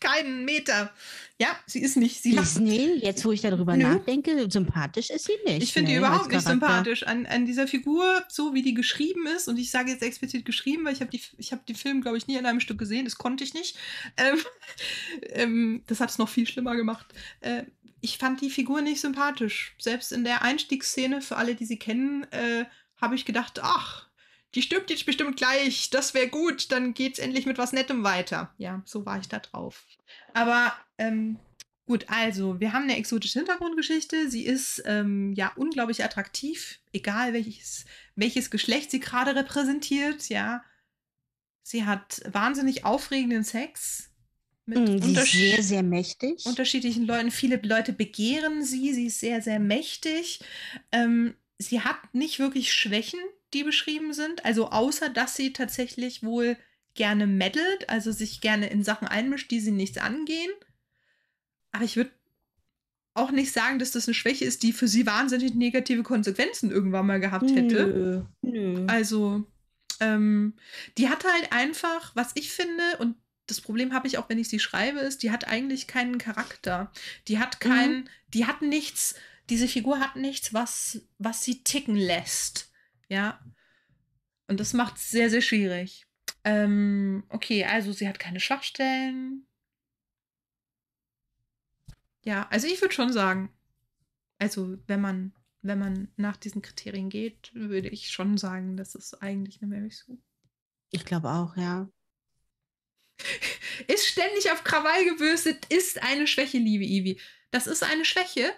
keinen Meter. Ja, sie ist nicht. Sie ist, nee, jetzt wo ich darüber Nö. nachdenke, sympathisch ist sie nicht. Ich finde nee, die überhaupt nicht sympathisch an, an dieser Figur, so wie die geschrieben ist. Und ich sage jetzt explizit geschrieben, weil ich habe die, ich habe den Film, glaube ich, nie in einem Stück gesehen. Das konnte ich nicht. Ähm, ähm, das hat es noch viel schlimmer gemacht. Äh, ich fand die Figur nicht sympathisch. Selbst in der Einstiegsszene für alle, die sie kennen, äh, habe ich gedacht, ach, die stirbt jetzt bestimmt gleich, das wäre gut, dann geht's endlich mit was Nettem weiter. Ja, so war ich da drauf. Aber ähm, gut, also, wir haben eine exotische Hintergrundgeschichte. Sie ist ähm, ja unglaublich attraktiv, egal welches, welches Geschlecht sie gerade repräsentiert, ja. Sie hat wahnsinnig aufregenden Sex. Mit hm, sie ist sehr, sehr mächtig. Unterschiedlichen Leuten. Viele Leute begehren sie. Sie ist sehr, sehr mächtig. Ähm, sie hat nicht wirklich Schwächen die beschrieben sind. Also außer, dass sie tatsächlich wohl gerne meddelt, also sich gerne in Sachen einmischt, die sie nichts angehen. Aber ich würde auch nicht sagen, dass das eine Schwäche ist, die für sie wahnsinnig negative Konsequenzen irgendwann mal gehabt hätte. Nö, nö. Also, ähm, die hat halt einfach, was ich finde, und das Problem habe ich auch, wenn ich sie schreibe, ist, die hat eigentlich keinen Charakter. Die hat keinen, mhm. die hat nichts, diese Figur hat nichts, was, was sie ticken lässt. Ja. Und das macht es sehr, sehr schwierig. Ähm, okay, also sie hat keine Schwachstellen. Ja, also ich würde schon sagen, also wenn man, wenn man nach diesen Kriterien geht, würde ich schon sagen, das ist eigentlich eine Mary Sue. Ich glaube auch, ja. ist ständig auf Krawall gebürstet, ist eine Schwäche, liebe Ivy. Das ist eine Schwäche,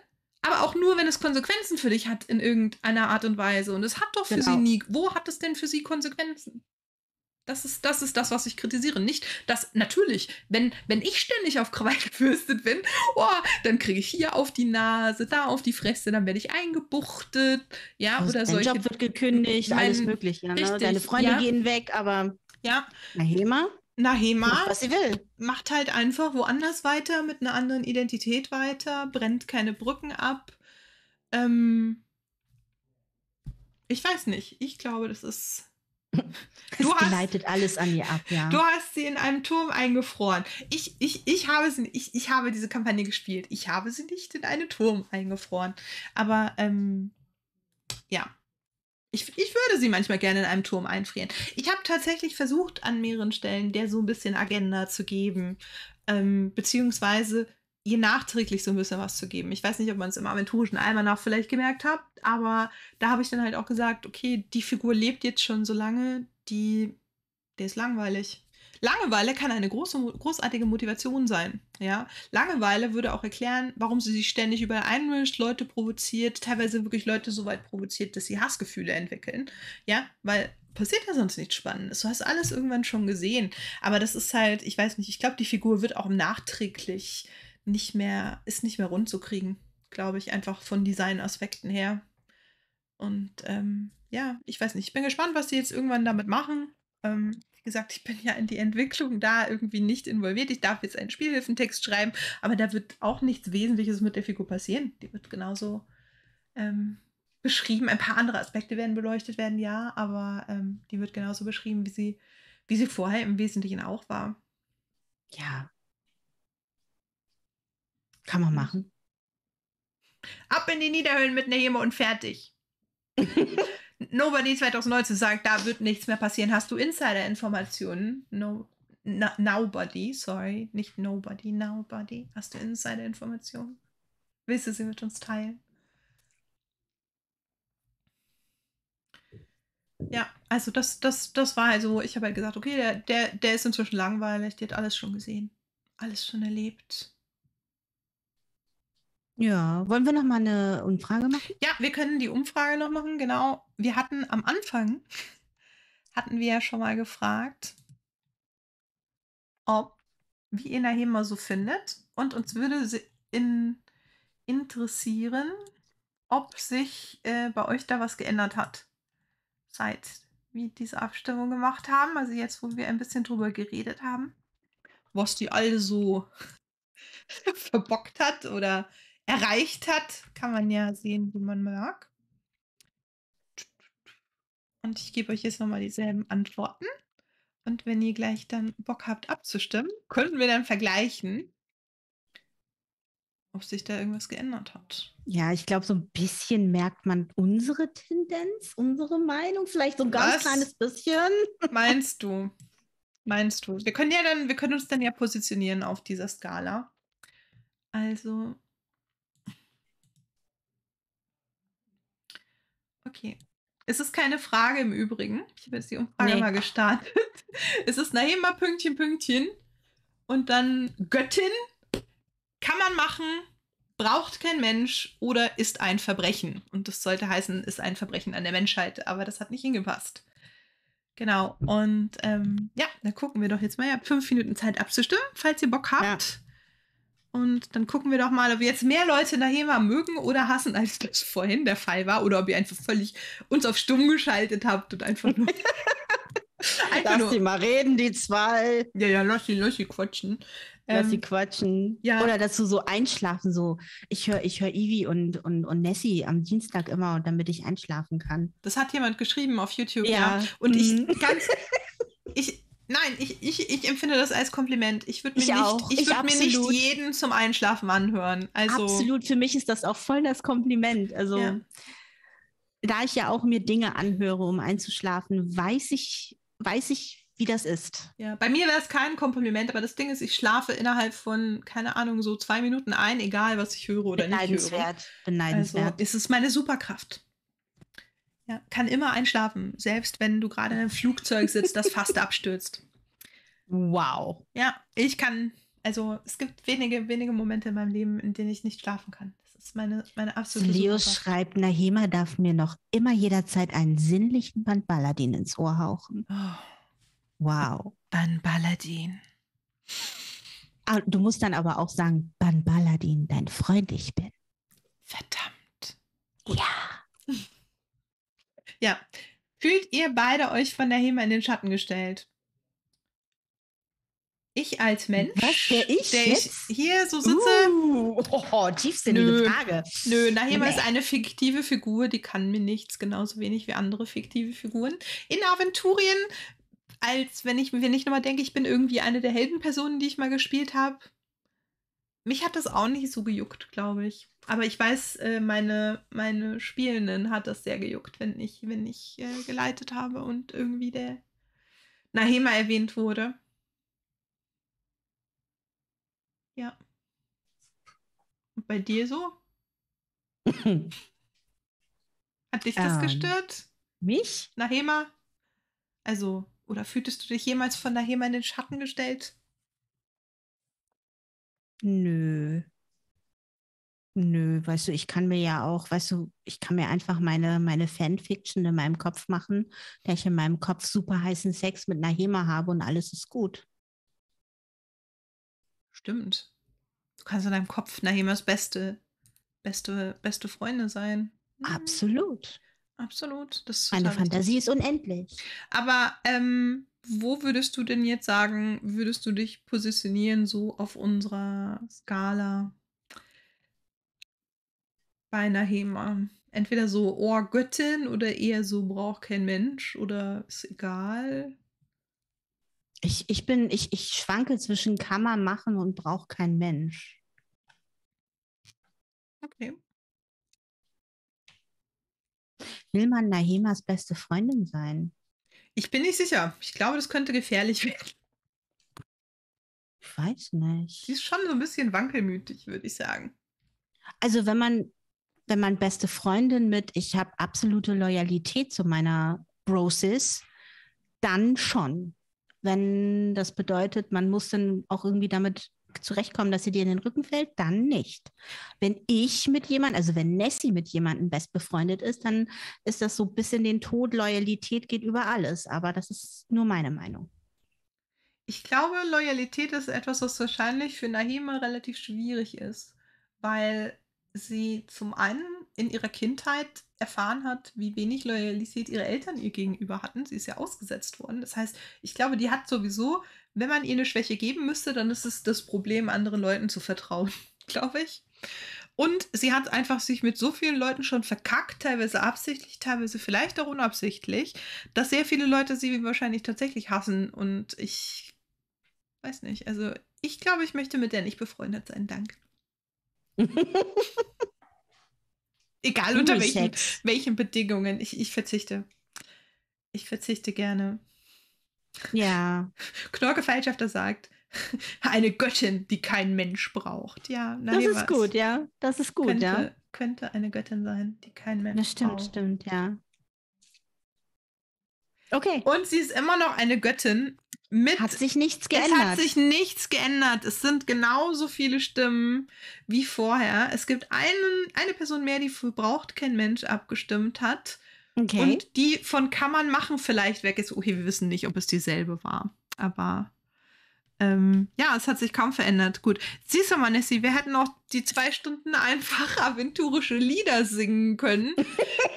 aber auch nur, wenn es Konsequenzen für dich hat in irgendeiner Art und Weise. Und es hat doch für genau. sie nie. Wo hat es denn für sie Konsequenzen? Das ist, das ist das, was ich kritisiere. Nicht, dass natürlich, wenn, wenn ich ständig auf Krawall gefürstet bin, oh, dann kriege ich hier auf die Nase, da auf die Fresse, dann werde ich eingebuchtet, ja, also oder so. Mein Job wird gekündigt, mein, alles Mögliche. Ne? Deine Freunde ja. gehen weg, aber. Ja. Na, Hema? Nahema macht, was sie will. macht halt einfach woanders weiter, mit einer anderen Identität weiter, brennt keine Brücken ab. Ähm, ich weiß nicht. Ich glaube, das ist. Du es leitet alles an ihr ab, ja. Du hast sie in einem Turm eingefroren. Ich, ich, ich, habe sie, ich, ich habe diese Kampagne gespielt. Ich habe sie nicht in einen Turm eingefroren. Aber ähm, ja, ich, ich würde sie manchmal gerne in einem Turm einfrieren. Ich habe tatsächlich versucht, an mehreren Stellen der so ein bisschen Agenda zu geben, ähm, beziehungsweise ihr nachträglich so ein bisschen was zu geben. Ich weiß nicht, ob man es im aventurischen Eimer nach vielleicht gemerkt hat, aber da habe ich dann halt auch gesagt, okay, die Figur lebt jetzt schon so lange, die, der ist langweilig. Langeweile kann eine große, großartige Motivation sein. Ja? Langeweile würde auch erklären, warum sie sich ständig über einmischt, Leute provoziert, teilweise wirklich Leute so weit provoziert, dass sie Hassgefühle entwickeln. Ja, weil passiert ja sonst nichts Spannendes. Du hast alles irgendwann schon gesehen. Aber das ist halt, ich weiß nicht, ich glaube, die Figur wird auch nachträglich nicht mehr, ist nicht mehr rund zu kriegen, glaube ich, einfach von Designaspekten her. Und ähm, ja, ich weiß nicht, ich bin gespannt, was sie jetzt irgendwann damit machen. Ähm, gesagt, ich bin ja in die Entwicklung da irgendwie nicht involviert. Ich darf jetzt einen Spielhilfentext schreiben, aber da wird auch nichts Wesentliches mit der Figur passieren. Die wird genauso ähm, beschrieben. Ein paar andere Aspekte werden beleuchtet werden, ja, aber ähm, die wird genauso beschrieben, wie sie, wie sie vorher im Wesentlichen auch war. Ja. Kann man machen. Ab in die Niederhöhlen mit Neheme und fertig. Nobody 2019 sagt, da wird nichts mehr passieren. Hast du Insider-Informationen? No, nobody, sorry. Nicht Nobody, Nobody. Hast du Insider-Informationen? Willst du sie mit uns teilen? Ja, also das, das, das war also, ich habe halt gesagt, okay, der, der, der ist inzwischen langweilig, der hat alles schon gesehen, alles schon erlebt. Ja, wollen wir noch mal eine Umfrage machen? Ja, wir können die Umfrage noch machen, genau. Wir hatten am Anfang, hatten wir ja schon mal gefragt, ob, wie ihr Nahema so findet. Und uns würde in, interessieren, ob sich äh, bei euch da was geändert hat, seit wir diese Abstimmung gemacht haben. Also jetzt, wo wir ein bisschen drüber geredet haben. Was die alle so verbockt hat oder erreicht hat. Kann man ja sehen, wie man mag. Und ich gebe euch jetzt nochmal dieselben Antworten. Und wenn ihr gleich dann Bock habt abzustimmen, könnten wir dann vergleichen, ob sich da irgendwas geändert hat. Ja, ich glaube, so ein bisschen merkt man unsere Tendenz, unsere Meinung, vielleicht so ein ganz Was kleines bisschen. Meinst du? Meinst du? Wir können ja dann, wir können uns dann ja positionieren auf dieser Skala. Also, Okay. Es ist keine Frage im Übrigen. Ich habe jetzt die Umfrage nee. mal gestartet. Es ist nachher immer Pünktchen, Pünktchen. Und dann Göttin. Kann man machen, braucht kein Mensch oder ist ein Verbrechen. Und das sollte heißen, ist ein Verbrechen an der Menschheit. Aber das hat nicht hingepasst. Genau. Und ähm, ja, dann gucken wir doch jetzt mal. Ihr habt fünf Minuten Zeit abzustimmen, falls ihr Bock habt. Ja. Und dann gucken wir doch mal, ob wir jetzt mehr Leute Nahema mögen oder hassen, als das vorhin der Fall war. Oder ob ihr einfach völlig uns auf stumm geschaltet habt und einfach nur. einfach lass nur, die mal reden, die zwei. Ja, ja, lass sie, lass sie quatschen. Lass sie ähm, quatschen. Ja. Oder dass du so einschlafen, so ich höre ich hör Ivi und, und, und Nessie am Dienstag immer, damit ich einschlafen kann. Das hat jemand geschrieben auf YouTube, ja. ja. Und ich mhm. ganz, ich, Nein, ich, ich, ich empfinde das als Kompliment. Ich würde mir, ich nicht, ich ich würd mir nicht jeden zum Einschlafen anhören. Also, absolut, für mich ist das auch voll das Kompliment. Also ja. da ich ja auch mir Dinge anhöre, um einzuschlafen, weiß ich, weiß ich, wie das ist. Ja, bei mir wäre es kein Kompliment, aber das Ding ist, ich schlafe innerhalb von, keine Ahnung, so zwei Minuten ein, egal was ich höre oder nicht höre. Beneidenswert. Beneidenswert. Also, es ist meine Superkraft. Ja, kann immer einschlafen, selbst wenn du gerade in einem Flugzeug sitzt, das fast abstürzt. Wow. Ja, ich kann, also es gibt wenige, wenige Momente in meinem Leben, in denen ich nicht schlafen kann. Das ist meine, meine absolute Leo schreibt, Nahema darf mir noch immer jederzeit einen sinnlichen Band Baladin ins Ohr hauchen. Oh. Wow. Ban Baladin. Ah, du musst dann aber auch sagen, Ban Baladin, dein Freund ich bin. Verdammt. Gut. Ja. Ja. Fühlt ihr beide euch von der HEMA in den Schatten gestellt? Ich als Mensch, Was, der ich, der ich hier so sitze. Uh, oh, tiefsinnige nö, Frage. Nö, Nahima nee. ist eine fiktive Figur, die kann mir nichts, genauso wenig wie andere fiktive Figuren. In Aventurien, als wenn ich, mir nicht nochmal denke, ich bin irgendwie eine der Heldenpersonen, die ich mal gespielt habe, mich hat das auch nicht so gejuckt, glaube ich. Aber ich weiß, äh, meine, meine Spielenden hat das sehr gejuckt, wenn ich, wenn ich äh, geleitet habe und irgendwie der Nahema erwähnt wurde. Ja. Und bei dir so? Hat dich das ähm, gestört? Mich? Nahema? Also, oder fühltest du dich jemals von Nahema in den Schatten gestellt? Nö. Nö, weißt du, ich kann mir ja auch, weißt du, ich kann mir einfach meine, meine Fanfiction in meinem Kopf machen, dass ich in meinem Kopf super heißen Sex mit einer habe und alles ist gut. Stimmt. Du kannst in deinem Kopf Nahimas beste, beste, beste Freunde sein. Absolut. Absolut. Das Meine Fantasie ist unendlich. Aber ähm, wo würdest du denn jetzt sagen, würdest du dich positionieren so auf unserer Skala bei einer HEMA? Entweder so, Ohrgöttin oder eher so, braucht kein Mensch oder ist egal. Ich, ich bin, ich, ich schwanke zwischen Kammer machen und braucht kein Mensch. Okay. Will man Nahemas beste Freundin sein? Ich bin nicht sicher. Ich glaube, das könnte gefährlich werden. Ich weiß nicht. Sie ist schon so ein bisschen wankelmütig, würde ich sagen. Also wenn man, wenn man beste Freundin mit, ich habe absolute Loyalität zu meiner Brosis, dann schon. Wenn das bedeutet, man muss dann auch irgendwie damit zurechtkommen, dass sie dir in den Rücken fällt, dann nicht. Wenn ich mit jemandem, also wenn Nessie mit jemandem best befreundet ist, dann ist das so bis in den Tod, Loyalität geht über alles. Aber das ist nur meine Meinung. Ich glaube, Loyalität ist etwas, was wahrscheinlich für Nahima relativ schwierig ist, weil sie zum einen in ihrer Kindheit erfahren hat, wie wenig Loyalität ihre Eltern ihr gegenüber hatten. Sie ist ja ausgesetzt worden. Das heißt, ich glaube, die hat sowieso, wenn man ihr eine Schwäche geben müsste, dann ist es das Problem, anderen Leuten zu vertrauen, glaube ich. Und sie hat einfach sich mit so vielen Leuten schon verkackt, teilweise absichtlich, teilweise vielleicht auch unabsichtlich, dass sehr viele Leute sie wahrscheinlich tatsächlich hassen. Und ich weiß nicht. Also ich glaube, ich möchte mit der nicht befreundet sein. Danke. Egal unter welchen, welchen, Bedingungen. Ich, ich verzichte. Ich verzichte gerne. Ja. Knorke-Feilschafter sagt, eine Göttin, die kein Mensch braucht. Ja, na, das ist was. gut, ja. Das ist gut, könnte, ja. Könnte eine Göttin sein, die kein Mensch braucht. das stimmt, braucht. Stimmt, stimmt, ja. Okay. Und sie ist immer noch eine Göttin. Mit, hat sich nichts geändert. Es hat sich nichts geändert. Es sind genauso viele Stimmen wie vorher. Es gibt einen, eine Person mehr, die für braucht kein Mensch abgestimmt hat. Okay. Und die von kann man machen vielleicht weg ist. Okay, wir wissen nicht, ob es dieselbe war. Aber ähm, ja, es hat sich kaum verändert. Gut. Siehst du, Manessi, wir hätten auch die zwei Stunden einfach aventurische Lieder singen können.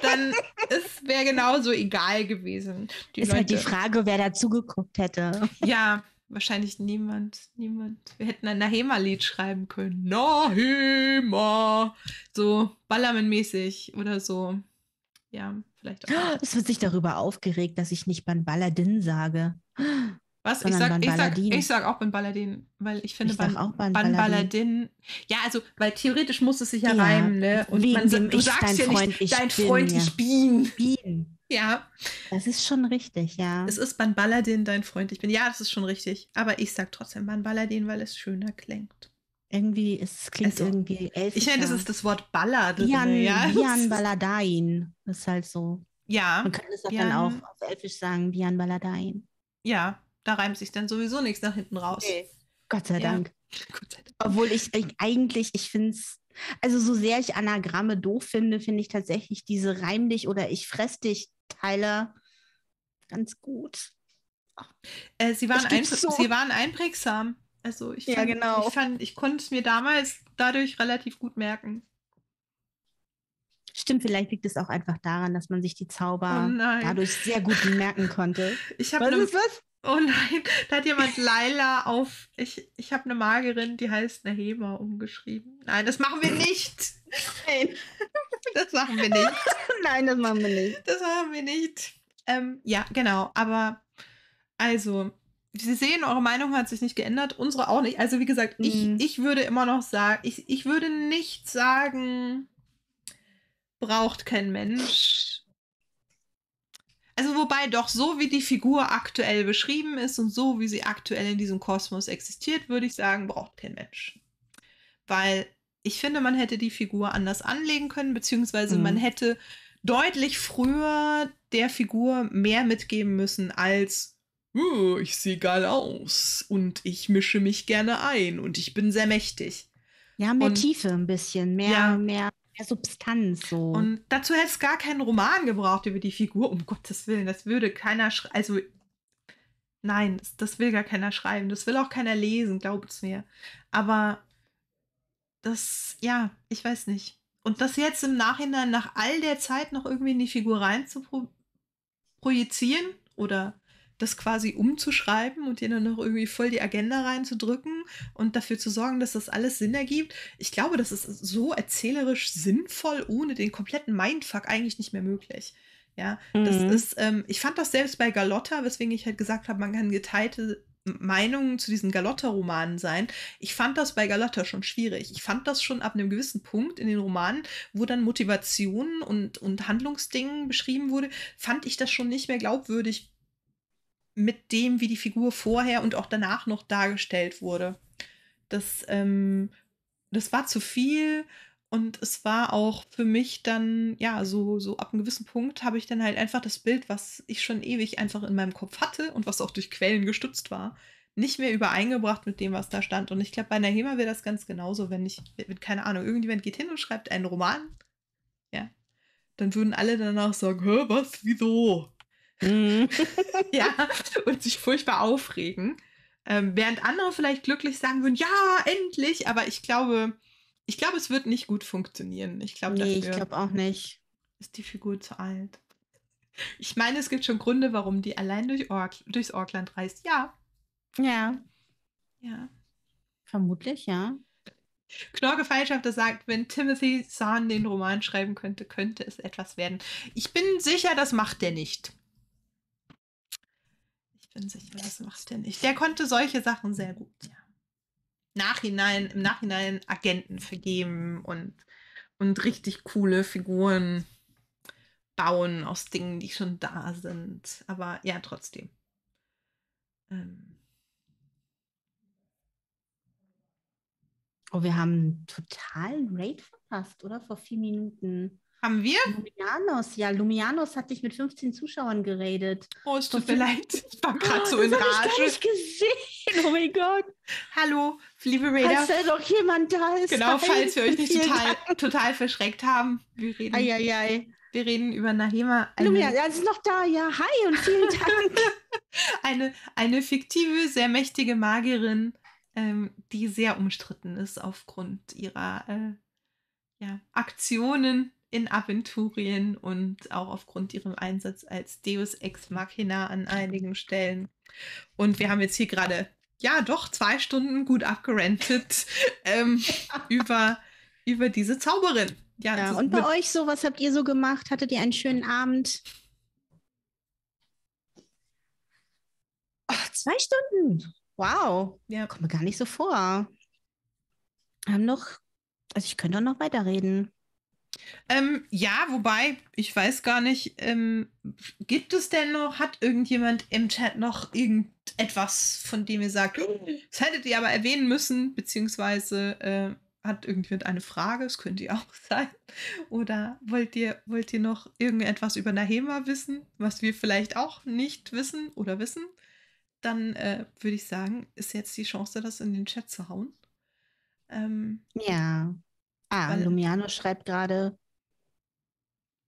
Dann wäre genauso egal gewesen. Die ist Leute. halt die Frage, wer dazu geguckt hätte. Ja, wahrscheinlich niemand. Niemand. Wir hätten ein Nahema-Lied schreiben können. Nahema. So Ballermann-mäßig oder so. Ja, vielleicht auch. Es wird sich darüber aufgeregt, dass ich nicht Ban Balladin sage. Was? Ich sag, ich, sag, ich sag auch Ban Balladin, weil ich finde ich Ban, auch Ban, Ban Balladin. Ja, also, weil theoretisch muss es sich ja, ja reimen, ne? Und man, sagt, du sagst ja Freund, nicht, dein Freund, ich bin. bin. Ja. Das ist schon richtig, ja. Es ist Ban Balladin, dein Freund, ich bin. Ja, das ist schon richtig. Aber ich sag trotzdem Ban Balladin, weil es schöner klingt. Irgendwie, es klingt also, irgendwie elfischer. Ich meine, das ist das Wort Ballad. Jan, ne, ja. Jan Balladain. Das ist halt so. Ja. Man kann es auch dann auch auf Elfisch sagen, Bian Balladain. Ja, da reimt sich dann sowieso nichts nach hinten raus. Okay. Gott sei ja. Dank. Gott sei Dank. Obwohl ich, ich eigentlich, ich finde es, also so sehr ich Anagramme doof finde, finde ich tatsächlich diese reim dich oder ich fress dich Teile ganz gut. Äh, sie, waren ein, so. sie waren einprägsam. Also ich, ja, fand, genau. ich, fand, ich konnte es mir damals dadurch relativ gut merken. Stimmt, vielleicht liegt es auch einfach daran, dass man sich die Zauber oh dadurch sehr gut merken konnte. Ich habe ne, was? Oh nein, da hat jemand Laila auf. Ich, ich habe eine Magerin, die heißt Nehema, umgeschrieben. Nein, das machen wir nicht. Nein. Das machen wir nicht. Nein, das machen wir nicht. Das machen wir nicht. Ähm, ja, genau. Aber also, Sie sehen, eure Meinung hat sich nicht geändert, unsere auch nicht. Also, wie gesagt, mhm. ich, ich würde immer noch sagen, ich, ich würde nicht sagen, braucht kein Mensch also wobei doch so wie die Figur aktuell beschrieben ist und so wie sie aktuell in diesem Kosmos existiert, würde ich sagen, braucht kein Mensch. Weil ich finde, man hätte die Figur anders anlegen können, beziehungsweise mhm. man hätte deutlich früher der Figur mehr mitgeben müssen als ich sehe geil aus und ich mische mich gerne ein und ich bin sehr mächtig. Ja, mehr und, Tiefe ein bisschen, mehr, ja, mehr mehr Substanz. So. Und dazu hätte es gar keinen Roman gebraucht über die Figur, um Gottes Willen. Das würde keiner schreiben. Also, nein, das will gar keiner schreiben. Das will auch keiner lesen, glaubt es mir. Aber das, ja, ich weiß nicht. Und das jetzt im Nachhinein nach all der Zeit noch irgendwie in die Figur rein zu pro projizieren oder das quasi umzuschreiben und dir dann noch irgendwie voll die Agenda reinzudrücken und dafür zu sorgen, dass das alles Sinn ergibt. Ich glaube, das ist so erzählerisch sinnvoll ohne den kompletten Mindfuck eigentlich nicht mehr möglich. Ja, mhm. das ist, ähm, ich fand das selbst bei Galotta, weswegen ich halt gesagt habe, man kann geteilte Meinungen zu diesen Galotta-Romanen sein. Ich fand das bei Galotta schon schwierig. Ich fand das schon ab einem gewissen Punkt in den Romanen, wo dann Motivationen und, und Handlungsdingen beschrieben wurde, fand ich das schon nicht mehr glaubwürdig mit dem, wie die Figur vorher und auch danach noch dargestellt wurde. Das, ähm, das war zu viel und es war auch für mich dann, ja, so, so ab einem gewissen Punkt habe ich dann halt einfach das Bild, was ich schon ewig einfach in meinem Kopf hatte und was auch durch Quellen gestützt war, nicht mehr übereingebracht mit dem, was da stand. Und ich glaube, bei Nahema wäre das ganz genauso, wenn ich, wenn, keine Ahnung, irgendjemand geht hin und schreibt einen Roman, ja, dann würden alle danach sagen, hä, was, wieso? Mhm. ja, und sich furchtbar aufregen. Ähm, während andere vielleicht glücklich sagen würden, ja, endlich, aber ich glaube, ich glaube, es wird nicht gut funktionieren. Ich glaube, nee, ich glaube auch nicht. Ist die Figur zu alt? Ich meine, es gibt schon Gründe, warum die allein durch Ork durchs Orkland reist. Ja. Ja. Ja. Vermutlich, ja. Knorke sagt, wenn Timothy Zahn den Roman schreiben könnte, könnte es etwas werden. Ich bin sicher, das macht er nicht. Ich bin sicher, das macht er nicht. Der konnte solche Sachen sehr gut, ja. Nachhinein, im mhm. Nachhinein Agenten vergeben und, und richtig coole Figuren bauen aus Dingen, die schon da sind. Aber ja, trotzdem. Ähm. Oh, wir haben einen totalen Raid verpasst, oder? Vor vier Minuten. Haben wir? Lumianos, ja. Lumianos hat dich mit 15 Zuschauern geredet. Oh, ist tut mir leid. Ich war gerade oh, so in Rage. Ich gar nicht gesehen. Oh mein Gott. Hallo, liebe Raider. Falls da doch jemand da ist. Genau, falls wir euch nicht total, total verschreckt haben. Wir reden, ei, ei, ei. Wir reden über Nahema. Lumianos, ja, ist noch da. Ja, hi und vielen Dank. eine, eine fiktive, sehr mächtige Magierin, ähm, die sehr umstritten ist aufgrund ihrer äh, ja, Aktionen in Aventurien und auch aufgrund ihrem Einsatz als Deus Ex Machina an einigen Stellen. Und wir haben jetzt hier gerade, ja doch, zwei Stunden gut abgerantet ähm, über, über diese Zauberin. Ja, ja und bei euch so, was habt ihr so gemacht? Hattet ihr einen schönen Abend? Ach, zwei Stunden. Wow. Ja. Komme gar nicht so vor. Haben noch, also ich könnte auch noch weiterreden. Ähm, ja, wobei, ich weiß gar nicht, ähm, gibt es denn noch, hat irgendjemand im Chat noch irgendetwas, von dem ihr sagt, hm. das hättet ihr aber erwähnen müssen, beziehungsweise äh, hat irgendjemand eine Frage, es könnte ja auch sein. Oder wollt ihr, wollt ihr noch irgendetwas über Nahema wissen, was wir vielleicht auch nicht wissen oder wissen? Dann äh, würde ich sagen, ist jetzt die Chance, das in den Chat zu hauen. Ähm, ja. Ah, Weil, Lumiano schreibt gerade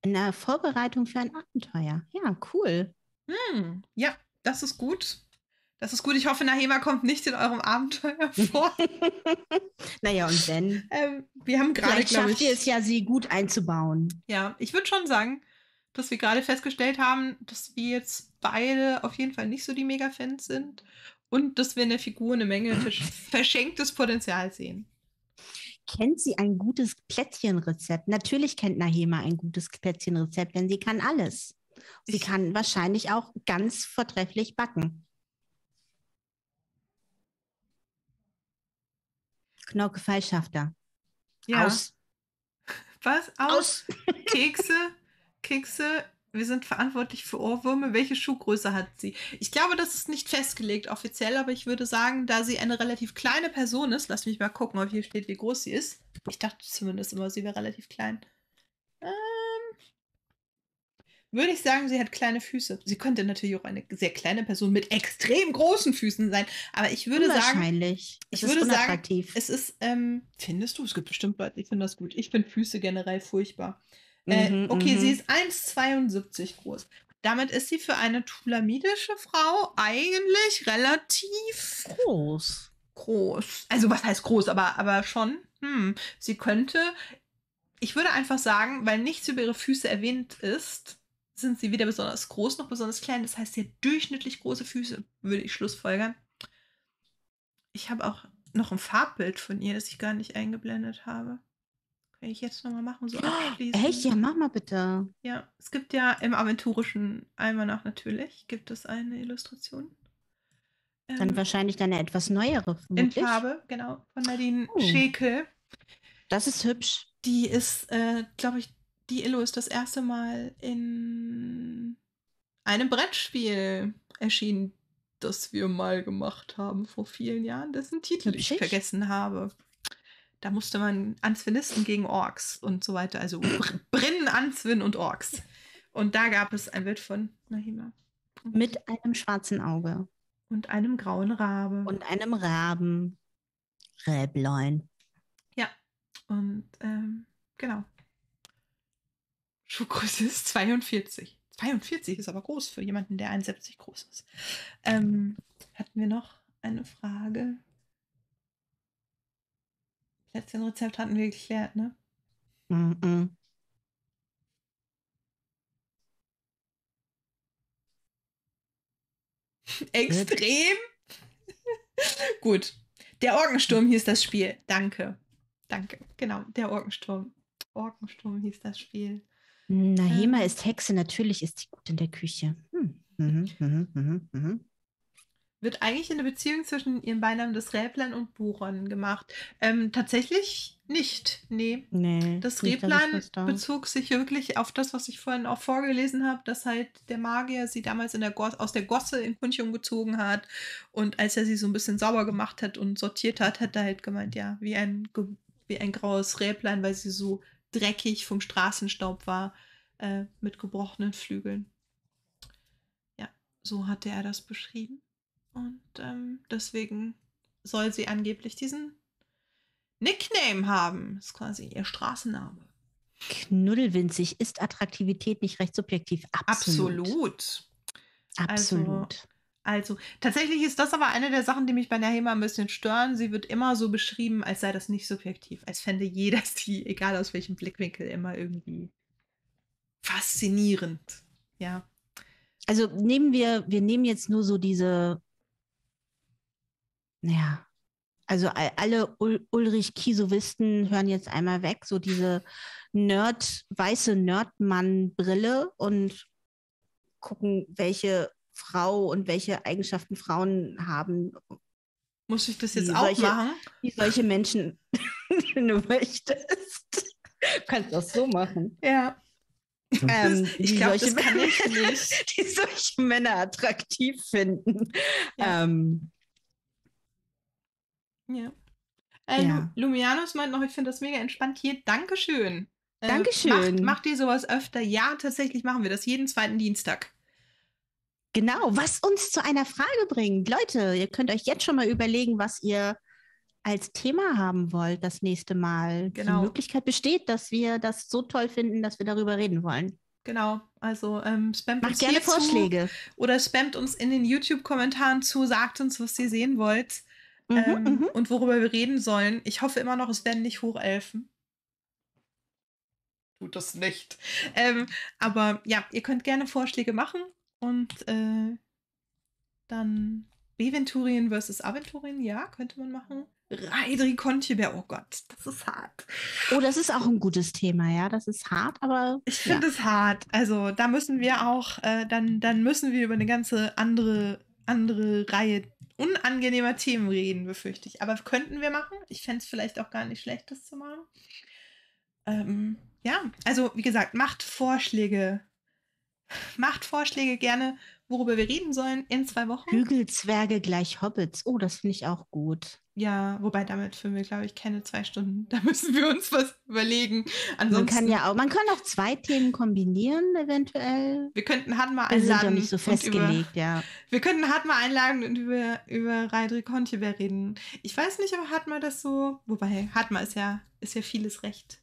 in der Vorbereitung für ein Abenteuer. Ja, cool. Hm, ja, das ist gut. Das ist gut. Ich hoffe, Nahema kommt nicht in eurem Abenteuer vor. naja, und wenn? Ähm, wir haben gerade, glaube ich... schafft ihr es ja, sie gut einzubauen. Ja, ich würde schon sagen, dass wir gerade festgestellt haben, dass wir jetzt beide auf jeden Fall nicht so die Mega-Fans sind und dass wir in der Figur eine Menge verschenktes Potenzial sehen kennt sie ein gutes Plätzchenrezept? Natürlich kennt Nahema ein gutes Plätzchenrezept, denn sie kann alles. Sie kann wahrscheinlich auch ganz vortrefflich backen. Knorke Fallschafter. Ja. Aus. Was? Aus? Aus. Kekse, Kekse wir sind verantwortlich für Ohrwürme. Welche Schuhgröße hat sie? Ich glaube, das ist nicht festgelegt offiziell, aber ich würde sagen, da sie eine relativ kleine Person ist, lass mich mal gucken, ob hier steht, wie groß sie ist. Ich dachte zumindest immer, sie wäre relativ klein. Ähm, würde ich sagen, sie hat kleine Füße. Sie könnte natürlich auch eine sehr kleine Person mit extrem großen Füßen sein, aber ich würde Unwahrscheinlich. sagen, ich würde sagen, es ist. Ähm, findest du? Es gibt bestimmt Leute, ich finde das gut. Ich finde Füße generell furchtbar. Äh, mhm, okay, sie mhm. ist 1,72 groß. Damit ist sie für eine thulamidische Frau eigentlich relativ groß. Groß. Also was heißt groß, aber, aber schon. Hm, sie könnte, ich würde einfach sagen, weil nichts über ihre Füße erwähnt ist, sind sie weder besonders groß noch besonders klein. Das heißt, sie hat durchschnittlich große Füße, würde ich schlussfolgern. Ich habe auch noch ein Farbbild von ihr, das ich gar nicht eingeblendet habe. Kann ich jetzt nochmal machen? So abschließen. Echt? Ja, mach mal bitte. Ja, es gibt ja im aventurischen Almanach natürlich, gibt es eine Illustration. Ähm, Dann wahrscheinlich eine etwas neuere. Vermutlich. In Farbe, genau, von Nadine oh. Schäkel. Das ist hübsch. Die ist, äh, glaube ich, die Illo ist das erste Mal in einem Brettspiel erschienen, das wir mal gemacht haben vor vielen Jahren, dessen Titel hübsch. ich vergessen habe. Da musste man Answinisten gegen Orks und so weiter. Also Brinnen, Answin und Orks. Und da gab es ein Bild von Nahima. Mit einem schwarzen Auge. Und einem grauen Rabe. Und einem Raben. Räblein. Ja. Und ähm, genau. Schuhgröße ist 42. 42 ist aber groß für jemanden, der 71 groß ist. Ähm, hatten wir noch eine Frage? Letzten Rezept hatten wir geklärt, ne? Mm -mm. Extrem? Gut. Der Orgensturm hieß das Spiel. Danke. Danke. Genau, der Orgensturm. Orgensturm hieß das Spiel. Nahema ähm. ist Hexe, natürlich ist sie gut in der Küche. Hm. Mhm, mh, mh, mh, wird eigentlich eine Beziehung zwischen ihren Beinamen des Räblern und Buron gemacht. Ähm, tatsächlich nicht, nee. nee das Räblein bezog sich wirklich auf das, was ich vorhin auch vorgelesen habe, dass halt der Magier sie damals der aus der Gosse in Kunchum gezogen hat und als er sie so ein bisschen sauber gemacht hat und sortiert hat, hat er halt gemeint, ja, wie ein, wie ein graues Räblein, weil sie so dreckig vom Straßenstaub war, äh, mit gebrochenen Flügeln. Ja, so hatte er das beschrieben. Und ähm, deswegen soll sie angeblich diesen Nickname haben. Das ist quasi ihr Straßenname. Knuddelwinzig ist Attraktivität nicht recht subjektiv. Absolut. Absolut. Also, also, tatsächlich ist das aber eine der Sachen, die mich bei Nahema ein bisschen stören. Sie wird immer so beschrieben, als sei das nicht subjektiv, als fände jeder sie, egal aus welchem Blickwinkel, immer irgendwie faszinierend. Ja. Also nehmen wir, wir nehmen jetzt nur so diese ja. Also alle Ul Ulrich Kisowisten hören jetzt einmal weg, so diese Nerd, weiße Nerdmann-Brille und gucken, welche Frau und welche Eigenschaften Frauen haben. Muss ich das jetzt auch solche, machen? Wie solche Menschen du möchtest. Du kannst das so machen. Ja. Ähm, ich glaube, das kann ich nicht. Die solche Männer attraktiv finden. Ja. Ähm, ja. Äh, ja. Lumianus meint noch, ich finde das mega entspannt hier. Dankeschön. Äh, Dankeschön. Macht, macht ihr sowas öfter? Ja, tatsächlich machen wir das jeden zweiten Dienstag. Genau, was uns zu einer Frage bringt. Leute, ihr könnt euch jetzt schon mal überlegen, was ihr als Thema haben wollt das nächste Mal. Genau. Die Möglichkeit besteht, dass wir das so toll finden, dass wir darüber reden wollen. Genau, also ähm, spammt Macht uns gerne Vorschläge. Zu, oder spammt uns in den YouTube-Kommentaren zu, sagt uns, was ihr sehen wollt. Mhm, ähm, mhm. und worüber wir reden sollen. Ich hoffe immer noch, es werden nicht Hochelfen. Tut das nicht. Ähm, aber ja, ihr könnt gerne Vorschläge machen und äh, dann Beventurien versus Aventurien, ja, könnte man machen. Raidri Kontibär, oh Gott, das ist hart. Oh, das ist auch ein gutes Thema, ja, das ist hart, aber. Ich finde ja. es hart. Also da müssen wir auch, äh, dann, dann müssen wir über eine ganze andere, andere Reihe unangenehmer Themen reden, befürchte ich. Aber könnten wir machen. Ich fände es vielleicht auch gar nicht schlecht, das zu machen. Ähm, ja, also wie gesagt, macht Vorschläge. Macht Vorschläge gerne, worüber wir reden sollen in zwei Wochen. Hügelzwerge gleich Hobbits. Oh, das finde ich auch gut. Ja, wobei damit filmen wir, glaube ich, keine zwei Stunden. Da müssen wir uns was überlegen. Ansonsten, man kann ja auch, man kann auch zwei Themen kombinieren, eventuell. Wir könnten Hanma einladen. Wir sind nicht so festgelegt, über, ja. Wir könnten Hanma einladen und über, über Raidri Kontibär reden. Ich weiß nicht, ob Hanma das so, wobei Hanma ist ja, ist ja vieles recht.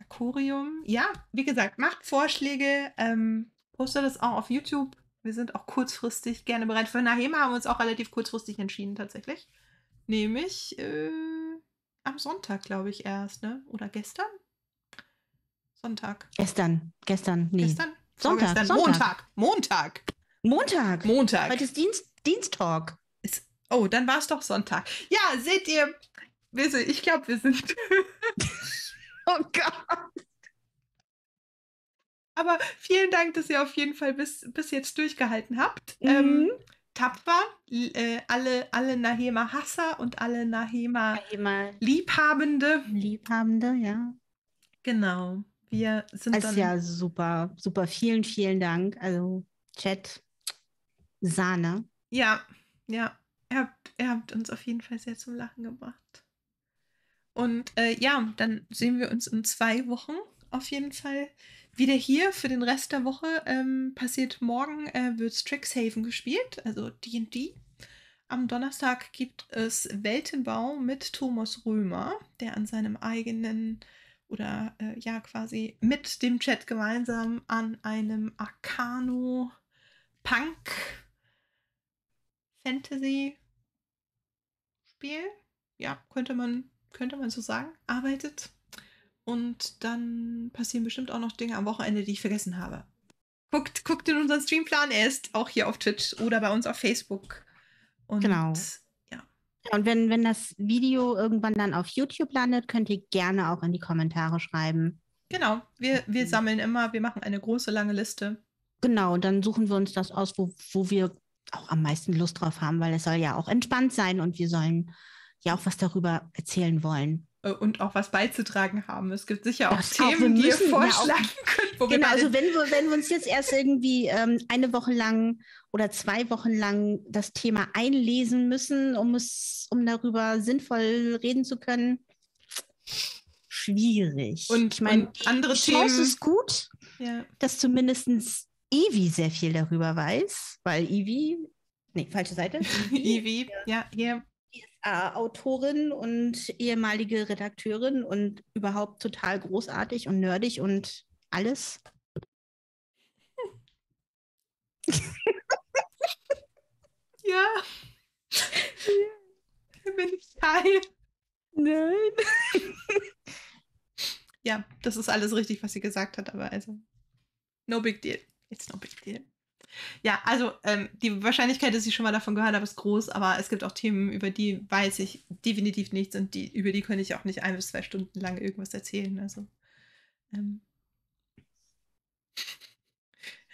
Rakorium. Ja, wie gesagt, macht Vorschläge, ähm, postet das auch auf YouTube. Wir sind auch kurzfristig gerne bereit. Für Nahema haben wir uns auch relativ kurzfristig entschieden, tatsächlich. Nämlich äh, am Sonntag, glaube ich, erst, ne? Oder gestern? Sonntag. Gestern, gestern, nee. Gestern? Sonntag, Sonntag. Montag. Montag. Montag. Montag. Heute ist Dienst Dienstag. oh, dann war es doch Sonntag. Ja, seht ihr, wir sind, ich glaube, wir sind. oh Gott. Aber vielen Dank, dass ihr auf jeden Fall bis, bis jetzt durchgehalten habt. Ähm, mhm. Ähm, tapfer. Äh, alle, alle Nahema Hasser und alle Nahema, Liebhabende. Liebhabende, ja. Genau. Wir sind das ist ja super, super. Vielen, vielen Dank. Also Chat, Sahne. Ja, ja. Ihr habt, ihr habt uns auf jeden Fall sehr zum Lachen gebracht. Und äh, ja, dann sehen wir uns in zwei Wochen auf jeden Fall wieder hier für den Rest der Woche ähm, passiert morgen, äh, wird Strixhaven gespielt, also DD. Am Donnerstag gibt es Weltenbau mit Thomas Römer, der an seinem eigenen oder äh, ja quasi mit dem Chat gemeinsam an einem Arcano Punk Fantasy Spiel, ja, könnte man könnte man so sagen, arbeitet. Und dann passieren bestimmt auch noch Dinge am Wochenende, die ich vergessen habe. Guckt, guckt in unseren Streamplan erst, auch hier auf Twitch oder bei uns auf Facebook. Und genau. Ja. Und wenn, wenn das Video irgendwann dann auf YouTube landet, könnt ihr gerne auch in die Kommentare schreiben. Genau, wir, wir mhm. sammeln immer, wir machen eine große lange Liste. Genau, dann suchen wir uns das aus, wo, wo wir auch am meisten Lust drauf haben, weil es soll ja auch entspannt sein und wir sollen ja auch was darüber erzählen wollen. Äh, und auch was beizutragen haben. Es gibt sicher auch das Themen, auch, die ihr vorschlagen ja könnt. Wo genau, wir also wenn wir, wenn wir uns jetzt erst irgendwie ähm, eine Woche lang oder zwei Wochen lang das Thema einlesen müssen, um es, um darüber sinnvoll reden zu können, schwierig. Und ich meine, andere die Themen. Chance ist gut, ja. dass zumindest Ivi sehr viel darüber weiß, weil Ivi Nee, falsche Seite. Ivi, ja, hier äh, Autorin und ehemalige Redakteurin und überhaupt total großartig und nerdig und alles. ja. ja. Bin ich Teil? Nein. ja, das ist alles richtig, was sie gesagt hat, aber also, no big deal. It's no big deal. Ja, also ähm, die Wahrscheinlichkeit, dass ich schon mal davon gehört habe, ist groß, aber es gibt auch Themen, über die weiß ich definitiv nichts und die, über die könnte ich auch nicht ein bis zwei Stunden lang irgendwas erzählen. Also. Ähm.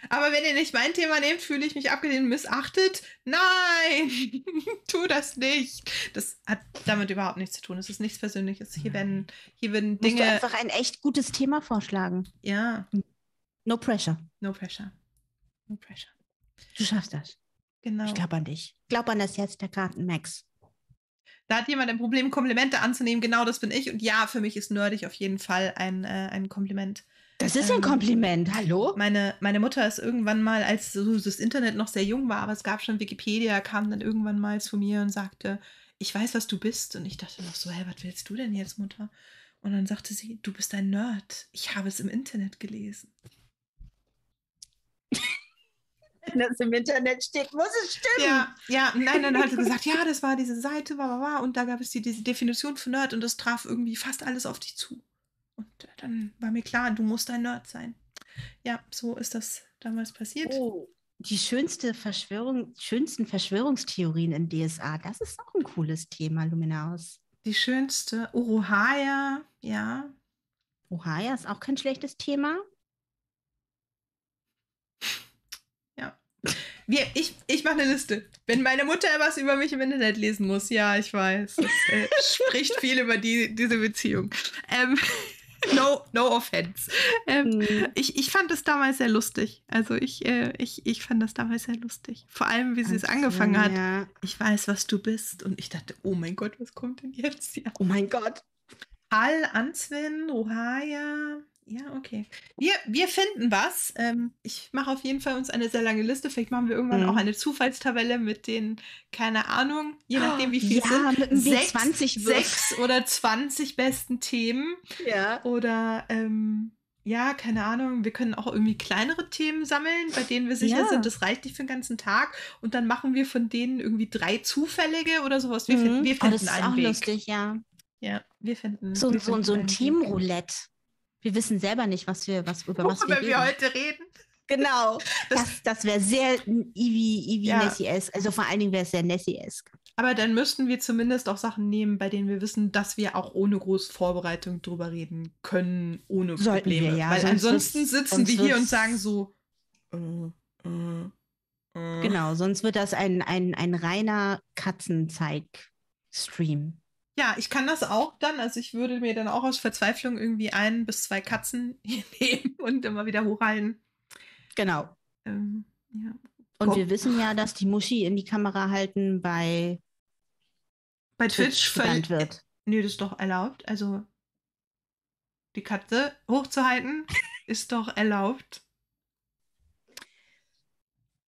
Aber wenn ihr nicht mein Thema nehmt, fühle ich mich abgelehnt, missachtet. Nein, tu das nicht. Das hat damit überhaupt nichts zu tun. Es ist nichts Persönliches. Hier werden, hier werden Dinge. Musst du einfach ein echt gutes Thema vorschlagen. Ja. No pressure. No pressure. No pressure. Du schaffst das. Genau. Ich glaube an dich. Glaub an das Herz der Karten, Max. Da hat jemand ein Problem, Komplimente anzunehmen. Genau das bin ich. Und ja, für mich ist nerdig auf jeden Fall ein, äh, ein Kompliment. Das ist ein ähm, Kompliment, hallo? Meine, meine Mutter ist irgendwann mal, als so das Internet noch sehr jung war, aber es gab schon Wikipedia, kam dann irgendwann mal zu mir und sagte, ich weiß, was du bist. Und ich dachte noch so, hey, was willst du denn jetzt, Mutter? Und dann sagte sie, du bist ein Nerd. Ich habe es im Internet gelesen wenn das im Internet steht, muss es stimmen. Ja, ja. nein, dann hat er gesagt, ja, das war diese Seite, war, war, war, und da gab es die, diese Definition für Nerd und das traf irgendwie fast alles auf dich zu. Und äh, dann war mir klar, du musst ein Nerd sein. Ja, so ist das damals passiert. Oh, die schönste Verschwörung, schönsten Verschwörungstheorien im DSA, das ist auch ein cooles Thema, Luminaus. Die schönste, Uruhaya, ja. Ohaya ist auch kein schlechtes Thema. Wir, ich ich mache eine Liste. Wenn meine Mutter was über mich im Internet lesen muss, ja, ich weiß. Das äh, spricht viel über die, diese Beziehung. Ähm, no, no offense. Ähm, mhm. ich, ich fand das damals sehr lustig. Also ich, äh, ich, ich fand das damals sehr lustig. Vor allem, wie sie es angefangen ja. hat. Ich weiß, was du bist. Und ich dachte, oh mein Gott, was kommt denn jetzt? Ja. Oh mein Gott. Al, Answin, Ohaya, ja, okay. Wir, wir finden was. Ähm, ich mache auf jeden Fall uns eine sehr lange Liste. Vielleicht machen wir irgendwann mhm. auch eine Zufallstabelle mit den, keine Ahnung, je nachdem wie viel ja, sind. Mit sechs, 20 sechs oder 20 besten Themen. Ja. Oder ähm, ja, keine Ahnung, wir können auch irgendwie kleinere Themen sammeln, bei denen wir sicher ja. sind, das reicht nicht für den ganzen Tag. Und dann machen wir von denen irgendwie drei zufällige oder sowas. Wir mhm. finden, wir finden oh, das ist auch Weg. lustig, ja. Ja, wir finden. So, wir so, finden so ein Themenroulette. Wir wissen selber nicht, was wir, was, über was Worüber wir, wir heute reden. Genau. Das, das wäre sehr Ivy-Nessie-esk. ja. Also vor allen Dingen wäre es sehr nessie esque Aber dann müssten wir zumindest auch Sachen nehmen, bei denen wir wissen, dass wir auch ohne große Vorbereitung drüber reden können, ohne Sollten Probleme. Wir, ja. Weil sonst ansonsten sitzen sonst wir hier und sagen so. Äh, äh, äh. Genau, sonst wird das ein, ein, ein reiner Katzenzeig-Stream. Ja, ich kann das auch dann. Also ich würde mir dann auch aus Verzweiflung irgendwie ein bis zwei Katzen hier nehmen und immer wieder hochhalten. Genau. Ähm, ja. Und wir wissen ja, dass die Muschi in die Kamera halten bei, bei Twitch, Twitch verbannt wird. Nee, das ist doch erlaubt. Also die Katze hochzuhalten ist doch erlaubt.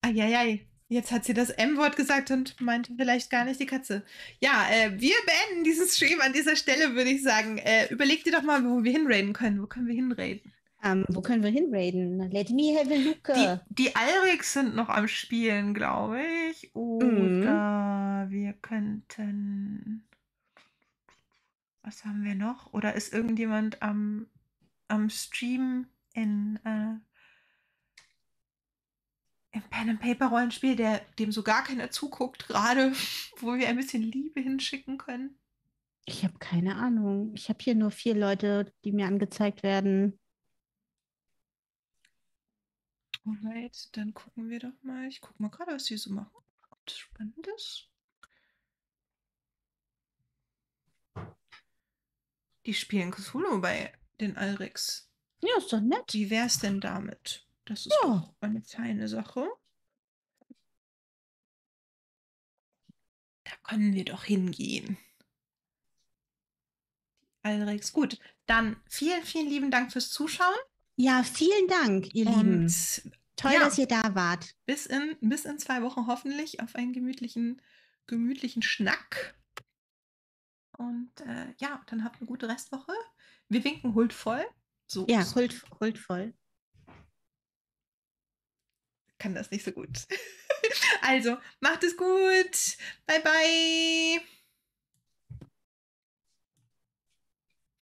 Eieiei. Jetzt hat sie das M-Wort gesagt und meinte vielleicht gar nicht die Katze. Ja, äh, wir beenden diesen Stream an dieser Stelle, würde ich sagen. Äh, überleg dir doch mal, wo wir hinraiden können. Wo können wir hinraiden? Um, ähm, wo können wir hinraiden? Let me have a look. Die, die Alrics sind noch am Spielen, glaube ich. Mhm. Oder mm. wir könnten. Was haben wir noch? Oder ist irgendjemand am, am Stream in. Äh, im Pen and Paper Rollenspiel, der, dem so gar keiner zuguckt gerade, wo wir ein bisschen Liebe hinschicken können? Ich habe keine Ahnung. Ich habe hier nur vier Leute, die mir angezeigt werden. Alright, dann gucken wir doch mal. Ich gucke mal gerade, was die so machen. Was Spannendes. Die spielen Cthulhu bei den Alrix. Ja, ist doch nett. Wie wär's denn damit? Das ist ja. auch eine feine Sache. Da können wir doch hingehen. Alrex, gut. Dann vielen, vielen lieben Dank fürs Zuschauen. Ja, vielen Dank, ihr Und, Lieben. Toll, ja, dass ihr da wart. Bis in, bis in zwei Wochen hoffentlich auf einen gemütlichen, gemütlichen Schnack. Und äh, ja, dann habt eine gute Restwoche. Wir winken huldvoll. So, ja, so. Huld, huld kann das nicht so gut. also, macht es gut. Bye, bye.